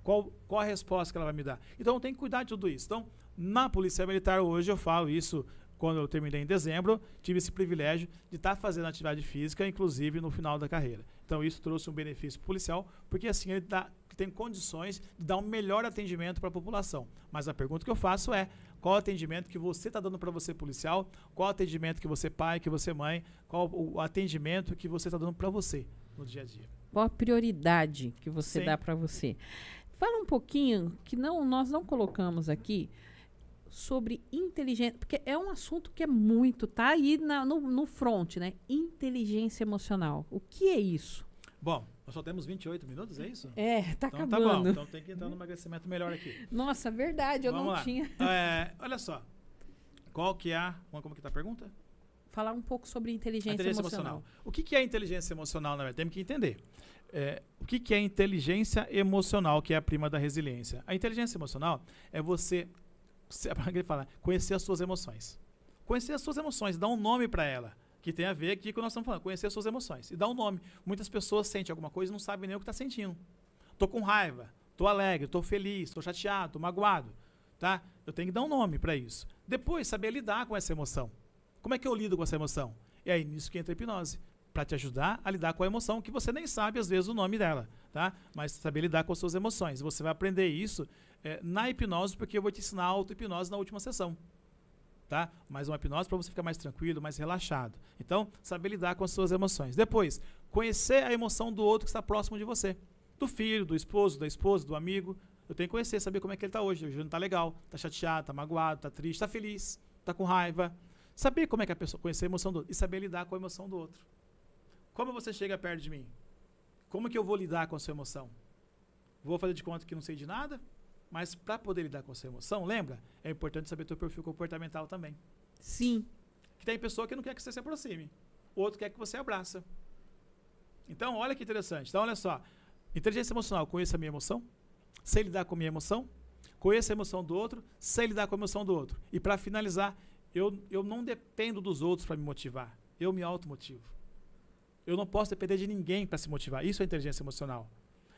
Qual, qual a resposta que ela vai me dar? Então, tem que cuidar de tudo isso. Então, na Polícia Militar, hoje eu falo isso quando eu terminei em dezembro, tive esse privilégio de estar tá fazendo atividade física, inclusive no final da carreira. Então, isso trouxe um benefício policial, porque assim ele dá, tem condições de dar um melhor atendimento para a população. Mas a pergunta que eu faço é: qual atendimento que você está dando para você, policial? Qual atendimento que você, pai, que você, mãe? Qual o atendimento que você está dando para você no dia a dia? Qual a prioridade que você Sim. dá para você? Fala um pouquinho que não nós não colocamos aqui sobre inteligência, porque é um assunto que é muito, tá aí na, no, no front, né? Inteligência emocional. O que é isso? Bom, nós só temos 28 minutos, é isso? É, tá então, tá acabando. Tá bom, então tem que entrar no emagrecimento melhor aqui. Nossa, verdade, eu Vamos não lá. tinha. É, olha só, qual que é, como que tá a pergunta? Falar um pouco sobre inteligência, inteligência emocional. emocional. O que, que é inteligência emocional, na verdade? Temos que entender. É, o que, que é inteligência emocional, que é a prima da resiliência? A inteligência emocional é você fala, conhecer as suas emoções. Conhecer as suas emoções, dar um nome para ela, que tem a ver aqui com o que nós estamos falando, conhecer as suas emoções e dar um nome. Muitas pessoas sentem alguma coisa e não sabem nem o que está sentindo. estou com raiva, estou alegre, estou feliz, estou chateado, estou magoado, tá? Eu tenho que dar um nome para isso. Depois, saber lidar com essa emoção. Como é que eu lido com essa emoção? E é aí, nisso que entra a hipnose para te ajudar a lidar com a emoção que você nem sabe às vezes o nome dela, tá? Mas saber lidar com as suas emoções. Você vai aprender isso é, na hipnose, porque eu vou te ensinar auto-hipnose na última sessão. Tá? Mais uma hipnose para você ficar mais tranquilo, mais relaxado. Então, saber lidar com as suas emoções. Depois, conhecer a emoção do outro que está próximo de você. Do filho, do esposo, da esposa, do amigo. Eu tenho que conhecer, saber como é que ele está hoje. Hoje não está legal, está chateado, está magoado, está triste, está feliz, está com raiva. Saber como é que a pessoa conhecer a emoção do outro e saber lidar com a emoção do outro. Como você chega perto de mim? Como que eu vou lidar com a sua emoção? Vou fazer de conta que não sei de nada? Mas para poder lidar com a sua emoção, lembra? É importante saber teu perfil comportamental também. Sim. Que tem pessoa que não quer que você se aproxime. Outro quer que você abraça. Então, olha que interessante. Então, olha só. Inteligência emocional, conheça a minha emoção, sei lidar com a minha emoção, conheça a emoção do outro, sei lidar com a emoção do outro. E para finalizar, eu, eu não dependo dos outros para me motivar. Eu me automotivo. Eu não posso depender de ninguém para se motivar. Isso é inteligência emocional.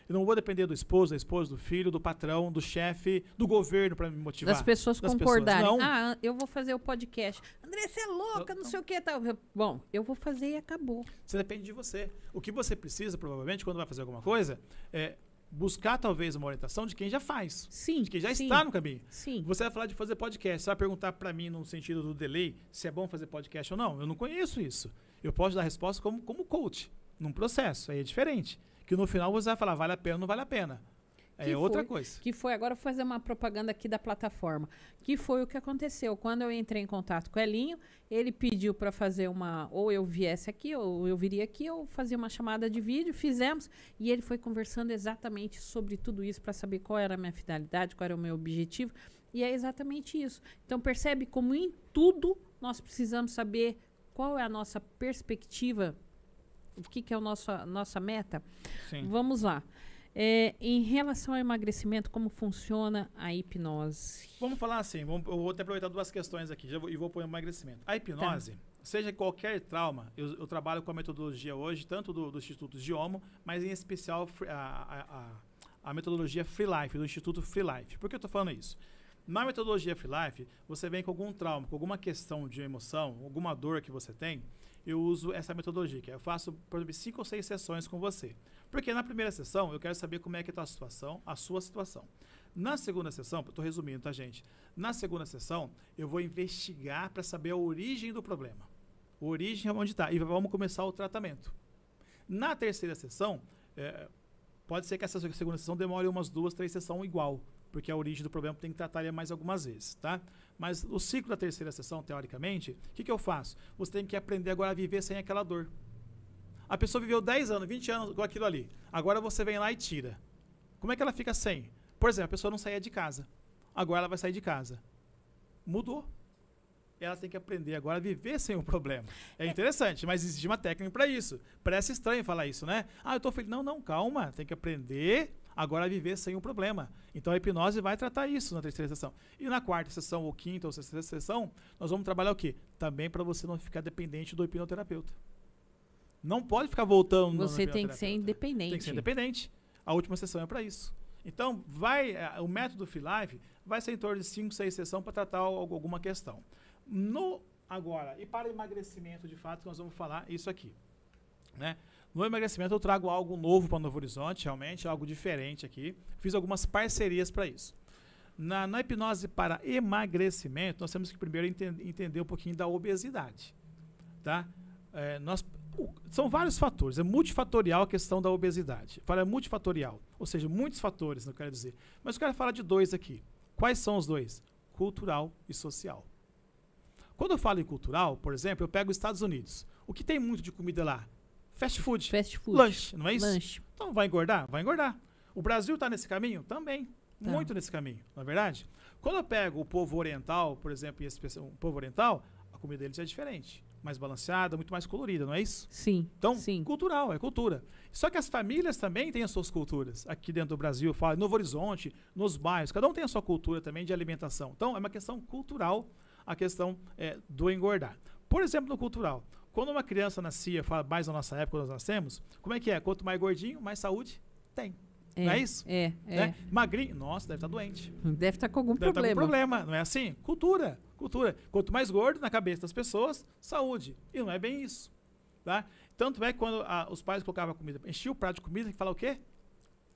Eu não vou depender do esposo, da esposa, do filho, do patrão, do chefe, do governo para me motivar. Das pessoas das concordarem. Pessoas. Ah, eu vou fazer o podcast. André, você é louca, não, não sei o que. Tá. Bom, eu vou fazer e acabou. Você depende de você. O que você precisa, provavelmente, quando vai fazer alguma coisa, é buscar talvez uma orientação de quem já faz. Sim. De quem já sim, está no caminho. Sim. Você vai falar de fazer podcast, você vai perguntar para mim no sentido do delay se é bom fazer podcast ou não. Eu não conheço isso. Eu posso dar resposta como, como coach, num processo, aí é diferente. Que no final você vai falar, vale a pena ou não vale a pena. é outra foi, coisa. Que foi, agora vou fazer uma propaganda aqui da plataforma. Que foi o que aconteceu. Quando eu entrei em contato com o Elinho, ele pediu para fazer uma. Ou eu viesse aqui, ou eu viria aqui, ou fazia uma chamada de vídeo, fizemos. E ele foi conversando exatamente sobre tudo isso para saber qual era a minha finalidade, qual era o meu objetivo. E é exatamente isso. Então percebe como em tudo nós precisamos saber qual é a nossa perspectiva, o que, que é a nossa, nossa meta. Sim. Vamos lá. É, em relação ao emagrecimento, como funciona a hipnose? Vamos falar assim, vamos, eu vou até aproveitar duas questões aqui vou, e vou pôr o emagrecimento. A hipnose, tá. seja qualquer trauma, eu, eu, trabalho com a metodologia hoje, tanto do, do Instituto Giomo, mas em especial a, a, a, a metodologia Free Life, do Instituto Free Life. Por que eu estou falando isso? Na metodologia Free você vem com algum trauma, com alguma questão de emoção, alguma dor que você tem, eu uso essa metodologia, que é, eu faço, por exemplo, cinco ou seis sessões com você. Porque na primeira sessão, eu quero saber como é que está a situação, a sua situação. Na segunda sessão, estou resumindo, tá, gente? Na segunda sessão, eu vou investigar para saber a origem do problema. A origem é onde está. E vamos começar o tratamento. Na terceira sessão, é, pode ser que essa segunda sessão demore umas duas, três sessões igual porque a origem do problema tem que tratar ele mais algumas vezes, tá? Mas o ciclo da terceira sessão, teoricamente, o que, que eu faço? Você tem que aprender agora a viver sem aquela dor. A pessoa viveu 10 anos, 20 anos com aquilo ali. Agora você vem lá e tira. Como é que ela fica sem? Por exemplo, a pessoa não saía de casa. Agora ela vai sair de casa. Mudou. Ela tem que aprender agora a viver sem o problema. É, é. interessante, mas existe uma técnica para isso. Parece estranho falar isso, né? Ah, eu tô feliz. Não, não, calma. Tem que aprender agora viver sem um problema. Então a hipnose vai tratar isso na terceira sessão. E na quarta sessão, ou quinta, ou sexta sessão, nós vamos trabalhar o quê? Também para você não ficar dependente do hipnoterapeuta. Não pode ficar voltando. Você tem que ser independente. Tem que ser independente. A última sessão é para isso. Então, vai eh, o método Feelive vai ser em torno de 5, 6 sessões para tratar alguma questão. No agora, e para emagrecimento de fato, nós vamos falar isso aqui, né? No emagrecimento eu trago algo novo para Novo Horizonte, realmente, algo diferente aqui. Fiz algumas parcerias para isso. Na, na, hipnose para emagrecimento, nós temos que primeiro ente entender um pouquinho da obesidade. Tá? É, nós, o, são vários fatores, é multifatorial a questão da obesidade. Fala é multifatorial, ou seja, muitos fatores, não quero dizer. Mas eu quero falar de dois aqui. Quais são os dois? Cultural e social. Quando eu falo em cultural, por exemplo, eu pego os Estados Unidos. O que tem muito de comida lá? Fast food. Fast food. Lanche, não é isso? Lanche. Então vai engordar? Vai engordar. O Brasil está nesse caminho? Também. Tá. Muito nesse caminho, na é verdade. Quando eu pego o povo oriental, por exemplo, e esse povo oriental, a comida deles é diferente. Mais balanceada, muito mais colorida, não é isso? Sim. Então, sim. cultural, é cultura. Só que as famílias também têm as suas culturas. Aqui dentro do Brasil, eu falo, Novo Horizonte, nos bairros, cada um tem a sua cultura também de alimentação. Então, é uma questão cultural a questão é, do engordar. Por exemplo, no cultural. Quando uma criança nascia, mais na nossa época, nós nascemos, como é que é? Quanto mais gordinho, mais saúde tem. É, não é isso? É, né? é. Magrinho, nossa, deve estar tá doente. Deve estar tá com algum deve problema. Tá com problema, não é assim? Cultura, cultura. Quanto mais gordo na cabeça das pessoas, saúde. E não é bem isso. Tá? Tanto é que quando a, ah, os pais colocavam a comida, enchia o prato de comida, que fala o quê?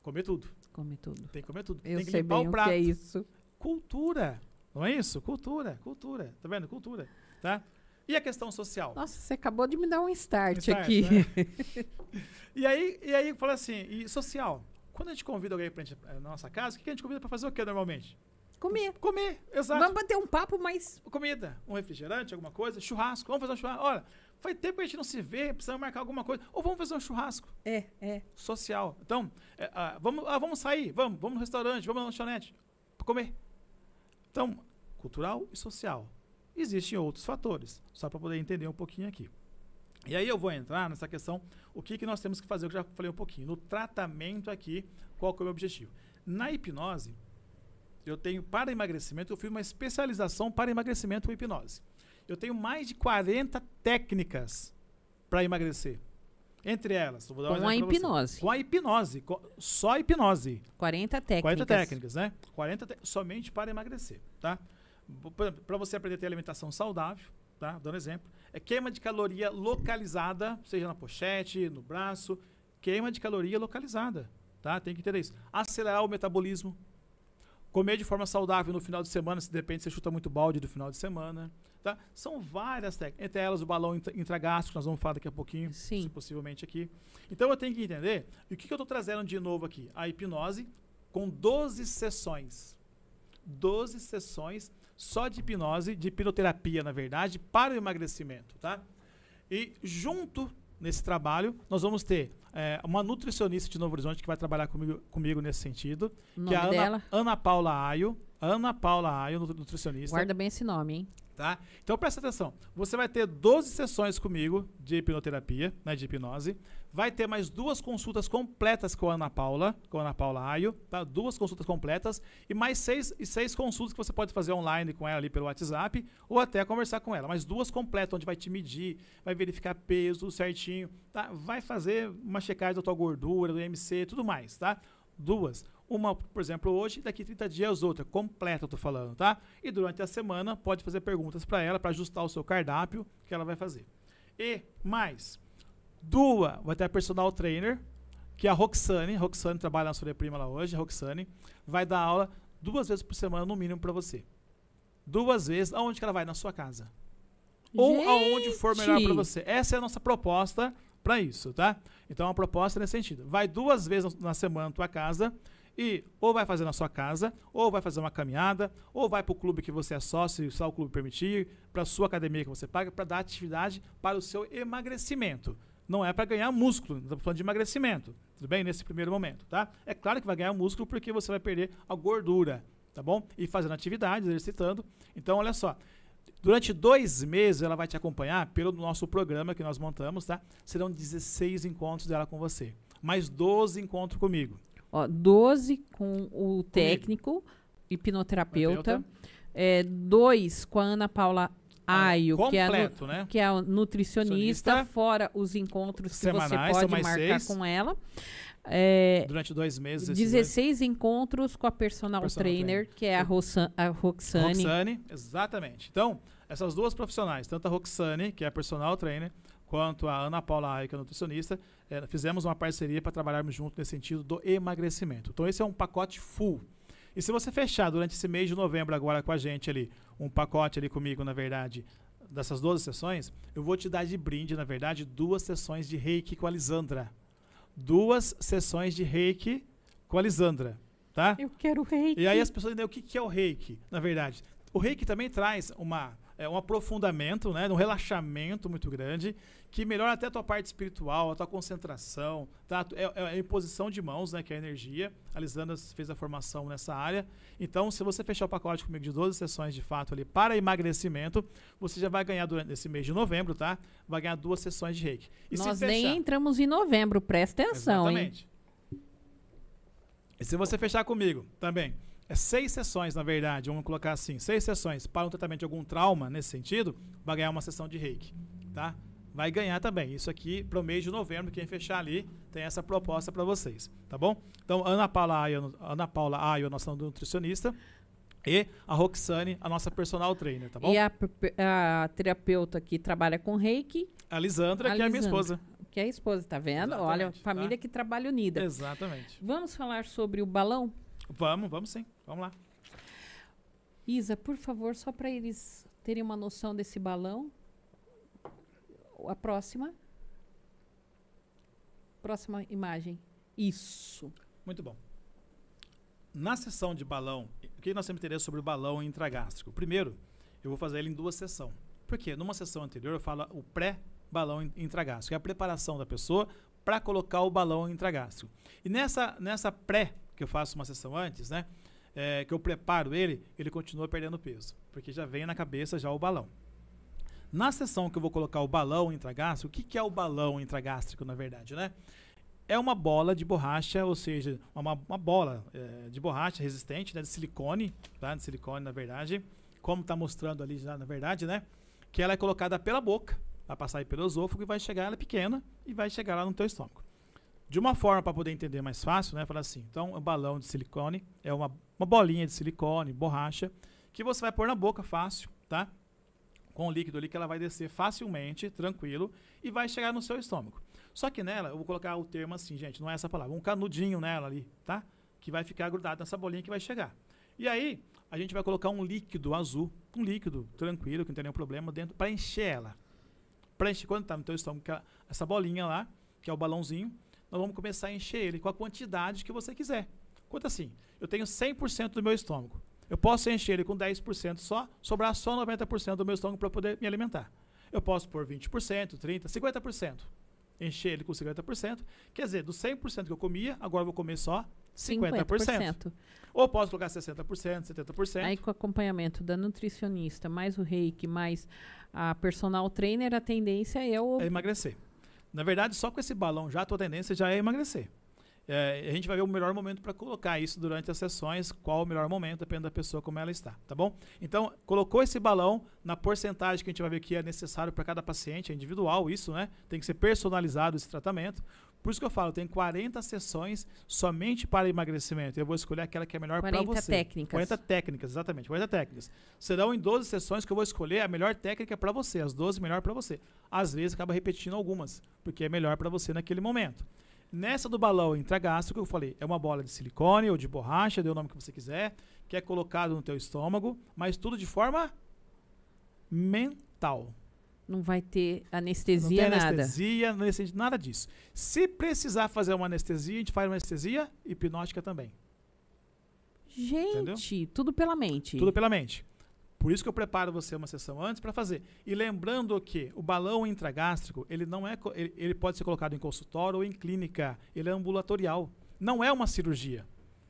Comer tudo. Comer tudo. Tem que comer tudo. Eu Tem que sei limpar bem o prato. O que é isso. Cultura. Não é isso? Cultura, cultura. Tá vendo? Cultura. Tá? E a questão social? Nossa, você acabou de me dar um start, start aqui. Né? e aí, e aí fala assim, e social? Quando a gente convida alguém para eh, a nossa casa, o que a gente convida para fazer o quê normalmente? Comer. Comer, exato. Vamos bater um papo, mas. Comida, um refrigerante, alguma coisa, churrasco. Vamos fazer um churrasco. Olha, faz tempo que a gente não se vê, precisamos marcar alguma coisa. Ou vamos fazer um churrasco. É, é. Social. Então, é, ah, vamos, ah, vamos sair, vamos, vamos no restaurante, vamos na lanchonete. para comer. Então, cultural e social existem outros fatores, só para poder entender um pouquinho aqui. E aí eu vou entrar nessa questão, o que, que nós temos que fazer, eu já falei um pouquinho, no tratamento aqui, qual que é o meu objetivo. Na hipnose, eu tenho para emagrecimento, eu fiz uma especialização para emagrecimento com hipnose. Eu tenho mais de 40 técnicas para emagrecer. Entre elas, vou dar com um a hipnose. Você. Com a hipnose, com, só a hipnose. 40 técnicas. 40 técnicas, né? 40 somente para emagrecer, tá? para você aprender a ter alimentação saudável, tá? Dando exemplo, é queima de caloria localizada, seja na pochete, no braço, queima de caloria localizada, tá? Tem que entender isso. Acelerar o metabolismo, comer de forma saudável no final de semana, se depende, você chuta muito balde do final de semana, tá? São várias técnicas, entre elas o balão intragástrico, nós vamos falar daqui a pouquinho, Sim. se possivelmente aqui. Então eu tenho que entender, e o que, que eu estou trazendo de novo aqui? A hipnose com 12 sessões. 12 sessões só de hipnose, de hipnoterapia, na verdade, para o emagrecimento, tá? E junto nesse trabalho, nós vamos ter é, uma nutricionista de Novo Horizonte que vai trabalhar comigo, comigo nesse sentido. O que é a Ana, Ana, Paula Aio. Ana Paula Aio, nutricionista. Guarda bem esse nome, hein? tá? Então presta atenção. Você vai ter 12 sessões comigo de hipnoterapia, né, de hipnose. Vai ter mais duas consultas completas com a Ana Paula, com a Ana Paula Aio, tá? Duas consultas completas e mais seis, e seis consultas que você pode fazer online com ela ali pelo WhatsApp ou até conversar com ela. mais duas completas, onde vai te medir, vai verificar peso certinho, tá? Vai fazer uma checagem da tua gordura, do IMC, tudo mais, tá? Duas. Uma, por exemplo, hoje, daqui 30 dias outra, completa, eu tô falando, tá? E durante a semana pode fazer perguntas para ela para ajustar o seu cardápio que ela vai fazer. E mais, duas, vai ter a personal trainer, que é a Roxane, Roxane trabalha na sua Prima lá hoje, a Roxane vai dar aula duas vezes por semana no mínimo para você. Duas vezes, aonde que ela vai? Na sua casa. Ou Gente. aonde for melhor para você. Essa é a nossa proposta para isso, tá? Então é a proposta nesse sentido. Vai duas vezes na semana na tua casa e ou vai fazer na sua casa, ou vai fazer uma caminhada, ou vai para o clube que você é sócio, se o clube permitir, para a sua academia que você paga, para dar atividade para o seu emagrecimento. Não é para ganhar músculo, estamos falando de emagrecimento, tudo bem? Nesse primeiro momento, tá? É claro que vai ganhar músculo porque você vai perder a gordura, tá bom? E fazendo atividades, exercitando. Então, olha só, Durante dois meses ela vai te acompanhar pelo nosso programa que nós montamos, tá? Serão 16 encontros dela com você, mais 12 encontros comigo. Ó, 12 com o técnico, hipnoterapeuta. É, dois com a Ana Paula ah, Aio, ah, que, é a, né? que é a nutricionista, fora os encontros semanais, que você pode marcar seis. com ela. É, Durante dois meses. 16 dois... encontros com a personal, personal trainer, trainer, que é a, Roçan, a Roxane. Roxane, exatamente. Então, essas duas profissionais, tanto a Roxane, que é a personal trainer, quanto a Ana Paula Aio, que é nutricionista, é, fizemos uma parceria para trabalharmos junto nesse sentido do emagrecimento. Então, esse é um pacote full. E se você fechar durante esse mês de novembro agora com a gente ali, um pacote ali comigo, na verdade, dessas 12 sessões, eu vou te dar de brinde, na verdade, duas sessões de reiki com a Lisandra. Duas sessões de reiki com a Lisandra, tá? Eu quero reiki. E aí as pessoas entendem o que, que é o reiki, na verdade. O reiki também traz uma é, um aprofundamento, né, um relaxamento muito grande, que melhora até a tua parte espiritual, a tua concentração, tá? é, é a é imposição de mãos, né, que é a energia. A Lisandra fez a formação nessa área. Então, se você fechar o pacote comigo de 12 sessões de fato ali para emagrecimento, você já vai ganhar durante esse mês de novembro, tá? Vai ganhar duas sessões de reiki. E Nós nem entramos em novembro, presta atenção, Exatamente. hein? E se você fechar comigo também, é seis sessões, na verdade, vamos colocar assim, seis sessões para um tratamento de algum trauma nesse sentido, vai ganhar uma sessão de reiki, tá? Vai ganhar também. Isso aqui para o mês de novembro, quem fechar ali, tem essa proposta para vocês, tá bom? Então, Ana Paula Ayo, Ana Paula Aio, nossa nutricionista, e a Roxane, a nossa personal trainer, tá bom? E a, a terapeuta que trabalha com reiki. A Lisandra, a que Lisandra. é a minha esposa que é a esposa, tá vendo? Exatamente, Olha, tá? família tá? que trabalha unida. Exatamente. Vamos falar sobre o balão? Vamos, vamos sim. Vamos lá. Isa, por favor, só para eles terem uma noção desse balão. A próxima. Próxima imagem. Isso. Muito bom. Na sessão de balão, o que nós temos interesse sobre o balão intragástrico? Primeiro, eu vou fazer ele em duas sessões. Por quê? Numa sessão anterior eu falo o pré-balão intragástrico, é a preparação da pessoa para colocar o balão intragástrico. E nessa, nessa pré, que eu faço uma sessão antes, né? é, que eu preparo ele, ele continua perdendo peso, porque já vem na cabeça já o balão. Na sessão que eu vou colocar o balão intragástrico, o que, que é o balão intragástrico na verdade, né? É uma bola de borracha, ou seja, uma, uma bola é, de borracha resistente, né, de silicone, tá? de silicone na verdade, como está mostrando ali já na verdade, né? Que ela é colocada pela boca, vai passar aí pelo esôfago e vai chegar, ela é pequena e vai chegar lá no teu estômago. De uma forma para poder entender mais fácil, né? Falar assim, então o balão de silicone é uma uma bolinha de silicone, borracha, que você vai pôr na boca fácil, tá? Com o líquido ali que ela vai descer facilmente, tranquilo, e vai chegar no seu estômago. Só que nela, eu vou colocar o termo assim, gente, não é essa palavra, um canudinho nela ali, tá? Que vai ficar grudado nessa bolinha que vai chegar. E aí, a gente vai colocar um líquido azul, um líquido tranquilo, que não tem nenhum problema, dentro, para encher ela. Para encher, quando tá no teu estômago, essa bolinha lá, que é o balãozinho, nós vamos começar a encher ele com a quantidade que você quiser. Conta assim, eu tenho 100% do meu estômago. Eu posso encher ele com 10% só, sobrar só 90% do meu estômago para poder me alimentar. Eu posso pôr 20%, 30%, 50%. Encher ele com 50%. Quer dizer, do 100% que eu comia, agora eu vou comer só 50%. 50%. Ou posso colocar 60%, 70%. Aí com acompanhamento da nutricionista, mais o reiki, mais a personal trainer, a tendência é o... É emagrecer. Na verdade, só com esse balão já a tua tendência já é emagrecer. É, a gente vai ver o melhor momento para colocar isso durante as sessões, qual o melhor momento, depende da pessoa como ela está, tá bom? Então, colocou esse balão na porcentagem que a gente vai ver que é necessário para cada paciente, é individual isso, né? Tem que ser personalizado esse tratamento. Por isso que eu falo, tem 40 sessões somente para emagrecimento. Eu vou escolher aquela que é melhor para você. 40 técnicas. 40 técnicas, exatamente, 40 técnicas. Serão em 12 sessões que eu vou escolher a melhor técnica para você, as 12 melhor para você. Às vezes acaba repetindo algumas, porque é melhor para você naquele momento. Nessa do balão intragástrico, eu falei, é uma bola de silicone ou de borracha, dê o nome que você quiser, que é colocado no teu estômago, mas tudo de forma mental. Não vai ter anestesia, não tem nada. Anestesia, anestesia, nada disso. Se precisar fazer uma anestesia, a gente faz uma anestesia hipnótica também. Gente, Entendeu? tudo pela mente. Tudo pela mente. Por isso que eu preparo você uma sessão antes para fazer. E lembrando que o balão intragástrico, ele não é ele, ele pode ser colocado em consultório ou em clínica, ele é ambulatorial. Não é uma cirurgia.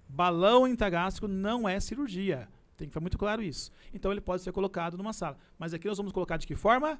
Balão intragástrico não é cirurgia. Tem que ficar muito claro isso. Então ele pode ser colocado numa sala. Mas aqui nós vamos colocar de que forma?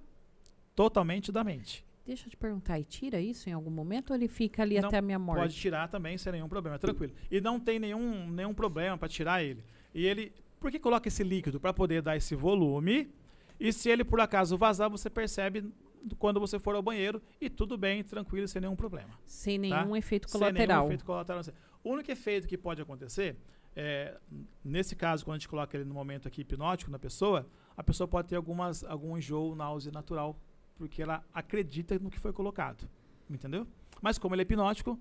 Totalmente da mente. Deixa eu te perguntar, e tira isso em algum momento ou ele fica ali não, até a minha morte? Pode tirar também sem nenhum problema, tranquilo. E não tem nenhum, nenhum problema para tirar ele. E ele por que coloca esse líquido? Para poder dar esse volume. E se ele por acaso vazar, você percebe quando você for ao banheiro e tudo bem, tranquilo, sem nenhum problema. Sem tá? nenhum tá? efeito colateral. Sem nenhum efeito colateral. O único efeito que pode acontecer é, nesse caso, quando a gente coloca ele no momento aqui hipnótico na pessoa, a pessoa pode ter algumas, algum enjoo, náusea natural, porque ela acredita no que foi colocado. Entendeu? Mas como ele é hipnótico,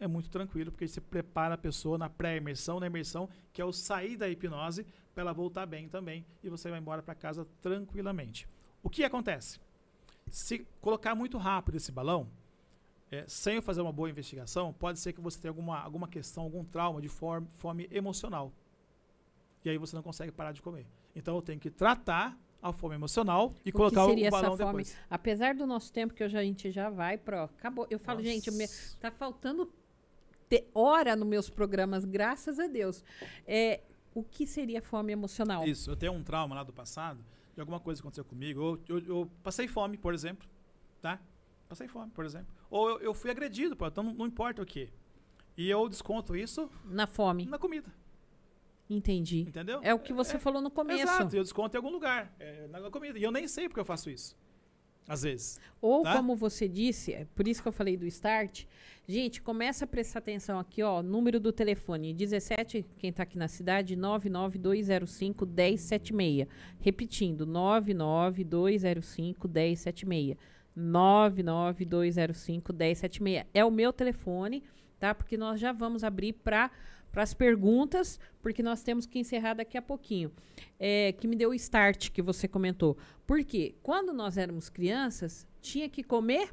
é muito tranquilo, porque você prepara a pessoa na pré-imersão, na imersão, que é o sair da hipnose, para ela voltar bem também, e você vai embora para casa tranquilamente. O que acontece? Se colocar muito rápido esse balão, é, sem fazer uma boa investigação, pode ser que você tenha alguma, alguma questão, algum trauma de fome, fome emocional. E aí você não consegue parar de comer. Então eu tenho que tratar a fome emocional e o colocar que seria o balão essa fome? depois. Apesar do nosso tempo que a gente já vai pro, acabou. Eu falo, Nossa. gente, me, tá faltando te, ora nos meus programas, graças a Deus. É, o que seria fome emocional? Isso, eu tenho um trauma lá do passado, de alguma coisa que aconteceu comigo. Eu, eu, eu passei fome, por exemplo, tá? Passei fome, por exemplo. Ou eu, eu fui agredido, pô, então não, não importa o que. E eu desconto isso... Na fome. Na comida. Entendi. Entendeu? É o que você é, é falou no começo. Exato, eu desconto em algum lugar, é, na comida. E eu nem sei porque eu faço isso. Às vezes. Ou tá? como você disse, é por isso que eu falei do start. Gente, começa a prestar atenção aqui, ó, número do telefone 17, quem está aqui na cidade, 99205 1076. Repetindo, 99205 1076. 99205 1076. É o meu telefone, tá? Porque nós já vamos abrir para para as perguntas, porque nós temos que encerrar daqui a pouquinho. É, que me deu o start que você comentou. Porque quando nós éramos crianças, tinha que comer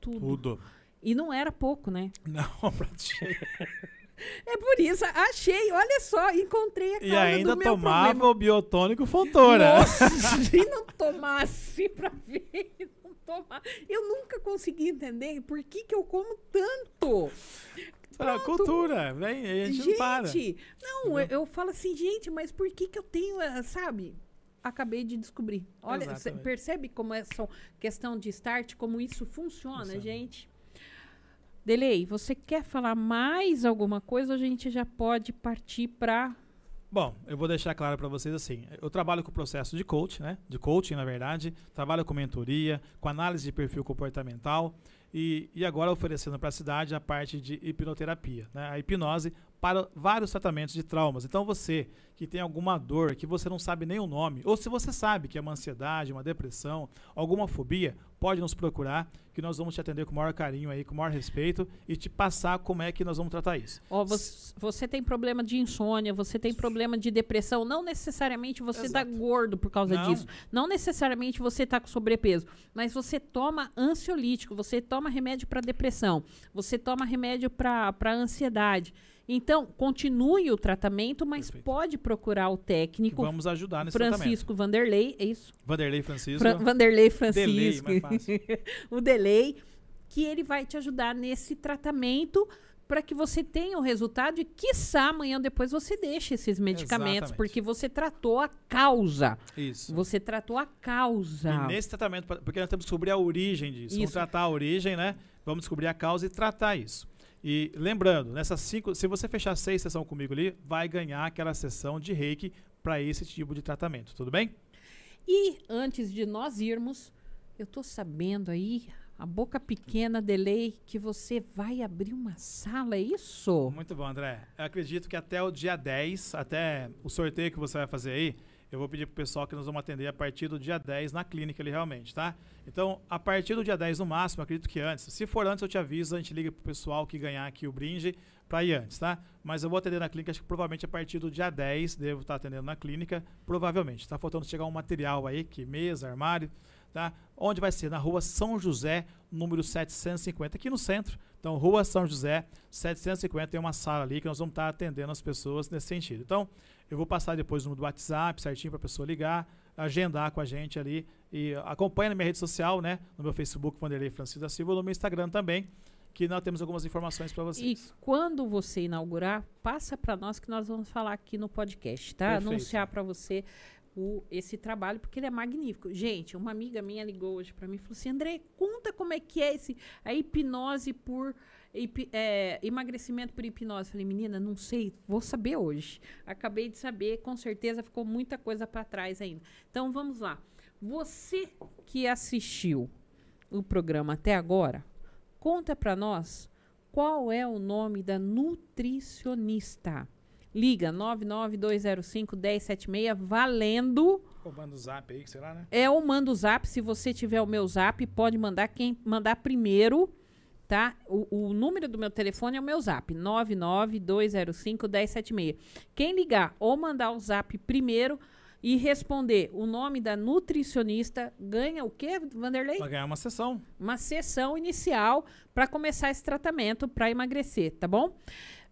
tudo. Tudo. E não era pouco, né? Não, É por isso, achei, olha só, encontrei a causa E ainda tomava o biotônico Fontoura. Nossa, se não tomasse pra ver, não tomasse. Eu nunca consegui entender por que, que eu como tanto. Pronto. Cultura, vem a gente, gente não para. Não, eu, eu, falo assim, gente, mas por que que eu tenho, eh, sabe? Acabei de descobrir. Olha, percebe como é só questão de start, como isso funciona, gente? Delei, você quer falar mais alguma coisa? A gente já pode partir para. Bom, eu vou deixar claro para vocês assim. Eu trabalho com o processo de coach, né? De coaching, na verdade. Trabalho com mentoria, com análise de perfil comportamental e, e agora oferecendo para a cidade a parte de hipnoterapia, né? a hipnose para vários tratamentos de traumas. Então você que tem alguma dor, que você não sabe nem o nome, ou se você sabe que é uma ansiedade, uma depressão, alguma fobia, pode nos procurar, que nós vamos te atender com o maior carinho aí, com o maior respeito e te passar como é que nós vamos tratar isso. Oh, você, você, tem problema de insônia, você tem problema de depressão, não necessariamente você está gordo por causa não. disso, não necessariamente você está com sobrepeso, mas você toma ansiolítico, você toma remédio para depressão, você toma remédio para ansiedade. Então, continue o tratamento, mas Perfeito. pode procurar o técnico. Vamos ajudar nesse Francisco tratamento. Vanderlei, é isso? Vanderlei Francisco. Fra Vanderlei Francisco. Delay, fácil. o delay, que ele vai te ajudar nesse tratamento para que você tenha o resultado e, quiçá, amanhã depois você deixe esses medicamentos, Exatamente. porque você tratou a causa. Isso. Você tratou a causa. E nesse tratamento, porque nós temos que descobrir a origem disso. Isso. Vamos tratar a origem, né? Vamos descobrir a causa e tratar isso. E lembrando, nessas cinco, se você fechar seis sessões comigo ali, vai ganhar aquela sessão de reiki para esse tipo de tratamento, tudo bem? E antes de nós irmos, eu estou sabendo aí, a boca pequena delay, que você vai abrir uma sala, é isso? Muito bom, André. Eu acredito que até o dia 10, até o sorteio que você vai fazer aí, eu vou pedir pro pessoal que nós vamos atender a partir do dia 10 na clínica ali realmente, tá? Então, a partir do dia 10 no máximo, acredito que antes. Se for antes, eu te aviso, a gente liga pro pessoal que ganhar aqui o brinde para ir antes, tá? Mas eu vou atender na clínica, acho que provavelmente a partir do dia 10 devo estar tá atendendo na clínica, provavelmente. Está faltando chegar um material aí, que mesa, armário, tá? Onde vai ser? Na rua São José, número 750, aqui no centro. Então, rua São José, 750, tem uma sala ali que nós vamos estar tá atendendo as pessoas nesse sentido. Então, eu vou passar depois no número do WhatsApp certinho para a pessoa ligar, agendar com a gente ali. E acompanha na minha rede social, né? No meu Facebook, Vanderlei Francisco da Silva, no meu Instagram também, que nós temos algumas informações para vocês. E quando você inaugurar, passa para nós que nós vamos falar aqui no podcast, tá? Perfeito. Anunciar para você o, esse trabalho, porque ele é magnífico. Gente, uma amiga minha ligou hoje para mim e falou assim: André, conta como é que é esse, a hipnose por é, emagrecimento por hipnose. Falei, menina, não sei, vou saber hoje. Acabei de saber, com certeza ficou muita coisa para trás ainda. Então vamos lá. Você que assistiu o programa até agora, conta para nós qual é o nome da nutricionista. Liga 99205 1076, valendo. Ou manda o zap aí, sei lá, né? É, ou manda o zap. Se você tiver o meu zap, pode mandar. Quem mandar primeiro tá? O, o, número do meu telefone é o meu zap, 99205-1076. Quem ligar ou mandar o zap primeiro e responder o nome da nutricionista, ganha o quê, Vanderlei? Vai ganhar uma sessão. Uma sessão inicial para começar esse tratamento para emagrecer, tá bom?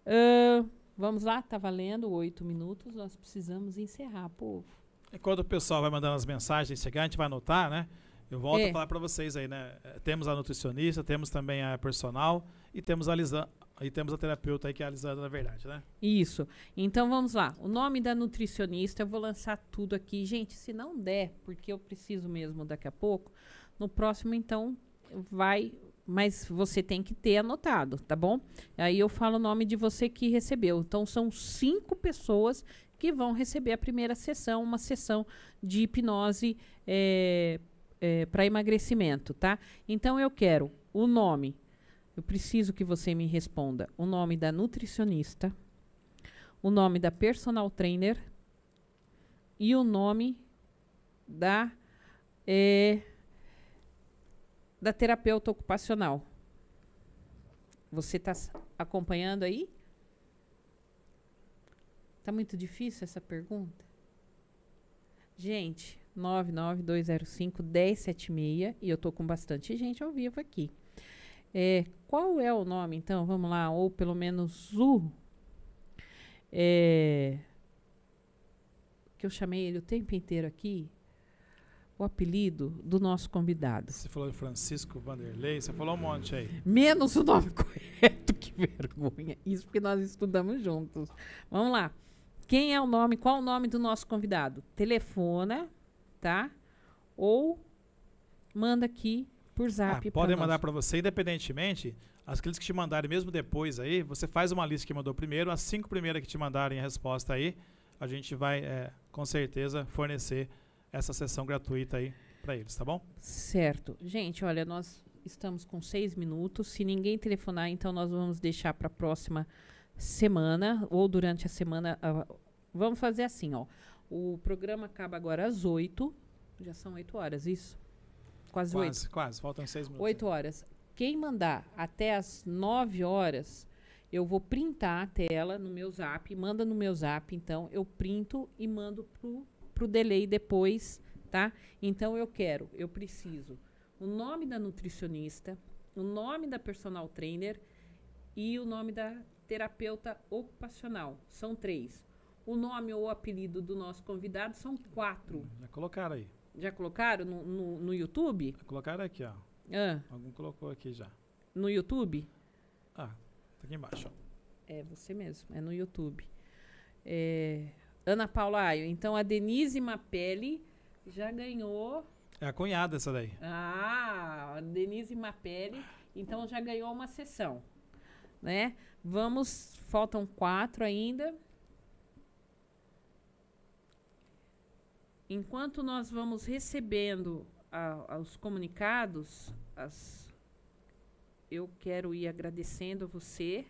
Uh, vamos lá, tá valendo oito minutos, nós precisamos encerrar, povo. E quando o pessoal vai mandando as mensagens chegar, a gente vai anotar, né? Eu volto é. a falar para vocês aí, né? É, temos a nutricionista, temos também a personal e temos a e temos a terapeuta aí que é a Lisandra, na verdade, né? Isso. Então vamos lá. O nome da nutricionista, eu vou lançar tudo aqui, gente, se não der, porque eu preciso mesmo daqui a pouco, no próximo então vai, mas você tem que ter anotado, tá bom? Aí eu falo o nome de você que recebeu. Então são cinco pessoas que vão receber a primeira sessão, uma sessão de hipnose é, é, eh, para emagrecimento, tá? Então eu quero o nome. Eu preciso que você me responda o nome da nutricionista, o nome da personal trainer e o nome da é, da terapeuta ocupacional. Você está acompanhando aí? Tá muito difícil essa pergunta? Gente, 99205 1076 e eu tô com bastante gente ao vivo aqui. É, qual é o nome, então? Vamos lá, ou pelo menos o. É, que eu chamei ele o tempo inteiro aqui, o apelido do nosso convidado. Você falou de Francisco Vanderlei, você falou um monte aí. Menos o nome correto, que vergonha. Isso porque nós estudamos juntos. Vamos lá. Quem é o nome? Qual o nome do nosso convidado? Telefona tá? Ou manda aqui por zap. Ah, podem mandar para você, independentemente, as clientes que te mandarem mesmo depois aí, você faz uma lista que mandou primeiro, as cinco primeiras que te mandarem a resposta aí, a gente vai, é, com certeza, fornecer essa sessão gratuita aí para eles, tá bom? Certo. Gente, olha, nós estamos com seis minutos. Se ninguém telefonar, então nós vamos deixar para a próxima semana ou durante a semana. Uh, vamos fazer assim, ó. O programa acaba agora às 8. Já são 8 horas, isso? Quase, quase 8. Quase, quase. Faltam 6 minutos. 8 horas. Quem mandar até às 9 horas, eu vou printar a tela no meu zap. Manda no meu zap, então. Eu printo e mando pro, pro delay depois, tá? Então eu quero, eu preciso o nome da nutricionista, o nome da personal trainer e o nome da terapeuta ocupacional. São três o nome ou o apelido do nosso convidado são quatro. Já colocaram aí. Já colocaram no, no, no YouTube? Já colocaram aqui, ó. Ah. Algum colocou aqui já. No YouTube? Ah, tá aqui embaixo, ó. É, você mesmo, é no YouTube. É, Ana Paula Aio, então a Denise Mapelli já ganhou. É a cunhada essa daí. Ah, Denise Mapelli, então já ganhou uma sessão. Né? Vamos, faltam quatro ainda. enquanto nós vamos recebendo a, os comunicados, as, eu quero ir agradecendo a você,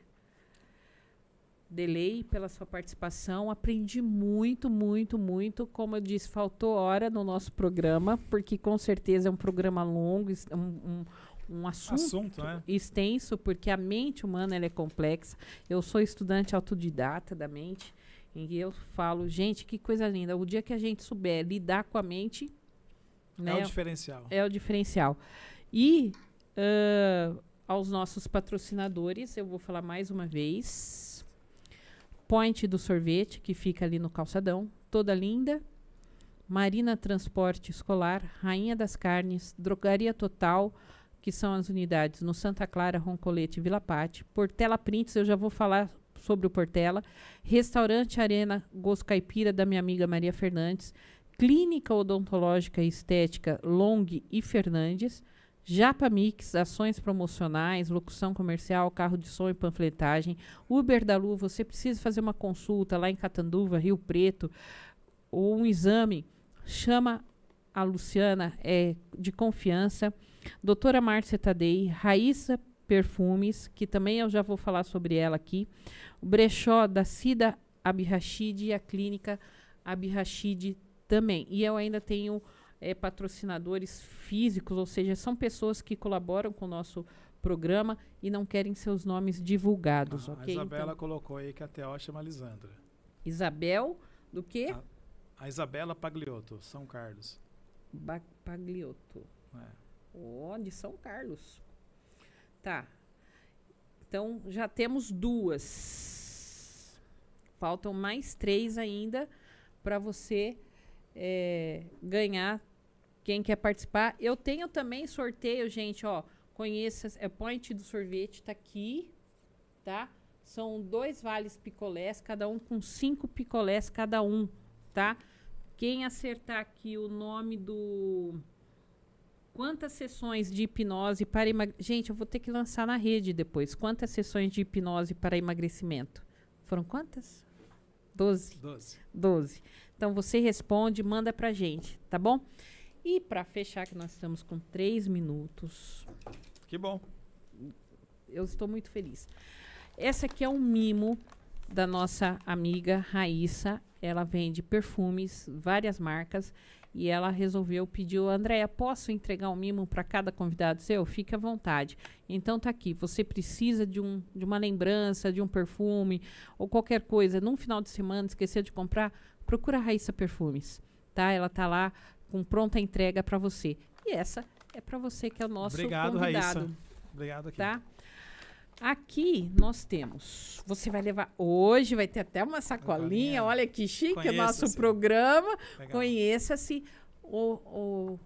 Delei, pela sua participação. Aprendi muito, muito, muito. Como eu disse, faltou hora no nosso programa, porque com certeza é um programa longo, um, um um assunto, assunto né? extenso, porque a mente humana ela é complexa. Eu sou estudante autodidata da mente, eu falo, gente, que coisa linda. O dia que a gente souber lidar com a mente. Né, é o né, diferencial. É o diferencial. E uh, aos nossos patrocinadores, eu vou falar mais uma vez. Point do Sorvete, que fica ali no calçadão, toda linda. Marina Transporte Escolar, Rainha das Carnes, Drogaria Total, que são as unidades no Santa Clara, Roncolete e Vila Pate. Portela Prints, eu já vou falar sobre o Portela, Restaurante Arena Gosto Caipira, da minha amiga Maria Fernandes, Clínica Odontológica e Estética Long e Fernandes, Japa Mix, ações promocionais, locução comercial, carro de som e panfletagem, Uber da Lu, você precisa fazer uma consulta lá em Catanduva, Rio Preto, ou um exame, chama a Luciana é de confiança, doutora Márcia Tadei, Raíssa Perfumes, que também eu já vou falar sobre ela aqui, o brechó da Sida Abirrachid e a clínica Abirrachid também. E eu ainda tenho é, patrocinadores físicos, ou seja, são pessoas que colaboram com o nosso programa e não querem seus nomes divulgados, ah, ok? A Isabela então, colocou aí que a TO chama Lisandra. Isabel do quê? A, a Isabela Pagliotto, São Carlos. Ba Pagliotto. É. Oh, de São Carlos. Tá, então, já temos duas. Faltam mais três ainda para você é, ganhar quem quer participar. Eu tenho também sorteio, gente, ó. Conheça, é point do sorvete, tá aqui, tá? São dois vales picolés, cada um com cinco picolés cada um, tá? Quem acertar aqui o nome do Quantas sessões de hipnose para emagrecimento? Gente, eu vou ter que lançar na rede depois. Quantas sessões de hipnose para emagrecimento? Foram quantas? Doze. Doze. Doze. Então você responde, manda para gente, tá bom? E para fechar, que nós estamos com três minutos. Que bom. Eu estou muito feliz. Essa aqui é um mimo da nossa amiga Raíssa. Ela vende perfumes, várias marcas. E ela resolveu, pediu, Andréia, posso entregar um mimo para cada convidado seu? Fique à vontade. Então tá aqui, você precisa de, um, de uma lembrança, de um perfume ou qualquer coisa. Num final de semana, esqueceu de comprar, procura a Raíssa Perfumes. Tá? Ela tá lá com pronta entrega para você. E essa é para você que é o nosso Obrigado, convidado. Raíssa. Obrigado aqui. Tá? Aqui nós temos. Você vai levar hoje, vai ter até uma sacolinha. Olha que chique o nosso programa. Conheça-se o, o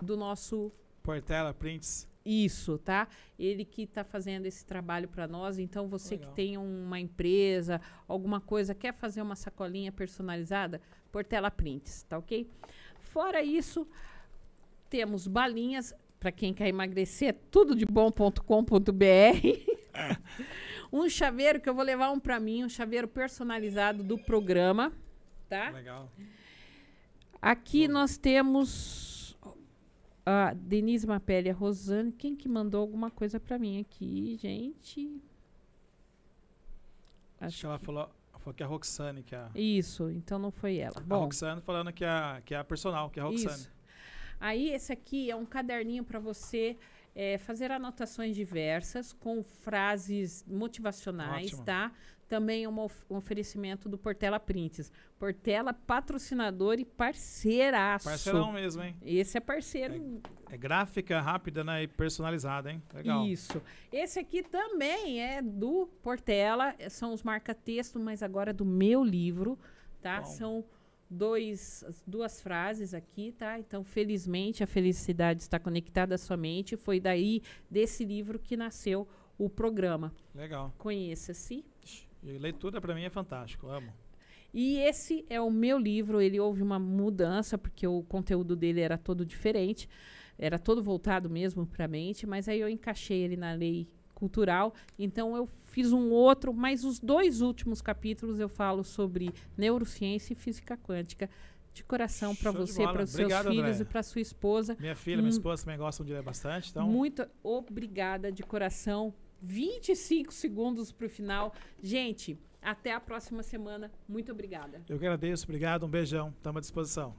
do nosso Portela Prints. Isso, tá? Ele que está fazendo esse trabalho para nós. Então, você Legal. que tem uma empresa, alguma coisa, quer fazer uma sacolinha personalizada, Portela Prints, tá ok? Fora isso, temos balinhas para quem quer emagrecer, é tudodebom.com.br. um chaveiro que eu vou levar um para mim, um chaveiro personalizado do programa, tá? Legal. Aqui Bom. nós temos a Denise Mapelli, a Rosane, quem que mandou alguma coisa para mim aqui, gente? Acho, Acho que ela que... falou que é a Roxane que é a... Isso, então não foi ela. Bom, a Roxane falando que é, a, que é a personal, que é a Roxane. Isso. Aí esse aqui é um caderninho para você é, fazer anotações diversas com frases motivacionais, Ótimo. tá? Também é um, of um oferecimento do Portela Prints. Portela, patrocinador e parceiraço. Parceirão mesmo, hein? Esse é parceiro. É, é gráfica rápida né? e personalizada, hein? Legal. Isso. Esse aqui também é do Portela, são os marca-texto, mas agora é do meu livro, tá? Bom. São dois, duas frases aqui, tá? Então, felizmente, a felicidade está conectada à sua mente. Foi daí desse livro que nasceu o programa. Legal. Conheça-se. Leitura é para mim é fantástico, amo. E esse é o meu livro. Ele houve uma mudança porque o conteúdo dele era todo diferente, era todo voltado mesmo para a mente. Mas aí eu encaixei ele na lei cultural. Então eu fiz um outro, mas os dois últimos capítulos eu falo sobre neurociência e física quântica de coração para você, para os seus filhos e para sua esposa. Minha filha, hum, minha esposa também gostam de ler bastante. Então... Muito obrigada de coração. 25 segundos para o final. Gente, até a próxima semana. Muito obrigada. Eu que agradeço. Obrigado. Um beijão. Estamos à disposição.